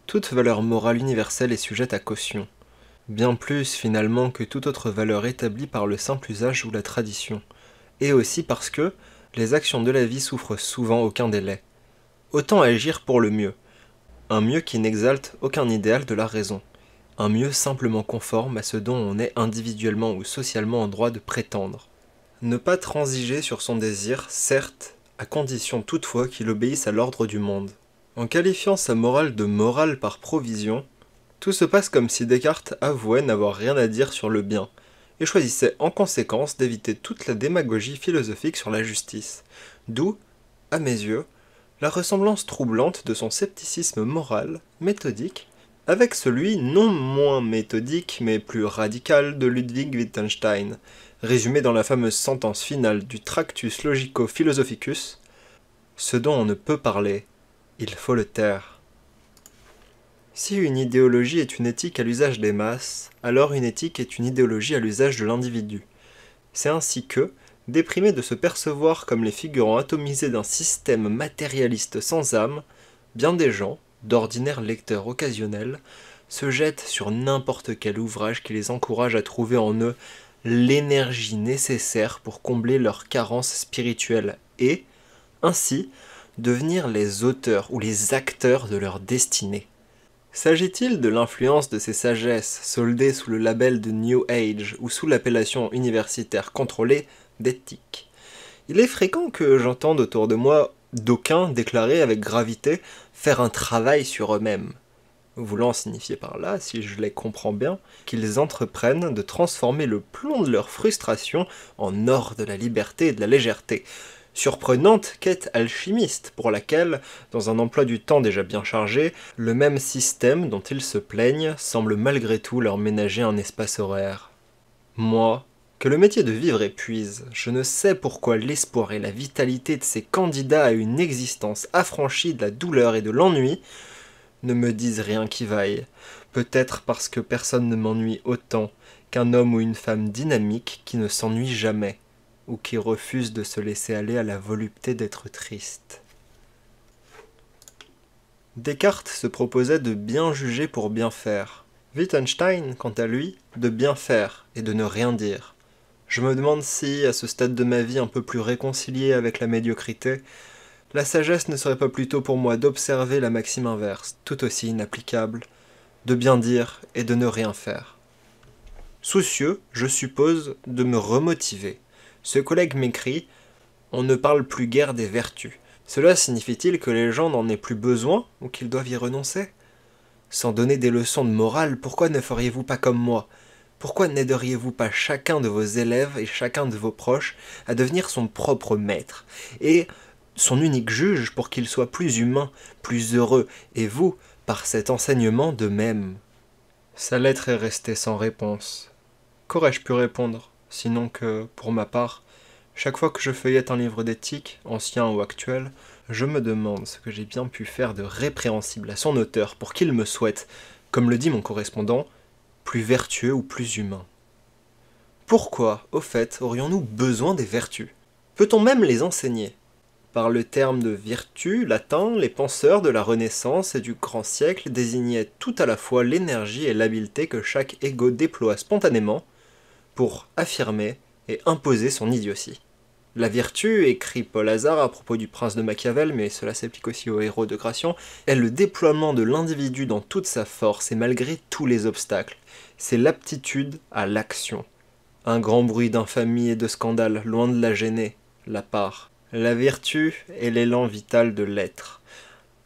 toute valeur morale universelle est sujette à caution bien plus finalement que toute autre valeur établie par le simple usage ou la tradition, et aussi parce que les actions de la vie souffrent souvent aucun délai. Autant agir pour le mieux, un mieux qui n'exalte aucun idéal de la raison, un mieux simplement conforme à ce dont on est individuellement ou socialement en droit de prétendre. Ne pas transiger sur son désir, certes, à condition toutefois qu'il obéisse à l'ordre du monde. En qualifiant sa morale de morale par provision, tout se passe comme si Descartes avouait n'avoir rien à dire sur le bien, et choisissait en conséquence d'éviter toute la démagogie philosophique sur la justice. D'où, à mes yeux, la ressemblance troublante de son scepticisme moral, méthodique, avec celui non moins méthodique mais plus radical de Ludwig Wittgenstein, résumé dans la fameuse sentence finale du Tractus Logico-Philosophicus Ce dont on ne peut parler, il faut le taire. Si une idéologie est une éthique à l'usage des masses, alors une éthique est une idéologie à l'usage de l'individu. C'est ainsi que, déprimés de se percevoir comme les figurants atomisés d'un système matérialiste sans âme, bien des gens, d'ordinaires lecteurs occasionnels, se jettent sur n'importe quel ouvrage qui les encourage à trouver en eux l'énergie nécessaire pour combler leurs carences spirituelles et, ainsi, devenir les auteurs ou les acteurs de leur destinée. S'agit-il de l'influence de ces sagesses soldées sous le label de New Age ou sous l'appellation universitaire contrôlée d'éthique Il est fréquent que j'entende autour de moi d'aucuns déclarer avec gravité faire un travail sur eux-mêmes, voulant signifier par là, si je les comprends bien, qu'ils entreprennent de transformer le plomb de leur frustration en or de la liberté et de la légèreté, Surprenante quête alchimiste pour laquelle, dans un emploi du temps déjà bien chargé, le même système dont ils se plaignent semble malgré tout leur ménager un espace horaire. Moi, que le métier de vivre épuise, je ne sais pourquoi l'espoir et la vitalité de ces candidats à une existence affranchie de la douleur et de l'ennui ne me disent rien qui vaille. Peut-être parce que personne ne m'ennuie autant qu'un homme ou une femme dynamique qui ne s'ennuie jamais ou qui refuse de se laisser aller à la volupté d'être triste. Descartes se proposait de bien juger pour bien faire. Wittgenstein, quant à lui, de bien faire et de ne rien dire. Je me demande si, à ce stade de ma vie un peu plus réconcilié avec la médiocrité, la sagesse ne serait pas plutôt pour moi d'observer la maxime inverse, tout aussi inapplicable, de bien dire et de ne rien faire. Soucieux, je suppose, de me remotiver, ce collègue m'écrit On ne parle plus guère des vertus. Cela signifie-t-il que les gens n'en aient plus besoin ou qu'ils doivent y renoncer Sans donner des leçons de morale, pourquoi ne feriez-vous pas comme moi Pourquoi n'aideriez-vous pas chacun de vos élèves et chacun de vos proches à devenir son propre maître et son unique juge pour qu'il soit plus humain, plus heureux, et vous, par cet enseignement de même Sa lettre est restée sans réponse. Qu'aurais-je pu répondre sinon que, pour ma part, chaque fois que je feuillette un livre d'éthique, ancien ou actuel, je me demande ce que j'ai bien pu faire de répréhensible à son auteur pour qu'il me souhaite, comme le dit mon correspondant, plus vertueux ou plus humain. Pourquoi, au fait, aurions-nous besoin des vertus Peut-on même les enseigner Par le terme de vertu latin, les penseurs de la Renaissance et du grand siècle désignaient tout à la fois l'énergie et l'habileté que chaque ego déploie spontanément pour affirmer et imposer son idiotie. La vertu, écrit Paul Hazard à propos du prince de Machiavel, mais cela s'applique aussi au héros de Gratian, est le déploiement de l'individu dans toute sa force et malgré tous les obstacles. C'est l'aptitude à l'action. Un grand bruit d'infamie et de scandale, loin de la gêner, la part. La vertu est l'élan vital de l'être.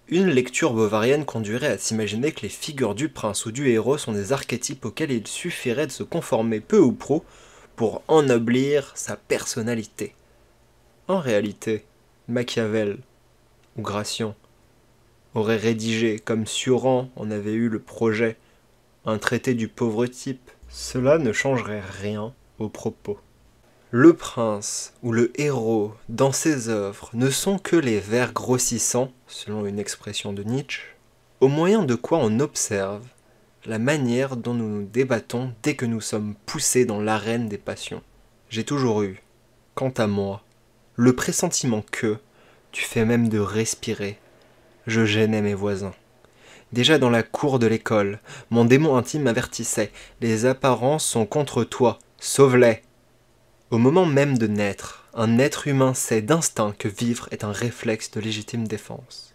Une lecture bovarienne conduirait à s'imaginer que les figures du prince ou du héros sont des archétypes auxquels il suffirait de se conformer peu ou pro pour ennoblir sa personnalité. En réalité, Machiavel ou Gratian aurait rédigé, comme Suran en avait eu le projet, un traité du pauvre type. Cela ne changerait rien au propos. Le prince ou le héros dans ses œuvres ne sont que les vers grossissants, selon une expression de Nietzsche, au moyen de quoi on observe la manière dont nous nous débattons dès que nous sommes poussés dans l'arène des passions. J'ai toujours eu, quant à moi, le pressentiment que, tu fais même de respirer, je gênais mes voisins. Déjà dans la cour de l'école, mon démon intime m'avertissait Les apparences sont contre toi, sauve-les au moment même de naître, un être humain sait d'instinct que vivre est un réflexe de légitime défense.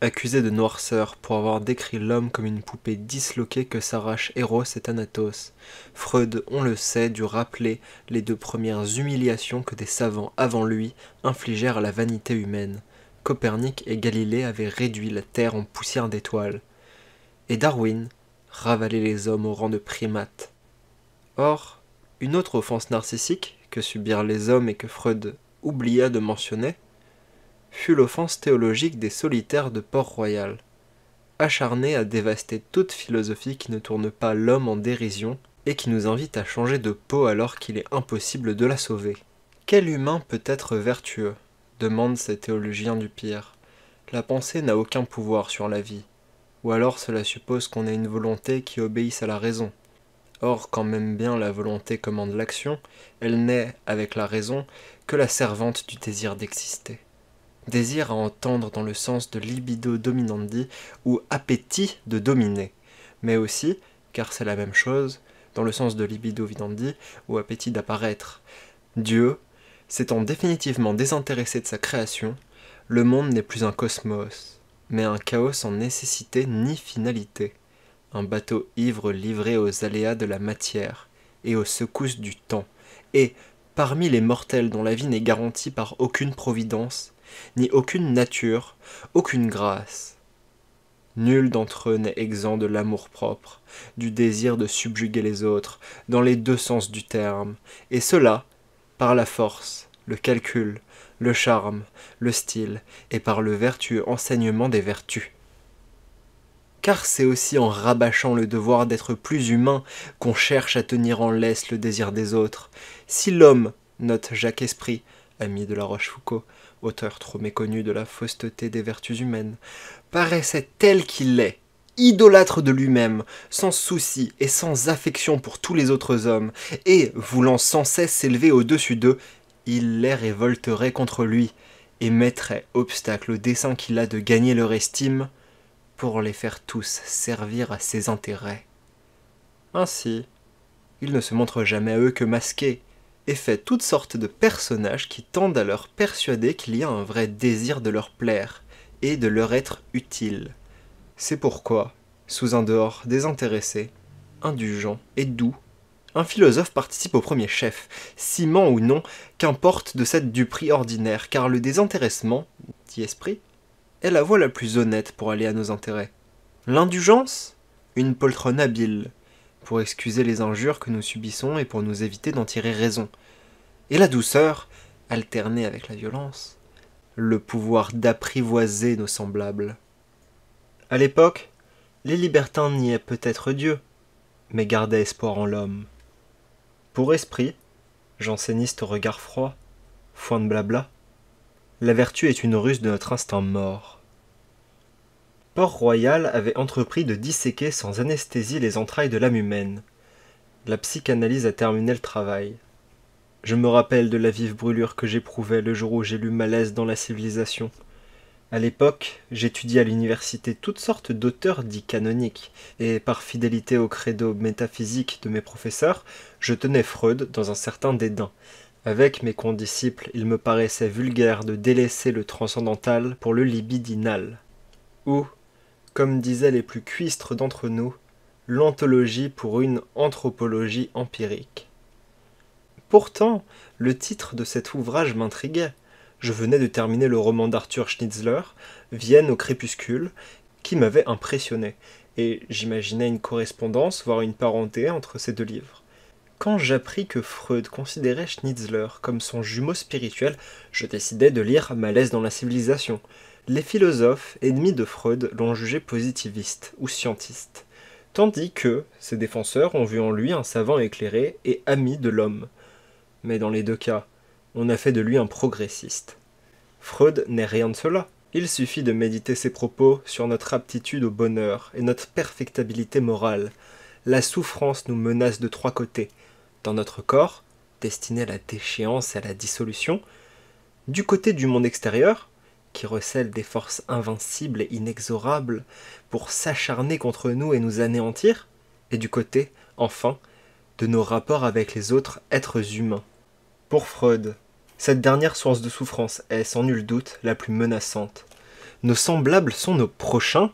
Accusé de noirceur pour avoir décrit l'homme comme une poupée disloquée que s'arrache Eros et Thanatos, Freud, on le sait, dut rappeler les deux premières humiliations que des savants avant lui infligèrent à la vanité humaine. Copernic et Galilée avaient réduit la Terre en poussière d'étoiles, et Darwin ravalait les hommes au rang de primates. Or, une autre offense narcissique que subirent les hommes et que Freud oublia de mentionner fut l'offense théologique des solitaires de Port-Royal, acharnés à dévaster toute philosophie qui ne tourne pas l'homme en dérision et qui nous invite à changer de peau alors qu'il est impossible de la sauver. Quel humain peut être vertueux demandent ces théologiens du pire. La pensée n'a aucun pouvoir sur la vie, ou alors cela suppose qu'on ait une volonté qui obéisse à la raison. Or, quand même bien la volonté commande l'action, elle n'est, avec la raison, que la servante du désir d'exister. Désir à entendre dans le sens de libido dominandi ou appétit de dominer, mais aussi, car c'est la même chose, dans le sens de libido vidandi ou appétit d'apparaître. Dieu, s'étant définitivement désintéressé de sa création, le monde n'est plus un cosmos, mais un chaos sans nécessité ni finalité un bateau ivre livré aux aléas de la matière et aux secousses du temps, et, parmi les mortels dont la vie n'est garantie par aucune providence, ni aucune nature, aucune grâce. Nul d'entre eux n'est exempt de l'amour-propre, du désir de subjuguer les autres, dans les deux sens du terme, et cela, par la force, le calcul, le charme, le style, et par le vertueux enseignement des vertus car c'est aussi en rabâchant le devoir d'être plus humain qu'on cherche à tenir en laisse le désir des autres. Si l'homme, note Jacques Esprit, ami de la Rochefoucauld, auteur trop méconnu de la fausseté des vertus humaines, paraissait tel qu'il est, idolâtre de lui-même, sans souci et sans affection pour tous les autres hommes, et, voulant sans cesse s'élever au-dessus d'eux, il les révolterait contre lui, et mettrait obstacle au dessein qu'il a de gagner leur estime, pour les faire tous servir à ses intérêts. Ainsi, il ne se montre jamais à eux que masqué, et fait toutes sortes de personnages qui tendent à leur persuader qu'il y a un vrai désir de leur plaire, et de leur être utile. C'est pourquoi, sous un dehors désintéressé, indulgent et doux, un philosophe participe au premier chef, ciment ou non, qu'importe de cette du ordinaire, car le désintéressement, dit esprit, est la voie la plus honnête pour aller à nos intérêts. L'indulgence Une poltronne habile, pour excuser les injures que nous subissons et pour nous éviter d'en tirer raison. Et la douceur, alternée avec la violence, le pouvoir d'apprivoiser nos semblables. À l'époque, les libertins niaient peut-être Dieu, mais gardaient espoir en l'homme. Pour esprit, janséniste au regard froid, foin de blabla, la vertu est une ruse de notre instinct mort. Port-Royal avait entrepris de disséquer sans anesthésie les entrailles de l'âme humaine. La psychanalyse a terminé le travail. Je me rappelle de la vive brûlure que j'éprouvais le jour où j'ai lu Malaise dans la civilisation. À l'époque, j'étudiais à l'université toutes sortes d'auteurs dits canoniques, et par fidélité au credo métaphysique de mes professeurs, je tenais Freud dans un certain dédain, avec mes condisciples, il me paraissait vulgaire de délaisser le transcendantal pour le libidinal. Ou, comme disaient les plus cuistres d'entre nous, l'anthologie pour une anthropologie empirique. Pourtant, le titre de cet ouvrage m'intriguait. Je venais de terminer le roman d'Arthur Schnitzler, Vienne au crépuscule, qui m'avait impressionné, et j'imaginais une correspondance, voire une parenté entre ces deux livres. Quand j'appris que Freud considérait Schnitzler comme son jumeau spirituel, je décidai de lire Malaise dans la civilisation. Les philosophes, ennemis de Freud, l'ont jugé positiviste ou scientiste, tandis que ses défenseurs ont vu en lui un savant éclairé et ami de l'homme. Mais dans les deux cas, on a fait de lui un progressiste. Freud n'est rien de cela. Il suffit de méditer ses propos sur notre aptitude au bonheur et notre perfectabilité morale. La souffrance nous menace de trois côtés dans notre corps, destiné à la déchéance et à la dissolution, du côté du monde extérieur, qui recèle des forces invincibles et inexorables pour s'acharner contre nous et nous anéantir, et du côté, enfin, de nos rapports avec les autres êtres humains. Pour Freud, cette dernière source de souffrance est sans nul doute la plus menaçante. Nos semblables sont nos prochains.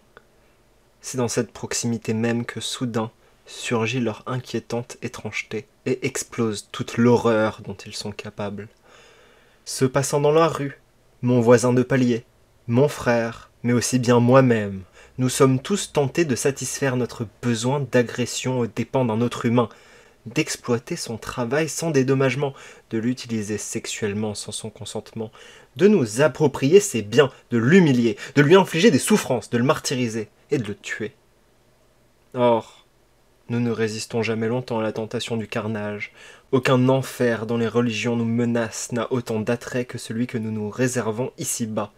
C'est dans cette proximité même que soudain surgit leur inquiétante étrangeté et explose toute l'horreur dont ils sont capables. Se passant dans la rue, mon voisin de palier, mon frère, mais aussi bien moi-même, nous sommes tous tentés de satisfaire notre besoin d'agression aux dépens d'un autre humain, d'exploiter son travail sans dédommagement, de l'utiliser sexuellement sans son consentement, de nous approprier ses biens, de l'humilier, de lui infliger des souffrances, de le martyriser et de le tuer. Or, nous ne résistons jamais longtemps à la tentation du carnage. Aucun enfer dont les religions nous menacent n'a autant d'attrait que celui que nous nous réservons ici-bas.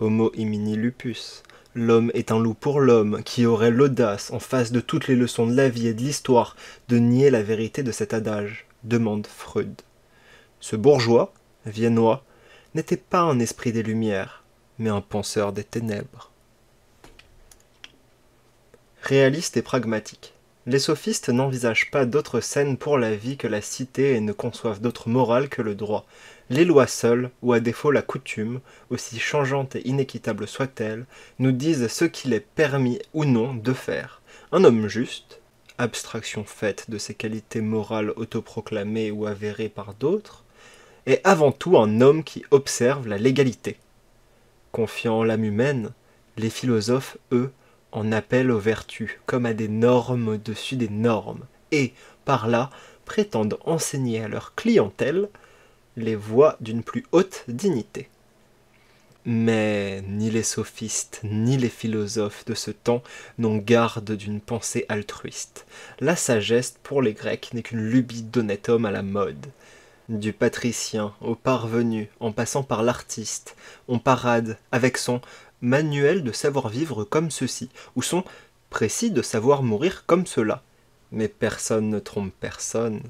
Homo imini lupus. L'homme est un loup pour l'homme qui aurait l'audace, en face de toutes les leçons de la vie et de l'histoire, de nier la vérité de cet adage. Demande Freud. Ce bourgeois, viennois, n'était pas un esprit des Lumières, mais un penseur des ténèbres réaliste et pragmatique. Les sophistes n'envisagent pas d'autre scène pour la vie que la cité et ne conçoivent d'autre morale que le droit. Les lois seules, ou à défaut la coutume, aussi changeante et inéquitable soit-elle, nous disent ce qu'il est permis ou non de faire. Un homme juste, abstraction faite de ses qualités morales autoproclamées ou avérées par d'autres, est avant tout un homme qui observe la légalité. Confiant l'âme humaine, les philosophes, eux, en appellent aux vertus comme à des normes au-dessus des normes, et, par là, prétendent enseigner à leur clientèle les voies d'une plus haute dignité. Mais ni les sophistes ni les philosophes de ce temps n'ont garde d'une pensée altruiste. La sagesse pour les Grecs n'est qu'une lubie d'honnête homme à la mode. Du patricien au parvenu, en passant par l'artiste, on parade avec son manuel de savoir vivre comme ceci, ou sont précis de savoir mourir comme cela. Mais personne ne trompe personne.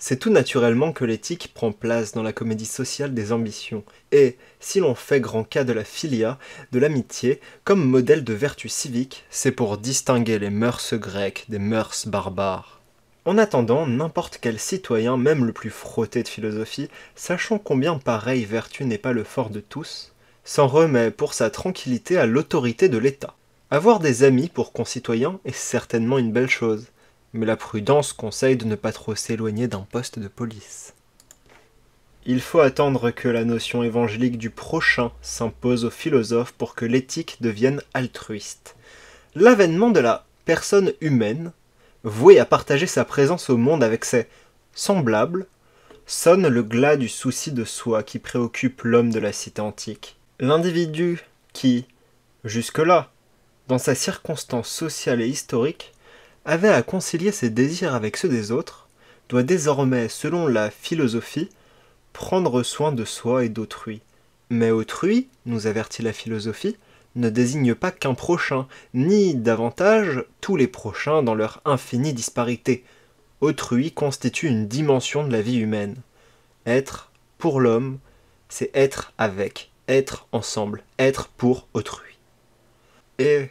C'est tout naturellement que l'éthique prend place dans la comédie sociale des ambitions, et, si l'on fait grand cas de la filia, de l'amitié, comme modèle de vertu civique, c'est pour distinguer les mœurs grecques des mœurs barbares. En attendant, n'importe quel citoyen, même le plus frotté de philosophie, sachant combien pareille vertu n'est pas le fort de tous, s'en remet pour sa tranquillité à l'autorité de l'État. Avoir des amis pour concitoyens est certainement une belle chose, mais la prudence conseille de ne pas trop s'éloigner d'un poste de police. Il faut attendre que la notion évangélique du prochain s'impose aux philosophes pour que l'éthique devienne altruiste. L'avènement de la personne humaine, vouée à partager sa présence au monde avec ses semblables, sonne le glas du souci de soi qui préoccupe l'homme de la cité antique l'individu qui, jusque-là, dans sa circonstance sociale et historique, avait à concilier ses désirs avec ceux des autres, doit désormais, selon la philosophie, prendre soin de soi et d'autrui. Mais autrui, nous avertit la philosophie, ne désigne pas qu'un prochain, ni davantage tous les prochains dans leur infinie disparité. Autrui constitue une dimension de la vie humaine. Être pour l'homme, c'est être avec être ensemble, être pour autrui. Et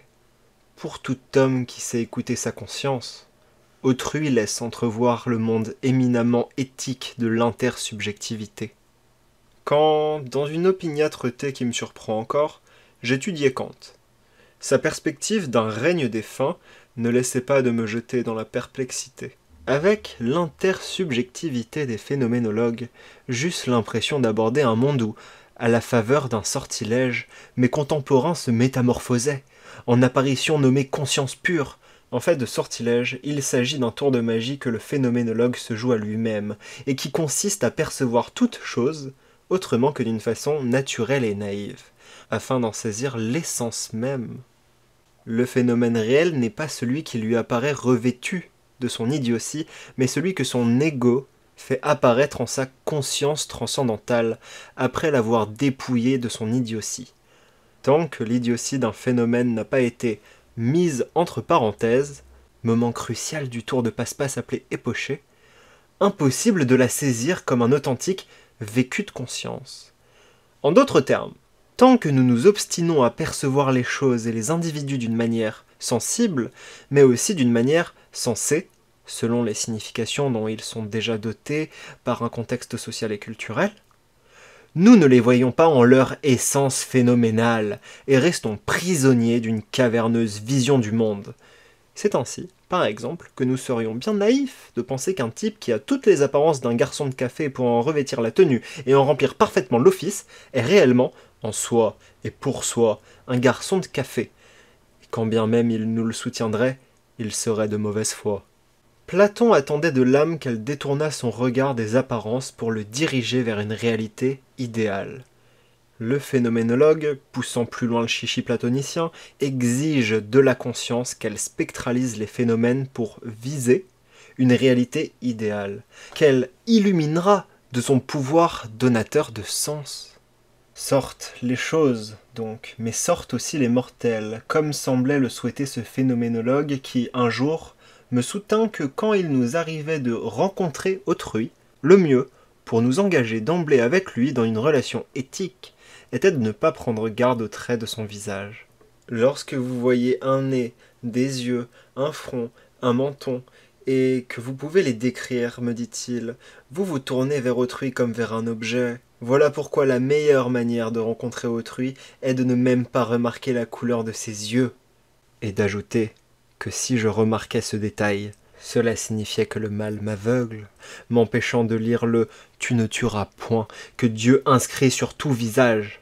pour tout homme qui sait écouter sa conscience, autrui laisse entrevoir le monde éminemment éthique de l'intersubjectivité. Quand, dans une opiniâtreté qui me surprend encore, j'étudiais Kant. Sa perspective d'un règne des fins ne laissait pas de me jeter dans la perplexité. Avec l'intersubjectivité des phénoménologues, j'eusse l'impression d'aborder un monde où, à la faveur d'un sortilège, mes contemporains se métamorphosaient, en apparition nommée conscience pure. En fait de sortilège, il s'agit d'un tour de magie que le phénoménologue se joue à lui-même, et qui consiste à percevoir toute chose autrement que d'une façon naturelle et naïve, afin d'en saisir l'essence même. Le phénomène réel n'est pas celui qui lui apparaît revêtu de son idiotie, mais celui que son ego fait apparaître en sa conscience transcendantale, après l'avoir dépouillé de son idiotie. Tant que l'idiotie d'un phénomène n'a pas été mise entre parenthèses, moment crucial du tour de passe-passe appelé époché, impossible de la saisir comme un authentique vécu de conscience. En d'autres termes, tant que nous nous obstinons à percevoir les choses et les individus d'une manière sensible, mais aussi d'une manière sensée, selon les significations dont ils sont déjà dotés par un contexte social et culturel, nous ne les voyons pas en leur essence phénoménale et restons prisonniers d'une caverneuse vision du monde. C'est ainsi, par exemple, que nous serions bien naïfs de penser qu'un type qui a toutes les apparences d'un garçon de café pour en revêtir la tenue et en remplir parfaitement l'office est réellement, en soi et pour soi, un garçon de café. quand bien même il nous le soutiendrait, il serait de mauvaise foi. Platon attendait de l'âme qu'elle détournât son regard des apparences pour le diriger vers une réalité idéale. Le phénoménologue, poussant plus loin le chichi platonicien, exige de la conscience qu'elle spectralise les phénomènes pour viser une réalité idéale, qu'elle illuminera de son pouvoir donateur de sens. Sortent les choses, donc, mais sortent aussi les mortels, comme semblait le souhaiter ce phénoménologue qui, un jour, me soutint que quand il nous arrivait de rencontrer autrui, le mieux, pour nous engager d'emblée avec lui dans une relation éthique, était de ne pas prendre garde aux traits de son visage. Lorsque vous voyez un nez, des yeux, un front, un menton, et que vous pouvez les décrire, me dit-il, vous vous tournez vers autrui comme vers un objet. Voilà pourquoi la meilleure manière de rencontrer autrui est de ne même pas remarquer la couleur de ses yeux, et d'ajouter que si je remarquais ce détail, cela signifiait que le mal m'aveugle, m'empêchant de lire le Tu ne tueras point que Dieu inscrit sur tout visage.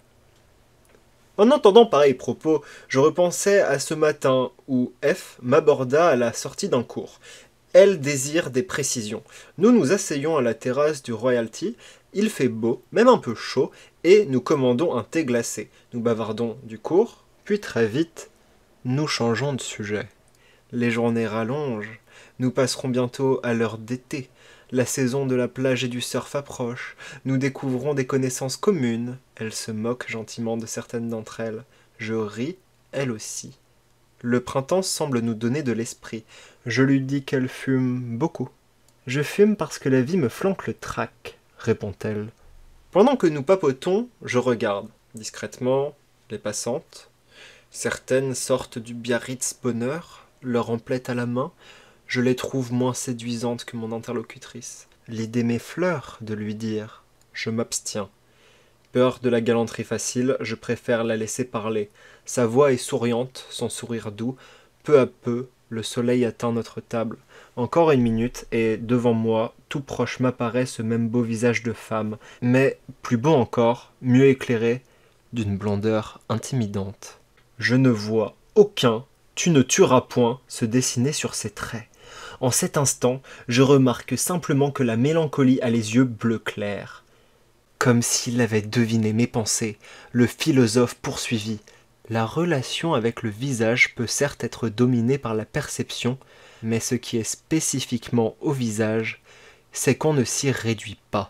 En entendant pareils propos, je repensais à ce matin où F m'aborda à la sortie d'un cours. Elle désire des précisions. Nous nous asseyons à la terrasse du Royalty, il fait beau, même un peu chaud, et nous commandons un thé glacé. Nous bavardons du cours, puis très vite, nous changeons de sujet. Les journées rallongent. Nous passerons bientôt à l'heure d'été. La saison de la plage et du surf approche. Nous découvrons des connaissances communes. Elle se moque gentiment de certaines d'entre elles. Je ris, elle aussi. Le printemps semble nous donner de l'esprit. Je lui dis qu'elle fume beaucoup. Je fume parce que la vie me flanque le trac, répond-elle. Pendant que nous papotons, je regarde, discrètement, les passantes. Certaines sortent du Biarritz bonheur, leur emplette à la main, je les trouve moins séduisantes que mon interlocutrice. L'idée m'effleure de lui dire. Je m'abstiens. Peur de la galanterie facile, je préfère la laisser parler. Sa voix est souriante, son sourire doux. Peu à peu, le soleil atteint notre table. Encore une minute, et devant moi, tout proche m'apparaît ce même beau visage de femme, mais plus beau encore, mieux éclairé, d'une blondeur intimidante. Je ne vois aucun tu ne tueras point se dessinait sur ses traits. En cet instant, je remarque simplement que la mélancolie a les yeux bleu clair. Comme s'il avait deviné mes pensées, le philosophe poursuivit. La relation avec le visage peut certes être dominée par la perception, mais ce qui est spécifiquement au visage, c'est qu'on ne s'y réduit pas.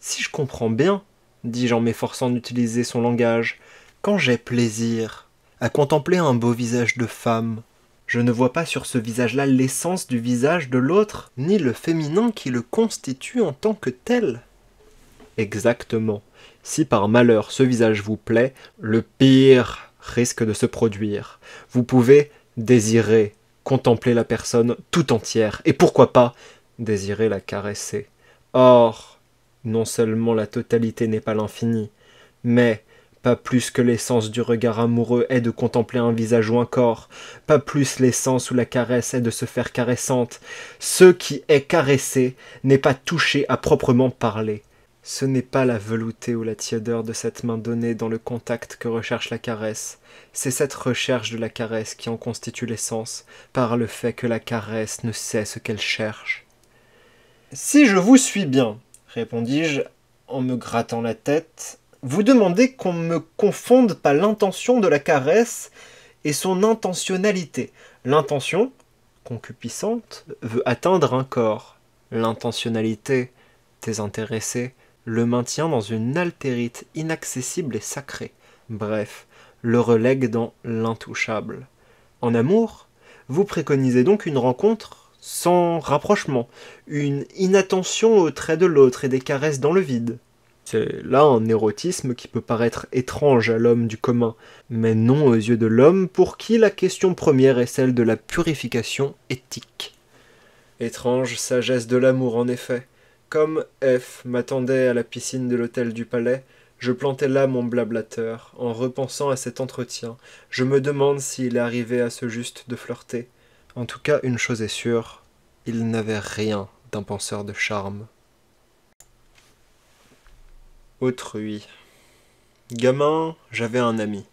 Si je comprends bien, dis-je en m'efforçant d'utiliser son langage, quand j'ai plaisir, à contempler un beau visage de femme. Je ne vois pas sur ce visage-là l'essence du visage de l'autre, ni le féminin qui le constitue en tant que tel. Exactement. Si par malheur ce visage vous plaît, le pire risque de se produire. Vous pouvez désirer contempler la personne tout entière, et pourquoi pas désirer la caresser. Or, non seulement la totalité n'est pas l'infini, mais pas plus que l'essence du regard amoureux est de contempler un visage ou un corps, pas plus l'essence ou la caresse est de se faire caressante. Ce qui est caressé n'est pas touché à proprement parler. Ce n'est pas la velouté ou la tiédeur de cette main donnée dans le contact que recherche la caresse, c'est cette recherche de la caresse qui en constitue l'essence, par le fait que la caresse ne sait ce qu'elle cherche. Si je vous suis bien, répondis-je en me grattant la tête, vous demandez qu'on ne me confonde pas l'intention de la caresse et son intentionnalité. L'intention, concupiscente, veut atteindre un corps. L'intentionnalité, désintéressée, le maintient dans une altérite inaccessible et sacrée. Bref, le relègue dans l'intouchable. En amour, vous préconisez donc une rencontre sans rapprochement, une inattention aux traits de l'autre et des caresses dans le vide. C'est là un érotisme qui peut paraître étrange à l'homme du commun, mais non aux yeux de l'homme pour qui la question première est celle de la purification éthique. Étrange sagesse de l'amour en effet. Comme F m'attendait à la piscine de l'hôtel du palais, je plantais là mon blablateur, en repensant à cet entretien. Je me demande s'il est arrivé à ce juste de flirter. En tout cas, une chose est sûre, il n'avait rien d'un penseur de charme. Autrui. Gamin, j'avais un ami,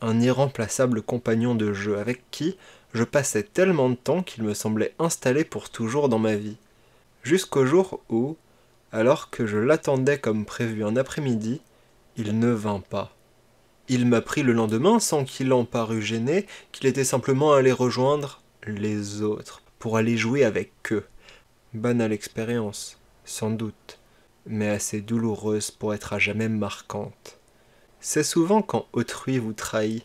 un irremplaçable compagnon de jeu avec qui je passais tellement de temps qu'il me semblait installé pour toujours dans ma vie. Jusqu'au jour où, alors que je l'attendais comme prévu un après-midi, il ne vint pas. Il m'apprit le lendemain, sans qu'il en parût gêné, qu'il était simplement allé rejoindre les autres, pour aller jouer avec eux. Banale expérience, sans doute mais assez douloureuse pour être à jamais marquante. C'est souvent quand autrui vous trahit,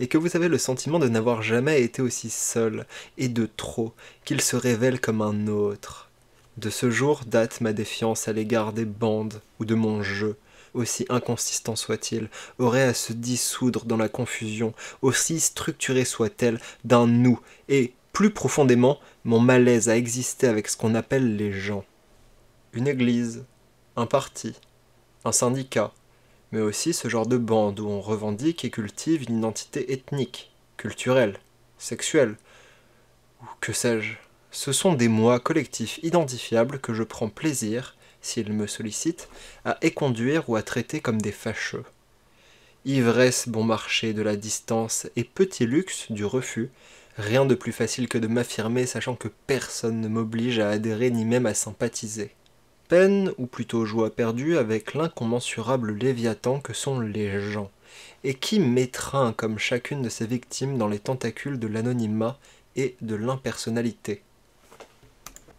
et que vous avez le sentiment de n'avoir jamais été aussi seul, et de trop, qu'il se révèle comme un autre. De ce jour date ma défiance à l'égard des bandes ou de mon jeu, aussi inconsistant soit-il, aurait à se dissoudre dans la confusion, aussi structurée soit-elle, d'un nous, et, plus profondément, mon malaise à exister avec ce qu'on appelle les gens. Une église, un parti, un syndicat, mais aussi ce genre de bande où on revendique et cultive une identité ethnique, culturelle, sexuelle, ou que sais-je. Ce sont des mois collectifs identifiables que je prends plaisir, s'ils me sollicitent, à éconduire ou à traiter comme des fâcheux. Ivresse bon marché de la distance et petit luxe du refus, rien de plus facile que de m'affirmer sachant que personne ne m'oblige à adhérer ni même à sympathiser peine, ou plutôt joie perdue, avec l'incommensurable léviathan que sont les gens, et qui m'étreint comme chacune de ses victimes dans les tentacules de l'anonymat et de l'impersonnalité.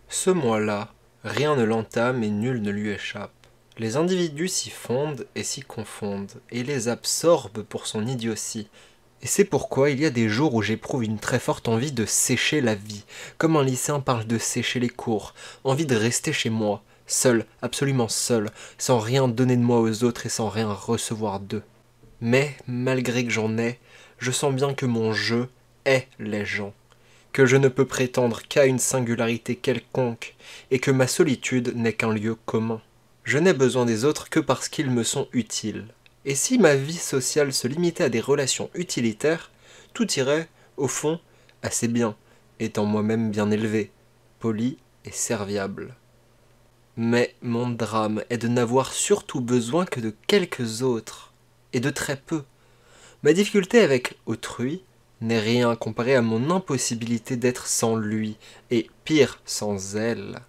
Ce mois-là, rien ne l'entame et nul ne lui échappe. Les individus s'y fondent et s'y confondent, et les absorbent pour son idiotie, et c'est pourquoi il y a des jours où j'éprouve une très forte envie de sécher la vie, comme un lycéen parle de sécher les cours, envie de rester chez moi, seul, absolument seul, sans rien donner de moi aux autres et sans rien recevoir d'eux. Mais, malgré que j'en ai, je sens bien que mon jeu est les gens, que je ne peux prétendre qu'à une singularité quelconque, et que ma solitude n'est qu'un lieu commun. Je n'ai besoin des autres que parce qu'ils me sont utiles. Et si ma vie sociale se limitait à des relations utilitaires, tout irait, au fond, assez bien, étant moi-même bien élevé, poli et serviable. Mais mon drame est de n'avoir surtout besoin que de quelques autres, et de très peu. Ma difficulté avec autrui n'est rien comparé à mon impossibilité d'être sans lui, et pire, sans elle.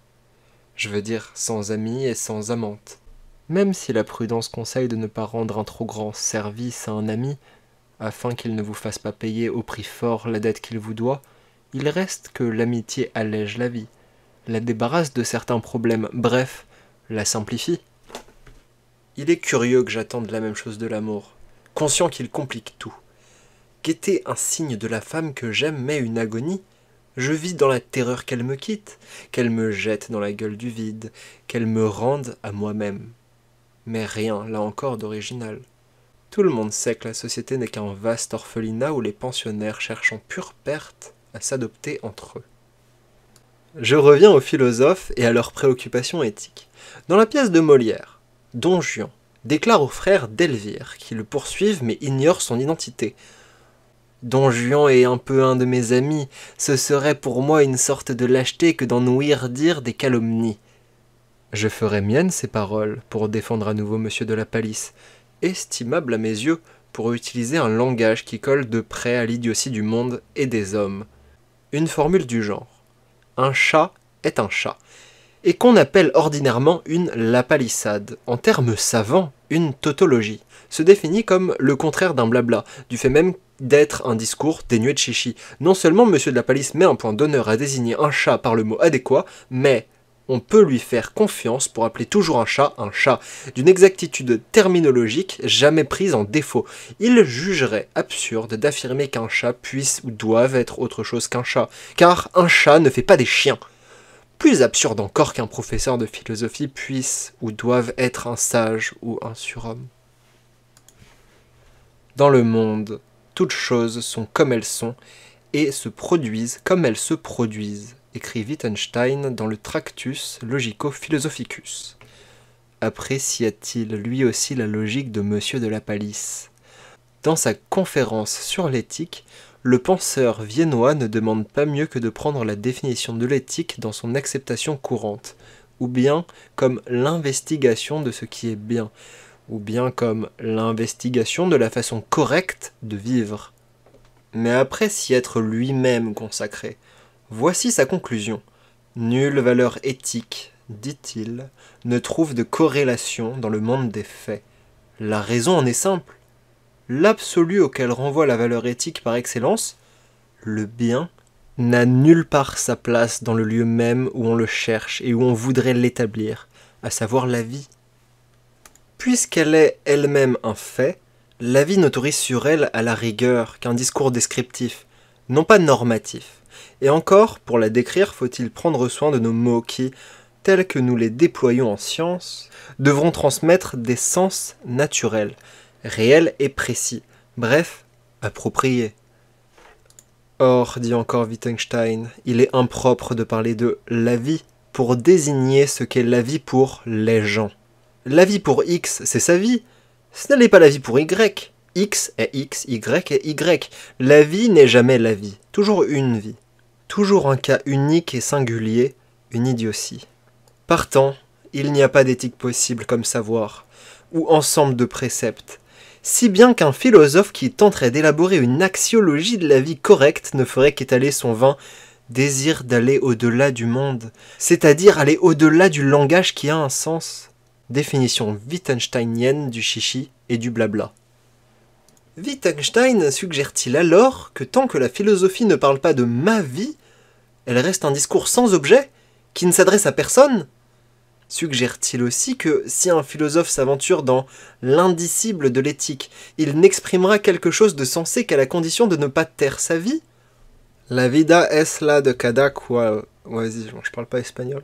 Je veux dire sans amis et sans amante. Même si la prudence conseille de ne pas rendre un trop grand service à un ami, afin qu'il ne vous fasse pas payer au prix fort la dette qu'il vous doit, il reste que l'amitié allège la vie la débarrasse de certains problèmes, bref, la simplifie. Il est curieux que j'attende la même chose de l'amour, conscient qu'il complique tout. Qu'était un signe de la femme que j'aime mais une agonie. Je vis dans la terreur qu'elle me quitte, qu'elle me jette dans la gueule du vide, qu'elle me rende à moi-même. Mais rien, là encore, d'original. Tout le monde sait que la société n'est qu'un vaste orphelinat où les pensionnaires cherchent en pure perte à s'adopter entre eux. Je reviens aux philosophes et à leurs préoccupations éthiques. Dans la pièce de Molière, Don Juan déclare aux frères d'Elvire qui le poursuivent mais ignore son identité. Don Juan est un peu un de mes amis, ce serait pour moi une sorte de lâcheté que d'en ouïr dire des calomnies. Je ferai mienne ces paroles pour défendre à nouveau monsieur de la Palisse, estimable à mes yeux pour utiliser un langage qui colle de près à l'idiotie du monde et des hommes. Une formule du genre un chat est un chat, et qu'on appelle ordinairement une lapalissade, en termes savants, une tautologie, se définit comme le contraire d'un blabla, du fait même d'être un discours dénué de chichi. Non seulement Monsieur de la Palisse met un point d'honneur à désigner un chat par le mot adéquat, mais on peut lui faire confiance pour appeler toujours un chat un chat, d'une exactitude terminologique jamais prise en défaut. Il jugerait absurde d'affirmer qu'un chat puisse ou doive être autre chose qu'un chat, car un chat ne fait pas des chiens. Plus absurde encore qu'un professeur de philosophie puisse ou doive être un sage ou un surhomme. Dans le monde, toutes choses sont comme elles sont et se produisent comme elles se produisent écrit Wittgenstein dans le Tractus Logico-Philosophicus. Apprécia-t-il lui aussi la logique de Monsieur de la Palisse Dans sa conférence sur l'éthique, le penseur viennois ne demande pas mieux que de prendre la définition de l'éthique dans son acceptation courante, ou bien comme l'investigation de ce qui est bien, ou bien comme l'investigation de la façon correcte de vivre. Mais après s'y être lui-même consacré, Voici sa conclusion. Nulle valeur éthique, dit-il, ne trouve de corrélation dans le monde des faits. La raison en est simple. L'absolu auquel renvoie la valeur éthique par excellence, le bien, n'a nulle part sa place dans le lieu même où on le cherche et où on voudrait l'établir, à savoir la vie. Puisqu'elle est elle-même un fait, la vie n'autorise sur elle à la rigueur qu'un discours descriptif, non pas normatif. Et encore, pour la décrire, faut-il prendre soin de nos mots qui, tels que nous les déployons en science, devront transmettre des sens naturels, réels et précis, bref, appropriés. Or, dit encore Wittgenstein, il est impropre de parler de la vie pour désigner ce qu'est la vie pour les gens. La vie pour X, c'est sa vie. Ce n'est pas la vie pour Y. X est X, Y est Y. La vie n'est jamais la vie, toujours une vie toujours un cas unique et singulier, une idiotie. Partant, il n'y a pas d'éthique possible comme savoir, ou ensemble de préceptes, si bien qu'un philosophe qui tenterait d'élaborer une axiologie de la vie correcte ne ferait qu'étaler son vain désir d'aller au-delà du monde, c'est-à-dire aller au-delà du langage qui a un sens. Définition wittgensteinienne du chichi et du blabla. Wittgenstein suggère-t-il alors que tant que la philosophie ne parle pas de ma vie, elle reste un discours sans objet, qui ne s'adresse à personne Suggère-t-il aussi que si un philosophe s'aventure dans l'indicible de l'éthique, il n'exprimera quelque chose de sensé qu'à la condition de ne pas taire sa vie La vida es la de cada cual. Vas-y, je parle pas espagnol.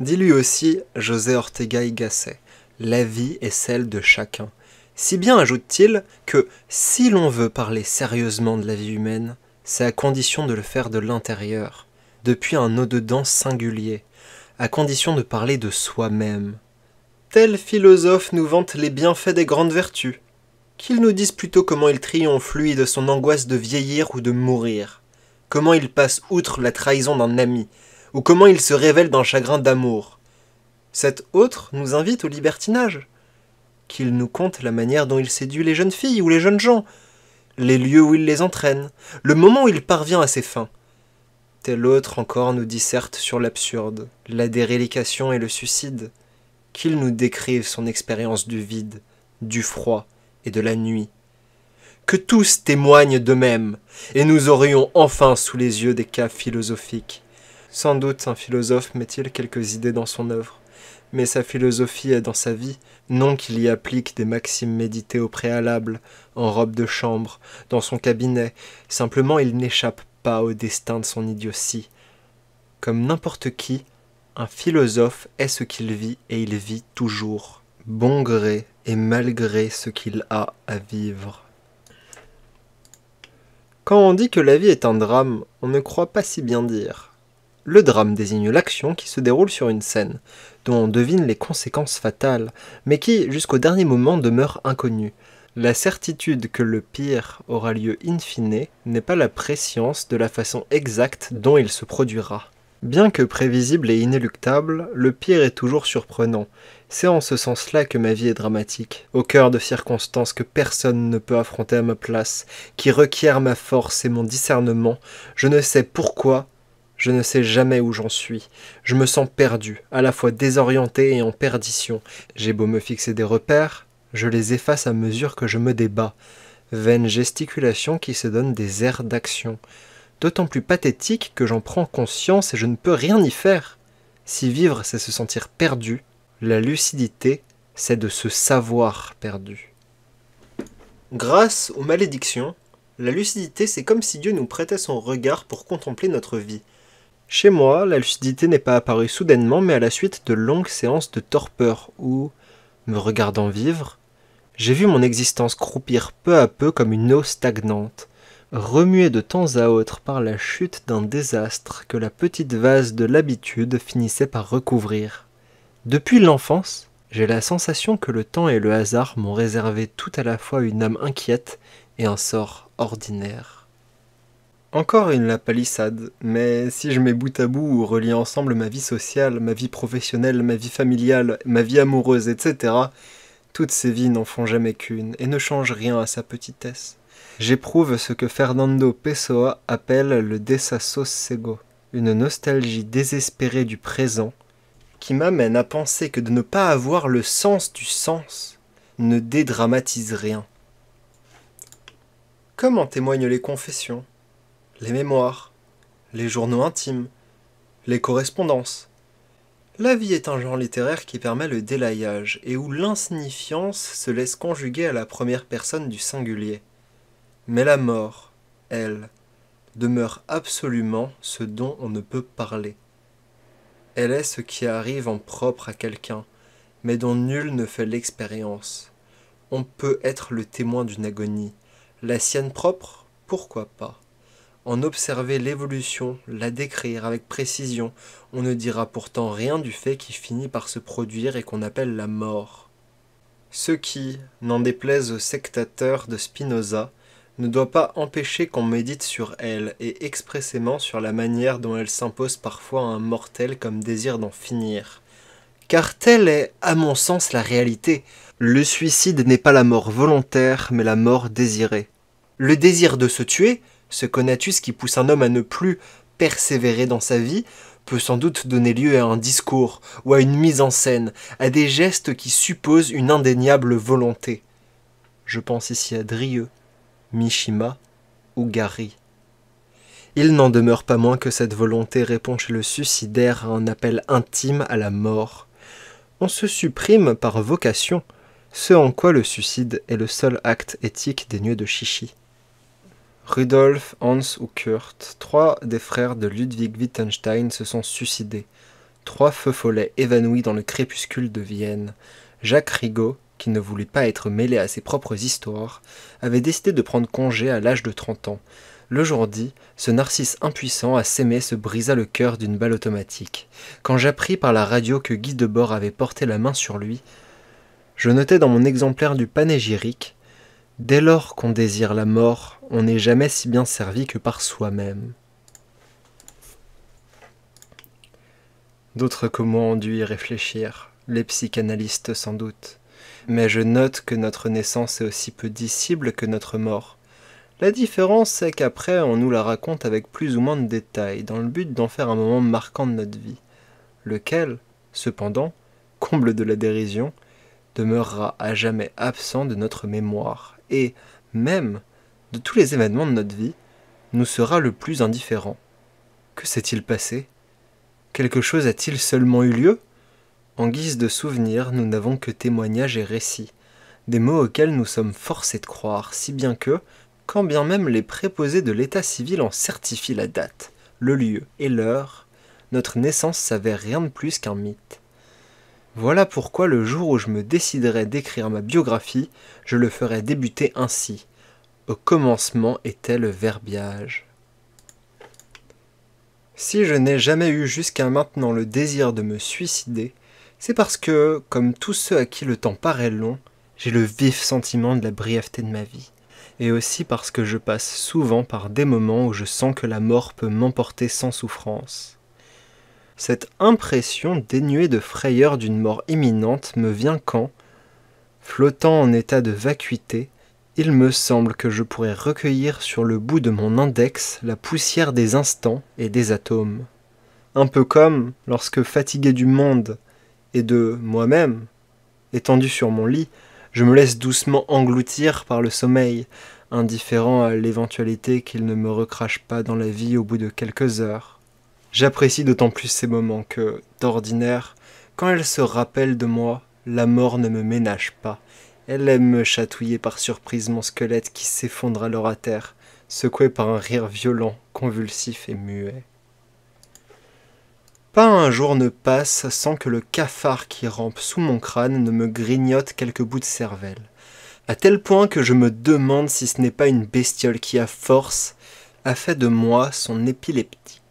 Dit lui aussi José Ortega y Gasset La vie est celle de chacun. Si bien ajoute-t-il que si l'on veut parler sérieusement de la vie humaine, c'est à condition de le faire de l'intérieur, depuis un au-dedans singulier, à condition de parler de soi-même. Tel philosophe nous vante les bienfaits des grandes vertus. Qu'il nous dise plutôt comment il triomphe lui de son angoisse de vieillir ou de mourir, comment il passe outre la trahison d'un ami, ou comment il se révèle d'un chagrin d'amour. Cet autre nous invite au libertinage, qu'il nous conte la manière dont il séduit les jeunes filles ou les jeunes gens, les lieux où il les entraîne, le moment où il parvient à ses fins. Tel autre encore nous disserte sur l'absurde, la dérélication et le suicide, qu'il nous décrive son expérience du vide, du froid et de la nuit. Que tous témoignent d'eux-mêmes, et nous aurions enfin sous les yeux des cas philosophiques. Sans doute un philosophe met-il quelques idées dans son œuvre mais sa philosophie est dans sa vie, non qu'il y applique des maximes méditées au préalable, en robe de chambre, dans son cabinet, simplement il n'échappe pas au destin de son idiotie. Comme n'importe qui, un philosophe est ce qu'il vit et il vit toujours, bon gré et malgré ce qu'il a à vivre. Quand on dit que la vie est un drame, on ne croit pas si bien dire. Le drame désigne l'action qui se déroule sur une scène, on devine les conséquences fatales, mais qui, jusqu'au dernier moment, demeure inconnues. La certitude que le pire aura lieu in fine n'est pas la préscience de la façon exacte dont il se produira. Bien que prévisible et inéluctable, le pire est toujours surprenant. C'est en ce sens-là que ma vie est dramatique, au cœur de circonstances que personne ne peut affronter à ma place, qui requièrent ma force et mon discernement. Je ne sais pourquoi, je ne sais jamais où j'en suis. Je me sens perdu, à la fois désorienté et en perdition. J'ai beau me fixer des repères, je les efface à mesure que je me débats. Vaines gesticulation qui se donne des airs d'action. D'autant plus pathétique que j'en prends conscience et je ne peux rien y faire. Si vivre, c'est se sentir perdu, la lucidité, c'est de se savoir perdu. Grâce aux malédictions, la lucidité, c'est comme si Dieu nous prêtait son regard pour contempler notre vie. Chez moi, la lucidité n'est pas apparue soudainement, mais à la suite de longues séances de torpeur où, me regardant vivre, j'ai vu mon existence croupir peu à peu comme une eau stagnante, remuée de temps à autre par la chute d'un désastre que la petite vase de l'habitude finissait par recouvrir. Depuis l'enfance, j'ai la sensation que le temps et le hasard m'ont réservé tout à la fois une âme inquiète et un sort ordinaire. Encore une la palissade, mais si je mets bout à bout ou relie ensemble ma vie sociale, ma vie professionnelle, ma vie familiale, ma vie amoureuse, etc., toutes ces vies n'en font jamais qu'une et ne changent rien à sa petitesse. J'éprouve ce que Fernando Pessoa appelle le sego, une nostalgie désespérée du présent qui m'amène à penser que de ne pas avoir le sens du sens ne dédramatise rien. Comme en témoignent les confessions les mémoires, les journaux intimes, les correspondances. La vie est un genre littéraire qui permet le délaillage et où l'insignifiance se laisse conjuguer à la première personne du singulier. Mais la mort, elle, demeure absolument ce dont on ne peut parler. Elle est ce qui arrive en propre à quelqu'un, mais dont nul ne fait l'expérience. On peut être le témoin d'une agonie, la sienne propre, pourquoi pas en observer l'évolution, la décrire avec précision, on ne dira pourtant rien du fait qui finit par se produire et qu'on appelle la mort. Ce qui, n'en déplaise aux sectateurs de Spinoza, ne doit pas empêcher qu'on médite sur elle et expressément sur la manière dont elle s'impose parfois à un mortel comme désir d'en finir. Car telle est, à mon sens, la réalité. Le suicide n'est pas la mort volontaire, mais la mort désirée. Le désir de se tuer, ce conatus qui pousse un homme à ne plus persévérer dans sa vie peut sans doute donner lieu à un discours ou à une mise en scène, à des gestes qui supposent une indéniable volonté. Je pense ici à Drieux, Mishima ou Gary. Il n'en demeure pas moins que cette volonté répond chez le suicidaire à un appel intime à la mort. On se supprime par vocation, ce en quoi le suicide est le seul acte éthique dénué de chichi. Rudolf, Hans ou Kurt, trois des frères de Ludwig Wittgenstein se sont suicidés. Trois feux follets évanouis dans le crépuscule de Vienne. Jacques Rigaud, qui ne voulait pas être mêlé à ses propres histoires, avait décidé de prendre congé à l'âge de 30 ans. Le jour dit, ce narcisse impuissant à s'aimer se brisa le cœur d'une balle automatique. Quand j'appris par la radio que Guy Debord avait porté la main sur lui, je notais dans mon exemplaire du panégyrique Dès lors qu'on désire la mort, on n'est jamais si bien servi que par soi-même. D'autres que moi ont dû y réfléchir, les psychanalystes sans doute. Mais je note que notre naissance est aussi peu discible que notre mort. La différence, c'est qu'après, on nous la raconte avec plus ou moins de détails, dans le but d'en faire un moment marquant de notre vie, lequel, cependant, comble de la dérision, demeurera à jamais absent de notre mémoire et même de tous les événements de notre vie, nous sera le plus indifférent. Que s'est-il passé Quelque chose a-t-il seulement eu lieu En guise de souvenir, nous n'avons que témoignages et récits, des mots auxquels nous sommes forcés de croire, si bien que, quand bien même les préposés de l'état civil en certifient la date, le lieu et l'heure, notre naissance s'avère rien de plus qu'un mythe. Voilà pourquoi le jour où je me déciderai d'écrire ma biographie, je le ferai débuter ainsi. Au commencement était le verbiage. Si je n'ai jamais eu jusqu'à maintenant le désir de me suicider, c'est parce que, comme tous ceux à qui le temps paraît long, j'ai le vif sentiment de la brièveté de ma vie. Et aussi parce que je passe souvent par des moments où je sens que la mort peut m'emporter sans souffrance. Cette impression dénuée de frayeur d'une mort imminente me vient quand, flottant en état de vacuité, il me semble que je pourrais recueillir sur le bout de mon index la poussière des instants et des atomes. Un peu comme lorsque, fatigué du monde et de moi-même, étendu sur mon lit, je me laisse doucement engloutir par le sommeil, indifférent à l'éventualité qu'il ne me recrache pas dans la vie au bout de quelques heures. J'apprécie d'autant plus ces moments que, d'ordinaire, quand elle se rappelle de moi, la mort ne me ménage pas. Elle aime me chatouiller par surprise mon squelette qui s'effondre alors à terre, secoué par un rire violent, convulsif et muet. Pas un jour ne passe sans que le cafard qui rampe sous mon crâne ne me grignote quelques bouts de cervelle, à tel point que je me demande si ce n'est pas une bestiole qui, à force, a fait de moi son épileptique.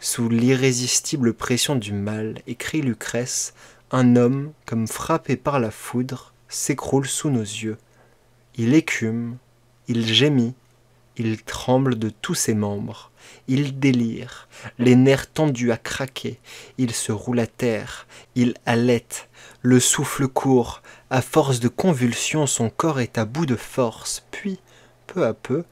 Sous l'irrésistible pression du mal, écrit Lucrèce, un homme, comme frappé par la foudre, s'écroule sous nos yeux. Il écume, il gémit, il tremble de tous ses membres, il délire, les nerfs tendus à craquer, il se roule à terre, il halète, le souffle court, à force de convulsions son corps est à bout de force, puis, peu à peu,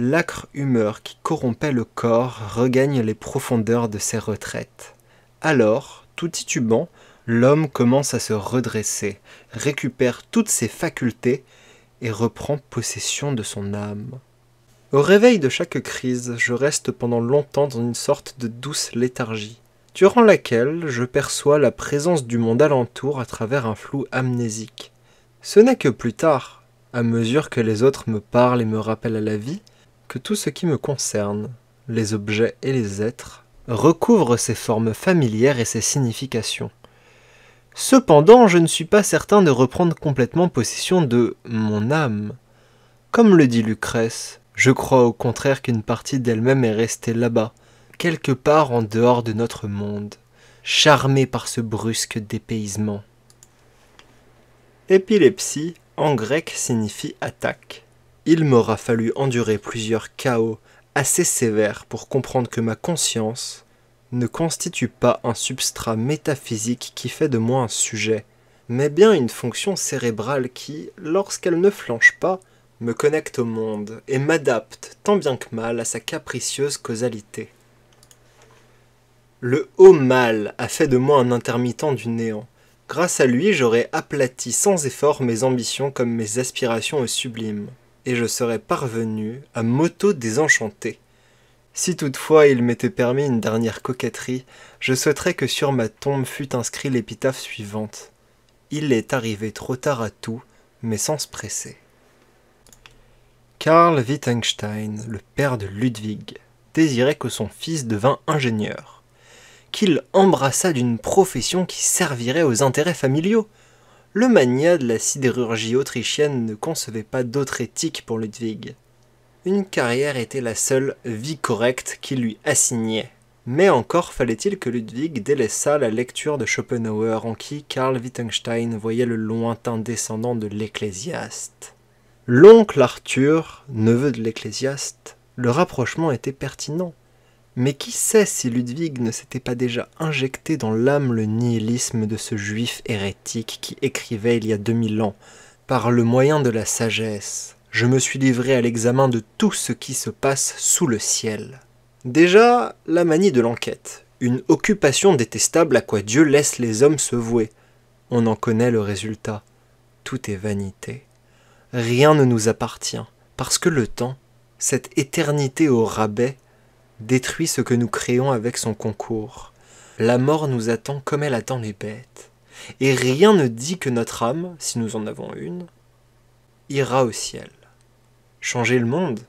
L'âcre humeur qui corrompait le corps regagne les profondeurs de ses retraites. Alors, tout titubant, l'homme commence à se redresser, récupère toutes ses facultés et reprend possession de son âme. Au réveil de chaque crise, je reste pendant longtemps dans une sorte de douce léthargie, durant laquelle je perçois la présence du monde alentour à travers un flou amnésique. Ce n'est que plus tard, à mesure que les autres me parlent et me rappellent à la vie, que tout ce qui me concerne, les objets et les êtres, recouvre ses formes familières et ses significations. Cependant, je ne suis pas certain de reprendre complètement possession de mon âme. Comme le dit Lucrèce, je crois au contraire qu'une partie d'elle-même est restée là-bas, quelque part en dehors de notre monde, charmée par ce brusque dépaysement. Épilepsie en grec signifie attaque. Il m'aura fallu endurer plusieurs chaos assez sévères pour comprendre que ma conscience ne constitue pas un substrat métaphysique qui fait de moi un sujet, mais bien une fonction cérébrale qui, lorsqu'elle ne flanche pas, me connecte au monde et m'adapte tant bien que mal à sa capricieuse causalité. Le haut mal a fait de moi un intermittent du néant. Grâce à lui, j'aurais aplati sans effort mes ambitions comme mes aspirations au sublime et je serais parvenu à mauto désenchanté. Si toutefois il m'était permis une dernière coquetterie, je souhaiterais que sur ma tombe fût inscrit l'épitaphe suivante. Il est arrivé trop tard à tout, mais sans se presser. Karl Wittgenstein, le père de Ludwig, désirait que son fils devint ingénieur, qu'il embrassa d'une profession qui servirait aux intérêts familiaux, le mania de la sidérurgie autrichienne ne concevait pas d'autre éthique pour Ludwig. Une carrière était la seule vie correcte qui lui assignait. Mais encore fallait-il que Ludwig délaissât la lecture de Schopenhauer en qui Karl Wittgenstein voyait le lointain descendant de l'Ecclésiaste. L'oncle Arthur, neveu de l'Ecclésiaste, le rapprochement était pertinent. Mais qui sait si Ludwig ne s'était pas déjà injecté dans l'âme le nihilisme de ce juif hérétique qui écrivait il y a 2000 ans, par le moyen de la sagesse, je me suis livré à l'examen de tout ce qui se passe sous le ciel. Déjà, la manie de l'enquête, une occupation détestable à quoi Dieu laisse les hommes se vouer. On en connaît le résultat. Tout est vanité. Rien ne nous appartient, parce que le temps, cette éternité au rabais, détruit ce que nous créons avec son concours. La mort nous attend comme elle attend les bêtes, et rien ne dit que notre âme, si nous en avons une, ira au ciel. Changer le monde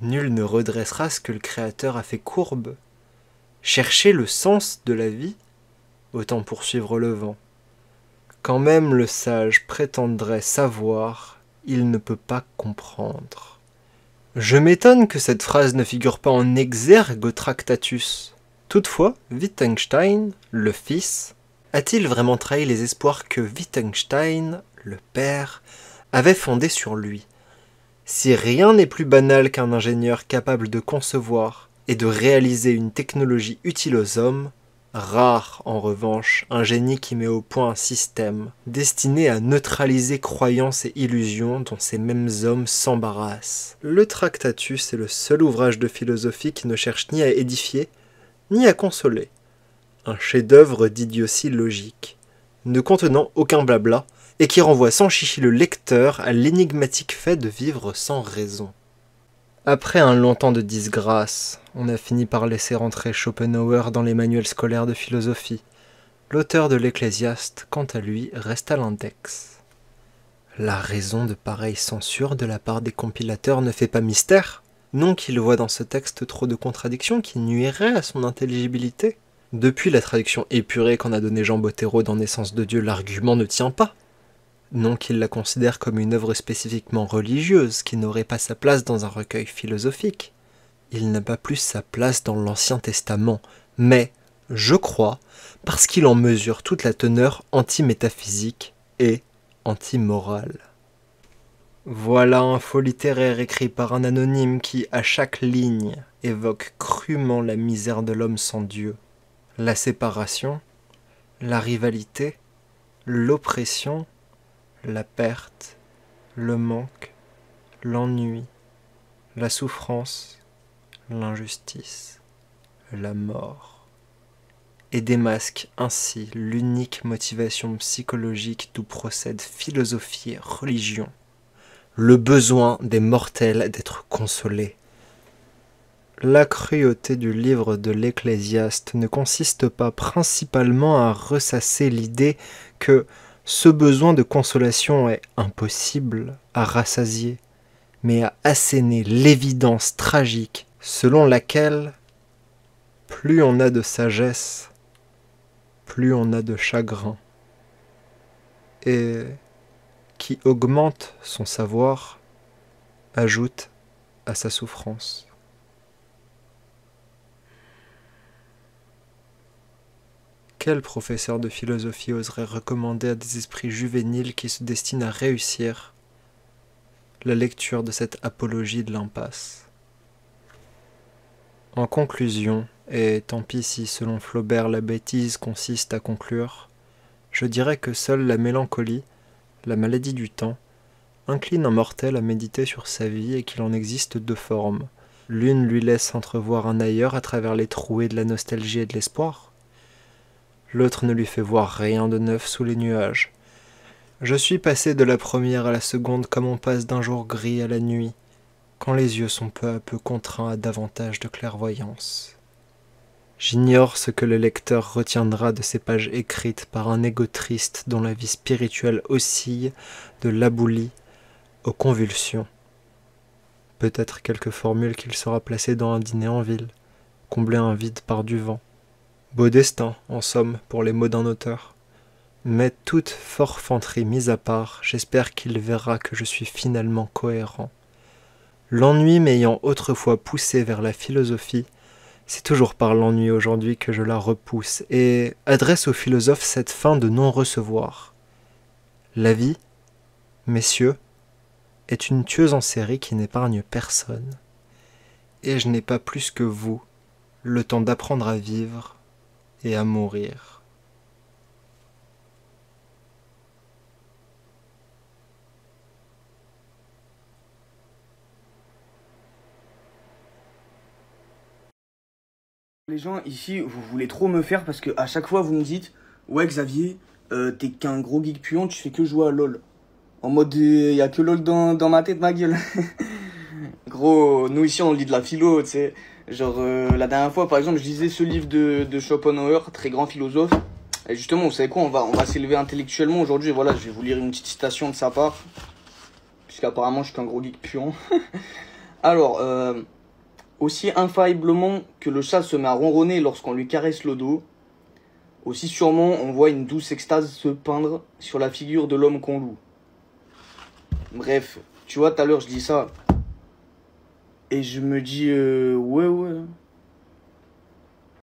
Nul ne redressera ce que le Créateur a fait courbe. Chercher le sens de la vie Autant poursuivre le vent. Quand même le sage prétendrait savoir, il ne peut pas comprendre. Je m'étonne que cette phrase ne figure pas en exergue Tractatus. Toutefois, Wittgenstein, le fils, a-t-il vraiment trahi les espoirs que Wittgenstein, le père, avait fondés sur lui Si rien n'est plus banal qu'un ingénieur capable de concevoir et de réaliser une technologie utile aux hommes, Rare, en revanche, un génie qui met au point un système destiné à neutraliser croyances et illusions dont ces mêmes hommes s'embarrassent. Le Tractatus est le seul ouvrage de philosophie qui ne cherche ni à édifier, ni à consoler. Un chef-d'œuvre d'idiotie logique, ne contenant aucun blabla, et qui renvoie sans chichi le lecteur à l'énigmatique fait de vivre sans raison. Après un long temps de disgrâce, on a fini par laisser rentrer Schopenhauer dans les manuels scolaires de philosophie. L'auteur de l'Ecclésiaste, quant à lui, reste à l'index. La raison de pareille censure de la part des compilateurs ne fait pas mystère. Non qu'il voit dans ce texte trop de contradictions qui nuiraient à son intelligibilité. Depuis la traduction épurée qu'en a donnée Jean Bottero dans Naissance de Dieu, l'argument ne tient pas non qu'il la considère comme une œuvre spécifiquement religieuse qui n'aurait pas sa place dans un recueil philosophique. Il n'a pas plus sa place dans l'Ancien Testament, mais, je crois, parce qu'il en mesure toute la teneur anti-métaphysique et anti-morale. Voilà un faux littéraire écrit par un anonyme qui, à chaque ligne, évoque crûment la misère de l'homme sans Dieu, la séparation, la rivalité, l'oppression, la perte, le manque, l'ennui, la souffrance, l'injustice, la mort, et démasque ainsi l'unique motivation psychologique d'où procèdent philosophie et religion, le besoin des mortels d'être consolés. La cruauté du livre de l'Ecclésiaste ne consiste pas principalement à ressasser l'idée que ce besoin de consolation est impossible à rassasier, mais à asséner l'évidence tragique selon laquelle plus on a de sagesse, plus on a de chagrin, et qui augmente son savoir ajoute à sa souffrance. Quel professeur de philosophie oserait recommander à des esprits juvéniles qui se destinent à réussir la lecture de cette apologie de l'impasse En conclusion, et tant pis si selon Flaubert la bêtise consiste à conclure, je dirais que seule la mélancolie, la maladie du temps, incline un mortel à méditer sur sa vie et qu'il en existe deux formes. L'une lui laisse entrevoir un ailleurs à travers les trouées de la nostalgie et de l'espoir, l'autre ne lui fait voir rien de neuf sous les nuages. Je suis passé de la première à la seconde comme on passe d'un jour gris à la nuit, quand les yeux sont peu à peu contraints à davantage de clairvoyance. J'ignore ce que le lecteur retiendra de ces pages écrites par un égo triste dont la vie spirituelle oscille de l'aboulie aux convulsions. Peut-être quelques formules qu'il sera placé dans un dîner en ville, comblé un vide par du vent, Beau destin, en somme, pour les mots d'un auteur. Mais toute forfanterie mise à part, j'espère qu'il verra que je suis finalement cohérent. L'ennui m'ayant autrefois poussé vers la philosophie, c'est toujours par l'ennui aujourd'hui que je la repousse et adresse aux philosophes cette fin de non-recevoir. La vie, messieurs, est une tueuse en série qui n'épargne personne. Et je n'ai pas plus que vous le temps d'apprendre à vivre et à mourir. Les gens ici, vous voulez trop me faire parce que à chaque fois vous me dites Ouais Xavier, euh, t'es qu'un gros geek puant, tu fais que jouer à LOL. En mode il y a que LOL dans, dans ma tête, ma gueule. gros, nous ici on lit de la philo, tu sais. Genre, euh, la dernière fois, par exemple, je lisais ce livre de, de Schopenhauer, très grand philosophe. Et justement, vous savez quoi, on va, on va s'élever intellectuellement aujourd'hui. Voilà, je vais vous lire une petite citation de sa part. Puisqu'apparemment, je suis un gros geek puant. Alors, euh, aussi infailliblement que le chat se met à ronronner lorsqu'on lui caresse le dos, aussi sûrement on voit une douce extase se peindre sur la figure de l'homme qu'on loue. Bref, tu vois, tout à l'heure je dis ça, et je me dis, euh, ouais, ouais.